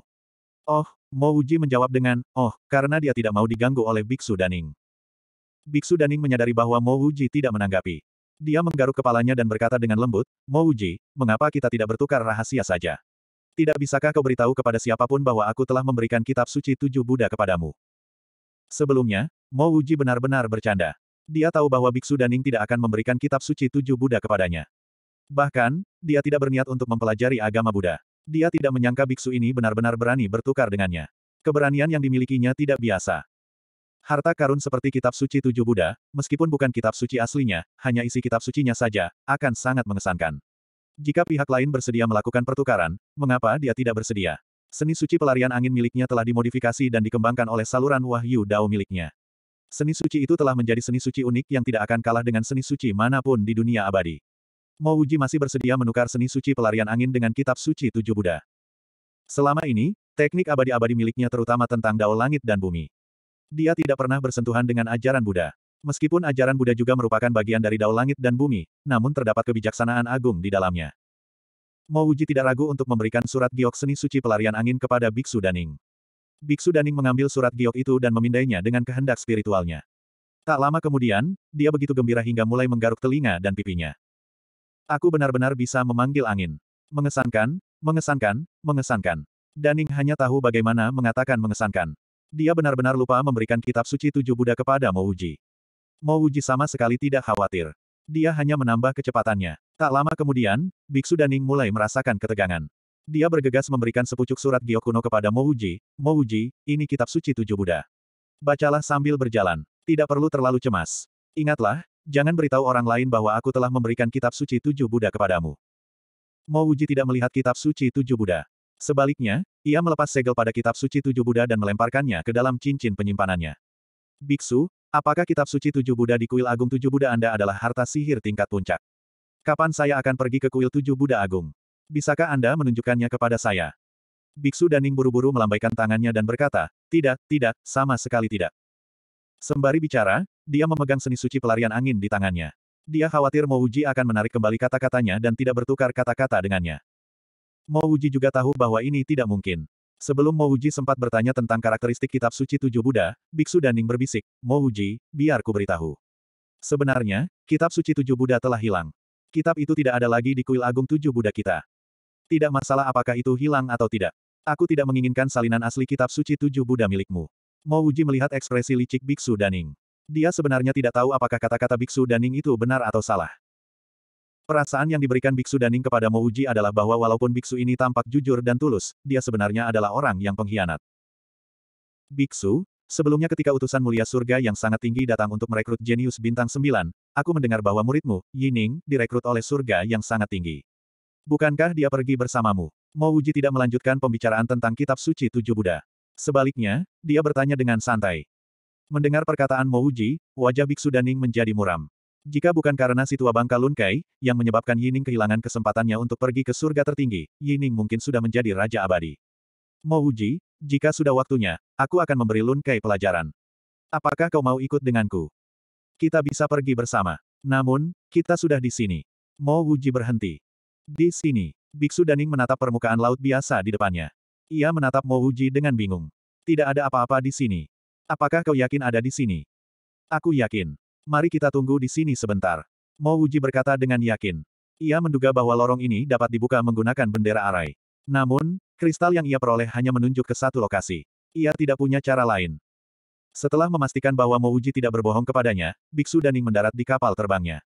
Oh, Mo Uji menjawab dengan, oh, karena dia tidak mau diganggu oleh Biksu Daning. Biksu Daning menyadari bahwa Mo Uji tidak menanggapi. Dia menggaruk kepalanya dan berkata dengan lembut, Mo Uji, mengapa kita tidak bertukar rahasia saja? Tidak bisakah kau beritahu kepada siapapun bahwa aku telah memberikan kitab suci tujuh Buddha kepadamu? Sebelumnya, Mo Uji benar-benar bercanda. Dia tahu bahwa Biksu Daning tidak akan memberikan kitab suci tujuh Buddha kepadanya. Bahkan, dia tidak berniat untuk mempelajari agama Buddha. Dia tidak menyangka biksu ini benar-benar berani bertukar dengannya. Keberanian yang dimilikinya tidak biasa. Harta karun seperti kitab suci tujuh Buddha, meskipun bukan kitab suci aslinya, hanya isi kitab sucinya saja, akan sangat mengesankan. Jika pihak lain bersedia melakukan pertukaran, mengapa dia tidak bersedia? Seni suci pelarian angin miliknya telah dimodifikasi dan dikembangkan oleh saluran wahyu dao miliknya. Seni suci itu telah menjadi seni suci unik yang tidak akan kalah dengan seni suci manapun di dunia abadi. Mo Mouji masih bersedia menukar seni suci pelarian angin dengan kitab suci tujuh Buddha. Selama ini, teknik abadi-abadi miliknya terutama tentang dao langit dan bumi. Dia tidak pernah bersentuhan dengan ajaran Buddha. Meskipun ajaran Buddha juga merupakan bagian dari dao langit dan bumi, namun terdapat kebijaksanaan agung di dalamnya. Mo Mouji tidak ragu untuk memberikan surat giok seni suci pelarian angin kepada Biksu Daning. Biksu Daning mengambil surat giok itu dan memindainya dengan kehendak spiritualnya. Tak lama kemudian, dia begitu gembira hingga mulai menggaruk telinga dan pipinya. Aku benar-benar bisa memanggil angin. Mengesankan, mengesankan, mengesankan. Daning hanya tahu bagaimana mengatakan mengesankan. Dia benar-benar lupa memberikan kitab suci tujuh Buddha kepada Mouji. Mouji sama sekali tidak khawatir. Dia hanya menambah kecepatannya. Tak lama kemudian, Biksu Daning mulai merasakan ketegangan. Dia bergegas memberikan sepucuk surat Giokuno kepada Mouji, Mouji, ini kitab suci tujuh Buddha. Bacalah sambil berjalan. Tidak perlu terlalu cemas. Ingatlah, jangan beritahu orang lain bahwa aku telah memberikan kitab suci tujuh Buddha kepadamu. Mouji tidak melihat kitab suci tujuh Buddha. Sebaliknya, ia melepas segel pada kitab suci tujuh Buddha dan melemparkannya ke dalam cincin penyimpanannya. Biksu, apakah kitab suci tujuh Buddha di kuil agung tujuh Buddha Anda adalah harta sihir tingkat puncak? Kapan saya akan pergi ke kuil tujuh Buddha agung? Bisakah Anda menunjukkannya kepada saya? Biksu Daning buru-buru melambaikan tangannya dan berkata, tidak, tidak, sama sekali tidak. Sembari bicara, dia memegang seni suci pelarian angin di tangannya. Dia khawatir Mouji akan menarik kembali kata-katanya dan tidak bertukar kata-kata dengannya. Mouji juga tahu bahwa ini tidak mungkin. Sebelum Mouji sempat bertanya tentang karakteristik kitab suci tujuh Buddha, Biksu Daning berbisik, Mouji, biar ku beritahu. Sebenarnya, kitab suci tujuh Buddha telah hilang. Kitab itu tidak ada lagi di kuil agung tujuh Buddha kita. Tidak masalah apakah itu hilang atau tidak. Aku tidak menginginkan salinan asli kitab suci tujuh Buddha milikmu. Mo Uji melihat ekspresi licik Biksu Daning. Dia sebenarnya tidak tahu apakah kata-kata Biksu Daning itu benar atau salah. Perasaan yang diberikan Biksu Daning kepada Mo Uji adalah bahwa walaupun Biksu ini tampak jujur dan tulus, dia sebenarnya adalah orang yang pengkhianat. Biksu, sebelumnya ketika utusan mulia surga yang sangat tinggi datang untuk merekrut jenius bintang 9, aku mendengar bahwa muridmu, Yining, direkrut oleh surga yang sangat tinggi. Bukankah dia pergi bersamamu? Wuji tidak melanjutkan pembicaraan tentang kitab suci tujuh Buddha. Sebaliknya, dia bertanya dengan santai. Mendengar perkataan Mo Wuji, wajah Biksu Daning menjadi muram. Jika bukan karena si tua bangka Lunkai, yang menyebabkan Yining kehilangan kesempatannya untuk pergi ke surga tertinggi, Yining mungkin sudah menjadi raja abadi. Mo Wuji, jika sudah waktunya, aku akan memberi Lun Kai pelajaran. Apakah kau mau ikut denganku? Kita bisa pergi bersama. Namun, kita sudah di sini. Mo Wuji berhenti. Di sini, Biksu Daning menatap permukaan laut biasa di depannya. Ia menatap Mo Uji dengan bingung. Tidak ada apa-apa di sini. Apakah kau yakin ada di sini? Aku yakin. Mari kita tunggu di sini sebentar. Mo Uji berkata dengan yakin. Ia menduga bahwa lorong ini dapat dibuka menggunakan bendera arai. Namun, kristal yang ia peroleh hanya menunjuk ke satu lokasi. Ia tidak punya cara lain. Setelah memastikan bahwa Mouji tidak berbohong kepadanya, Biksu Daning mendarat di kapal terbangnya.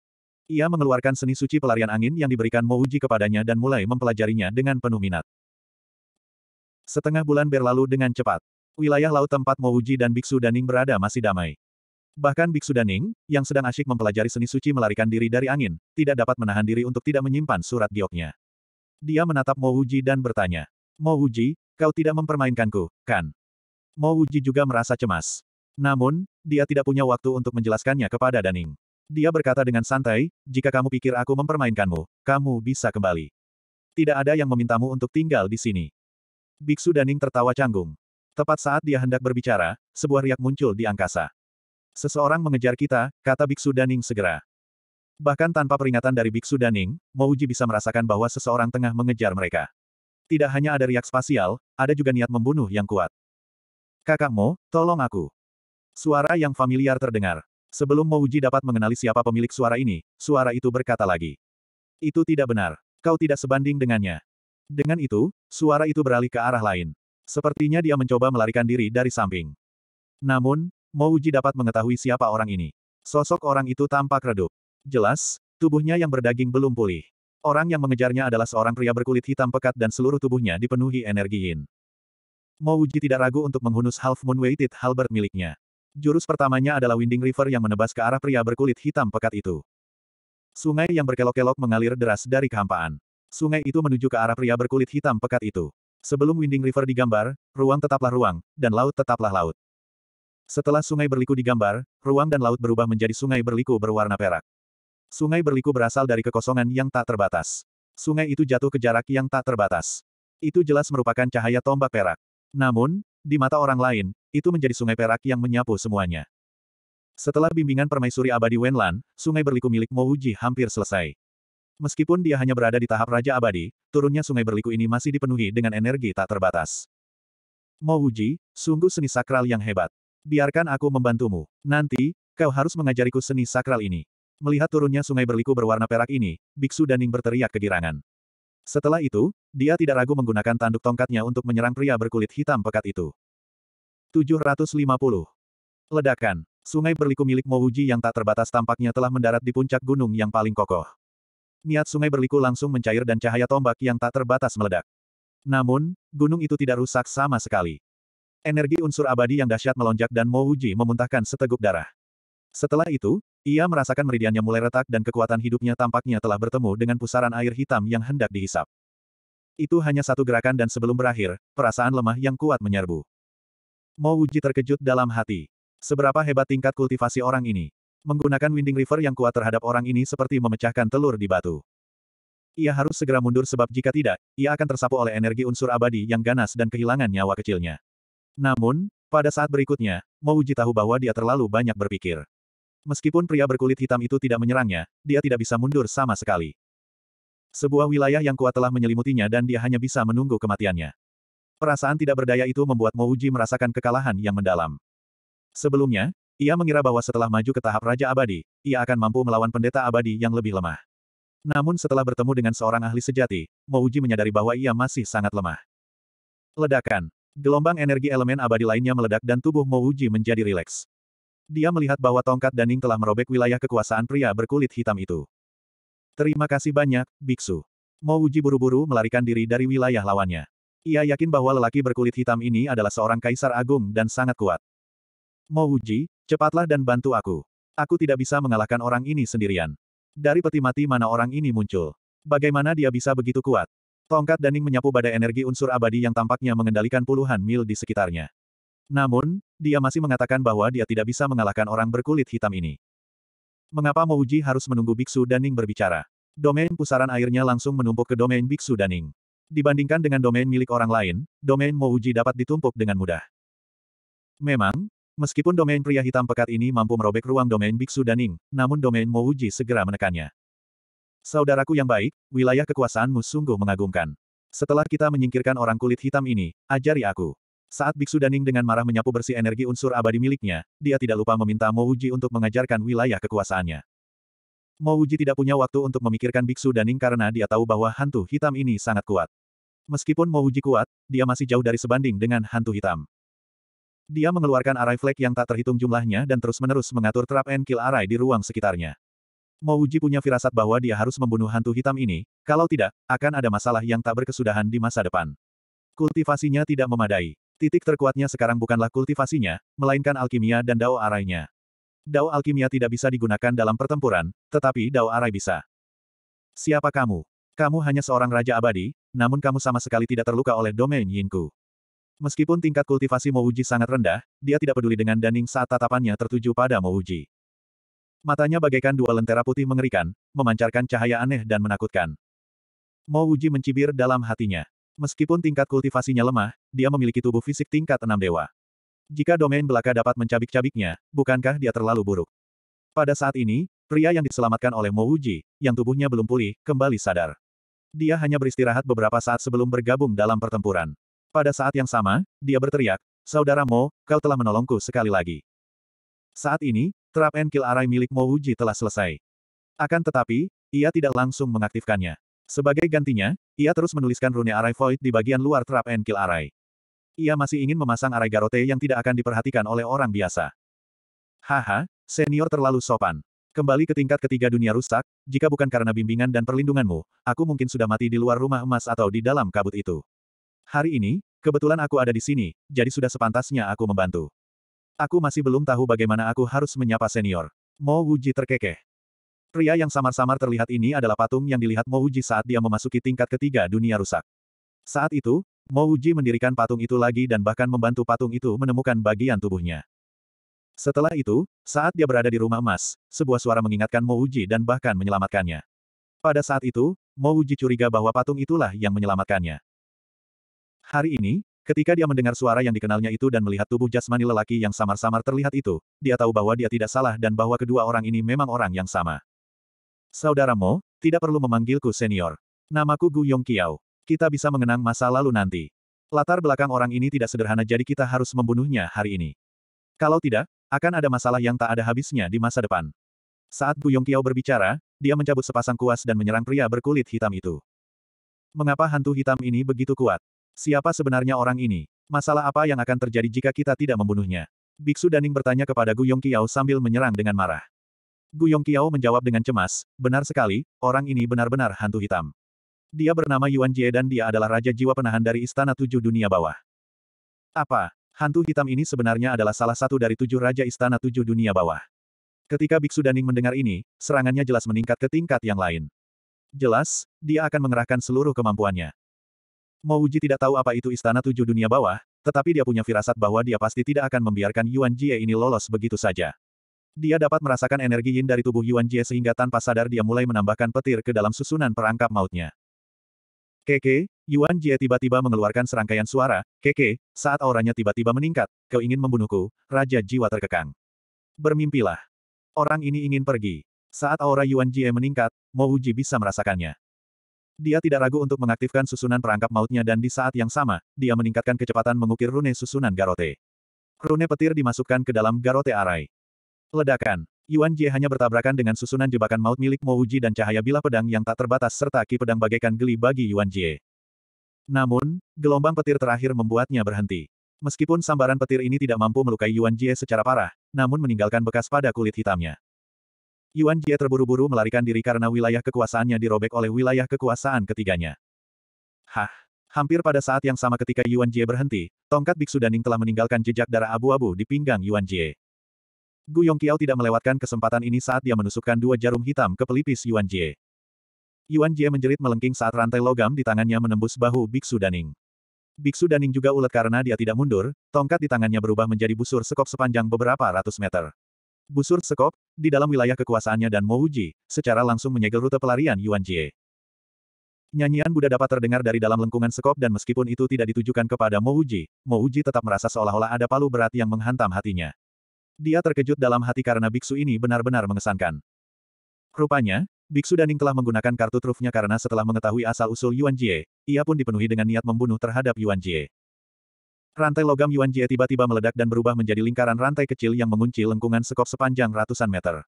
Ia mengeluarkan seni suci pelarian angin yang diberikan Mouji kepadanya dan mulai mempelajarinya dengan penuh minat. Setengah bulan berlalu dengan cepat. Wilayah laut tempat Mouji dan Biksu Daning berada masih damai. Bahkan Biksu Daning, yang sedang asyik mempelajari seni suci melarikan diri dari angin, tidak dapat menahan diri untuk tidak menyimpan surat gioknya. Dia menatap Mouji dan bertanya, Mouji, kau tidak mempermainkanku, kan? Mouji juga merasa cemas. Namun, dia tidak punya waktu untuk menjelaskannya kepada Daning. Dia berkata dengan santai, jika kamu pikir aku mempermainkanmu, kamu bisa kembali. Tidak ada yang memintamu untuk tinggal di sini. Biksu Daning tertawa canggung. Tepat saat dia hendak berbicara, sebuah riak muncul di angkasa. Seseorang mengejar kita, kata Biksu Daning segera. Bahkan tanpa peringatan dari Biksu Daning, Mouji bisa merasakan bahwa seseorang tengah mengejar mereka. Tidak hanya ada riak spasial, ada juga niat membunuh yang kuat. Kakakmu, tolong aku. Suara yang familiar terdengar. Sebelum Mouji dapat mengenali siapa pemilik suara ini, suara itu berkata lagi. Itu tidak benar. Kau tidak sebanding dengannya. Dengan itu, suara itu beralih ke arah lain. Sepertinya dia mencoba melarikan diri dari samping. Namun, Mouji dapat mengetahui siapa orang ini. Sosok orang itu tampak redup. Jelas, tubuhnya yang berdaging belum pulih. Orang yang mengejarnya adalah seorang pria berkulit hitam pekat dan seluruh tubuhnya dipenuhi energi yin. Mouji tidak ragu untuk menghunus Half Moon Weighted Halberd miliknya. Jurus pertamanya adalah Winding River yang menebas ke arah pria berkulit hitam pekat itu. Sungai yang berkelok-kelok mengalir deras dari kehampaan. Sungai itu menuju ke arah pria berkulit hitam pekat itu. Sebelum Winding River digambar, ruang tetaplah ruang, dan laut tetaplah laut. Setelah sungai berliku digambar, ruang dan laut berubah menjadi sungai berliku berwarna perak. Sungai berliku berasal dari kekosongan yang tak terbatas. Sungai itu jatuh ke jarak yang tak terbatas. Itu jelas merupakan cahaya tombak perak. Namun, di mata orang lain, itu menjadi sungai perak yang menyapu semuanya. Setelah bimbingan permaisuri abadi Wenlan, sungai berliku milik Mo hampir selesai. Meskipun dia hanya berada di tahap Raja Abadi, turunnya sungai berliku ini masih dipenuhi dengan energi tak terbatas. Mo sungguh seni sakral yang hebat. Biarkan aku membantumu. Nanti, kau harus mengajariku seni sakral ini. Melihat turunnya sungai berliku berwarna perak ini, Biksu Daning berteriak kegirangan. Setelah itu, dia tidak ragu menggunakan tanduk tongkatnya untuk menyerang pria berkulit hitam pekat itu. 750. Ledakan. Sungai berliku milik Mouji yang tak terbatas tampaknya telah mendarat di puncak gunung yang paling kokoh. Niat sungai berliku langsung mencair dan cahaya tombak yang tak terbatas meledak. Namun, gunung itu tidak rusak sama sekali. Energi unsur abadi yang dahsyat melonjak dan Mouji memuntahkan seteguk darah. Setelah itu, ia merasakan meridiannya mulai retak dan kekuatan hidupnya tampaknya telah bertemu dengan pusaran air hitam yang hendak dihisap. Itu hanya satu gerakan dan sebelum berakhir, perasaan lemah yang kuat menyerbu. Mo Wuji terkejut dalam hati. Seberapa hebat tingkat kultivasi orang ini. Menggunakan Winding River yang kuat terhadap orang ini seperti memecahkan telur di batu. Ia harus segera mundur sebab jika tidak, ia akan tersapu oleh energi unsur abadi yang ganas dan kehilangan nyawa kecilnya. Namun, pada saat berikutnya, Mo Wuji tahu bahwa dia terlalu banyak berpikir. Meskipun pria berkulit hitam itu tidak menyerangnya, dia tidak bisa mundur sama sekali. Sebuah wilayah yang kuat telah menyelimutinya dan dia hanya bisa menunggu kematiannya. Perasaan tidak berdaya itu membuat Mouji merasakan kekalahan yang mendalam. Sebelumnya, ia mengira bahwa setelah maju ke tahap Raja Abadi, ia akan mampu melawan pendeta abadi yang lebih lemah. Namun setelah bertemu dengan seorang ahli sejati, Mouji menyadari bahwa ia masih sangat lemah. Ledakan. Gelombang energi elemen abadi lainnya meledak dan tubuh Mouji menjadi rileks. Dia melihat bahwa tongkat Daning telah merobek wilayah kekuasaan pria berkulit hitam itu. Terima kasih banyak, Biksu. Mo Uji buru-buru melarikan diri dari wilayah lawannya. Ia yakin bahwa lelaki berkulit hitam ini adalah seorang kaisar agung dan sangat kuat. Mo Uji, cepatlah dan bantu aku. Aku tidak bisa mengalahkan orang ini sendirian. Dari peti mati mana orang ini muncul? Bagaimana dia bisa begitu kuat? Tongkat Daning menyapu badai energi unsur abadi yang tampaknya mengendalikan puluhan mil di sekitarnya. Namun, dia masih mengatakan bahwa dia tidak bisa mengalahkan orang berkulit hitam ini. Mengapa Mouji harus menunggu Biksu Daning berbicara? Domain pusaran airnya langsung menumpuk ke domain Biksu Daning. Dibandingkan dengan domain milik orang lain, domain Mouji dapat ditumpuk dengan mudah. Memang, meskipun domain pria hitam pekat ini mampu merobek ruang domain Biksu Daning, namun domain Mouji segera menekannya. Saudaraku yang baik, wilayah kekuasaanmu sungguh mengagumkan. Setelah kita menyingkirkan orang kulit hitam ini, ajari aku. Saat Biksu Daning dengan marah menyapu bersih energi unsur abadi miliknya, dia tidak lupa meminta Mo Mouji untuk mengajarkan wilayah kekuasaannya. Mo Mouji tidak punya waktu untuk memikirkan Biksu Daning karena dia tahu bahwa hantu hitam ini sangat kuat. Meskipun Mo Mouji kuat, dia masih jauh dari sebanding dengan hantu hitam. Dia mengeluarkan arai flek yang tak terhitung jumlahnya dan terus-menerus mengatur trap and kill arai di ruang sekitarnya. Mo Mouji punya firasat bahwa dia harus membunuh hantu hitam ini, kalau tidak, akan ada masalah yang tak berkesudahan di masa depan. Kultivasinya tidak memadai. Titik terkuatnya sekarang bukanlah kultivasinya, melainkan alkimia dan dao arainya. Dao alkimia tidak bisa digunakan dalam pertempuran, tetapi dao arai bisa. Siapa kamu? Kamu hanya seorang raja abadi, namun kamu sama sekali tidak terluka oleh domain Yinku. Meskipun tingkat kultivasi Mouji sangat rendah, dia tidak peduli dengan Daning saat tatapannya tertuju pada Mouji. Matanya bagaikan dua lentera putih mengerikan, memancarkan cahaya aneh dan menakutkan. Mouji mencibir dalam hatinya. Meskipun tingkat kultivasinya lemah, dia memiliki tubuh fisik tingkat enam dewa. Jika domain belaka dapat mencabik-cabiknya, bukankah dia terlalu buruk? Pada saat ini, pria yang diselamatkan oleh Mo yang tubuhnya belum pulih, kembali sadar. Dia hanya beristirahat beberapa saat sebelum bergabung dalam pertempuran. Pada saat yang sama, dia berteriak, Saudara Mo, kau telah menolongku sekali lagi. Saat ini, and kill Arai milik Mo telah selesai. Akan tetapi, ia tidak langsung mengaktifkannya. Sebagai gantinya, ia terus menuliskan rune arai Void di bagian luar Trap and Kill arai. Ia masih ingin memasang arai Garote yang tidak akan diperhatikan oleh orang biasa. Haha, senior terlalu sopan. Kembali ke tingkat ketiga dunia rusak, jika bukan karena bimbingan dan perlindunganmu, aku mungkin sudah mati di luar rumah emas atau di dalam kabut itu. Hari ini, kebetulan aku ada di sini, jadi sudah sepantasnya aku membantu. Aku masih belum tahu bagaimana aku harus menyapa senior. Mo Wuji terkekeh. Pria yang samar-samar terlihat ini adalah patung yang dilihat Mouji saat dia memasuki tingkat ketiga dunia rusak. Saat itu, Mouji mendirikan patung itu lagi dan bahkan membantu patung itu menemukan bagian tubuhnya. Setelah itu, saat dia berada di rumah emas, sebuah suara mengingatkan Mouji dan bahkan menyelamatkannya. Pada saat itu, Mouji curiga bahwa patung itulah yang menyelamatkannya. Hari ini, Ketika dia mendengar suara yang dikenalnya itu dan melihat tubuh jasmani lelaki yang samar-samar terlihat itu, dia tahu bahwa dia tidak salah dan bahwa kedua orang ini memang orang yang sama. Saudaramu, tidak perlu memanggilku senior. Namaku Gu Kiao. Kita bisa mengenang masa lalu nanti. Latar belakang orang ini tidak sederhana jadi kita harus membunuhnya hari ini. Kalau tidak, akan ada masalah yang tak ada habisnya di masa depan. Saat Gu Kiao berbicara, dia mencabut sepasang kuas dan menyerang pria berkulit hitam itu. Mengapa hantu hitam ini begitu kuat? Siapa sebenarnya orang ini? Masalah apa yang akan terjadi jika kita tidak membunuhnya? Biksu Daning bertanya kepada Gu Kiao sambil menyerang dengan marah. Guyong Yongqiao menjawab dengan cemas, benar sekali, orang ini benar-benar hantu hitam. Dia bernama Yuan Jie dan dia adalah Raja Jiwa Penahan dari Istana Tujuh Dunia Bawah. Apa? Hantu hitam ini sebenarnya adalah salah satu dari tujuh Raja Istana Tujuh Dunia Bawah. Ketika Biksu Daning mendengar ini, serangannya jelas meningkat ke tingkat yang lain. Jelas, dia akan mengerahkan seluruh kemampuannya. Uji tidak tahu apa itu Istana Tujuh Dunia Bawah, tetapi dia punya firasat bahwa dia pasti tidak akan membiarkan Yuan Jie ini lolos begitu saja. Dia dapat merasakan energi yin dari tubuh Yuan Jie sehingga tanpa sadar dia mulai menambahkan petir ke dalam susunan perangkap mautnya. Keke, Yuan Jie tiba-tiba mengeluarkan serangkaian suara, Keke, saat auranya tiba-tiba meningkat, kau ingin membunuhku, Raja Jiwa terkekang. Bermimpilah. Orang ini ingin pergi. Saat aura Yuan Jie meningkat, Mo Uji bisa merasakannya. Dia tidak ragu untuk mengaktifkan susunan perangkap mautnya dan di saat yang sama, dia meningkatkan kecepatan mengukir rune susunan Garote. Rune petir dimasukkan ke dalam Garote Arai. Ledakan. Yuan Jie hanya bertabrakan dengan susunan jebakan maut milik Mo Uji dan cahaya bilah pedang yang tak terbatas serta ki pedang bagaikan geli bagi Yuan Jie. Namun, gelombang petir terakhir membuatnya berhenti. Meskipun sambaran petir ini tidak mampu melukai Yuan Jie secara parah, namun meninggalkan bekas pada kulit hitamnya. Yuan Jie terburu-buru melarikan diri karena wilayah kekuasaannya dirobek oleh wilayah kekuasaan ketiganya. Hah! Hampir pada saat yang sama ketika Yuan Jie berhenti, tongkat Biksu Daning telah meninggalkan jejak darah abu-abu di pinggang Yuan Jie. Gu Yongqiao tidak melewatkan kesempatan ini saat dia menusukkan dua jarum hitam ke pelipis Yuan Jie. Yuan Jie menjerit melengking saat rantai logam di tangannya menembus bahu Biksu Daning. Biksu Daning juga ulet karena dia tidak mundur, tongkat di tangannya berubah menjadi busur sekop sepanjang beberapa ratus meter. Busur sekop, di dalam wilayah kekuasaannya dan Mouji, secara langsung menyegel rute pelarian Yuan Jie. Nyanyian Buddha dapat terdengar dari dalam lengkungan sekop dan meskipun itu tidak ditujukan kepada Mouji, Mouji tetap merasa seolah-olah ada palu berat yang menghantam hatinya. Dia terkejut dalam hati karena biksu ini benar-benar mengesankan. Rupanya, biksu Daning telah menggunakan kartu trufnya karena setelah mengetahui asal-usul Yuan Jie, ia pun dipenuhi dengan niat membunuh terhadap Yuan Jie. Rantai logam Yuan Jie tiba-tiba meledak dan berubah menjadi lingkaran rantai kecil yang mengunci lengkungan sekop sepanjang ratusan meter.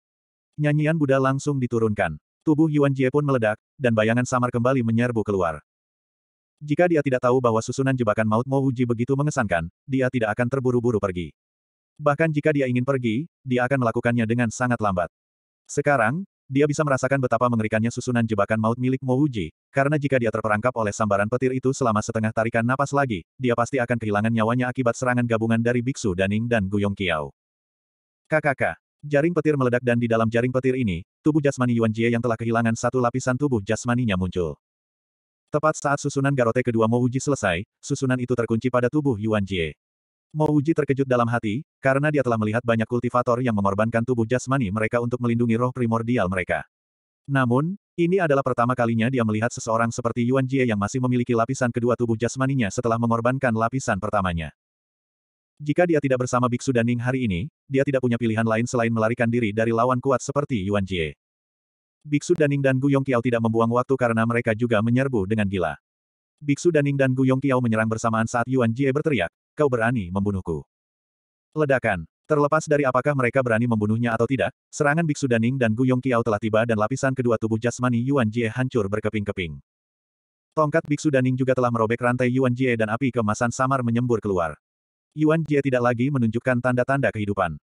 Nyanyian Buddha langsung diturunkan. Tubuh Yuan Jie pun meledak, dan bayangan samar kembali menyerbu keluar. Jika dia tidak tahu bahwa susunan jebakan maut Mo Uji begitu mengesankan, dia tidak akan terburu-buru pergi. Bahkan jika dia ingin pergi, dia akan melakukannya dengan sangat lambat. Sekarang, dia bisa merasakan betapa mengerikannya susunan jebakan maut milik Mouji, karena jika dia terperangkap oleh sambaran petir itu selama setengah tarikan napas lagi, dia pasti akan kehilangan nyawanya akibat serangan gabungan dari Biksu Daning dan Guyong Kiao. KKK. Jaring petir meledak dan di dalam jaring petir ini, tubuh jasmani Yuan Jie yang telah kehilangan satu lapisan tubuh jasmaninya muncul. Tepat saat susunan garote kedua Mouji selesai, susunan itu terkunci pada tubuh Yuan Jie. Mo Uji terkejut dalam hati, karena dia telah melihat banyak kultivator yang mengorbankan tubuh jasmani mereka untuk melindungi roh primordial mereka. Namun, ini adalah pertama kalinya dia melihat seseorang seperti Yuan Jie yang masih memiliki lapisan kedua tubuh jasmaninya setelah mengorbankan lapisan pertamanya. Jika dia tidak bersama Biksu Daning hari ini, dia tidak punya pilihan lain selain melarikan diri dari lawan kuat seperti Yuan Jie. Biksu Daning dan Guyong Yongqiao tidak membuang waktu karena mereka juga menyerbu dengan gila. Biksu Daning dan Guyong Yongqiao menyerang bersamaan saat Yuan Jie berteriak, kau berani membunuhku. Ledakan. Terlepas dari apakah mereka berani membunuhnya atau tidak, serangan Biksu Daning dan Gu Kiao telah tiba dan lapisan kedua tubuh jasmani Yuan Jie hancur berkeping-keping. Tongkat Biksu Daning juga telah merobek rantai Yuan Jie dan api kemasan samar menyembur keluar. Yuan Jie tidak lagi menunjukkan tanda-tanda kehidupan.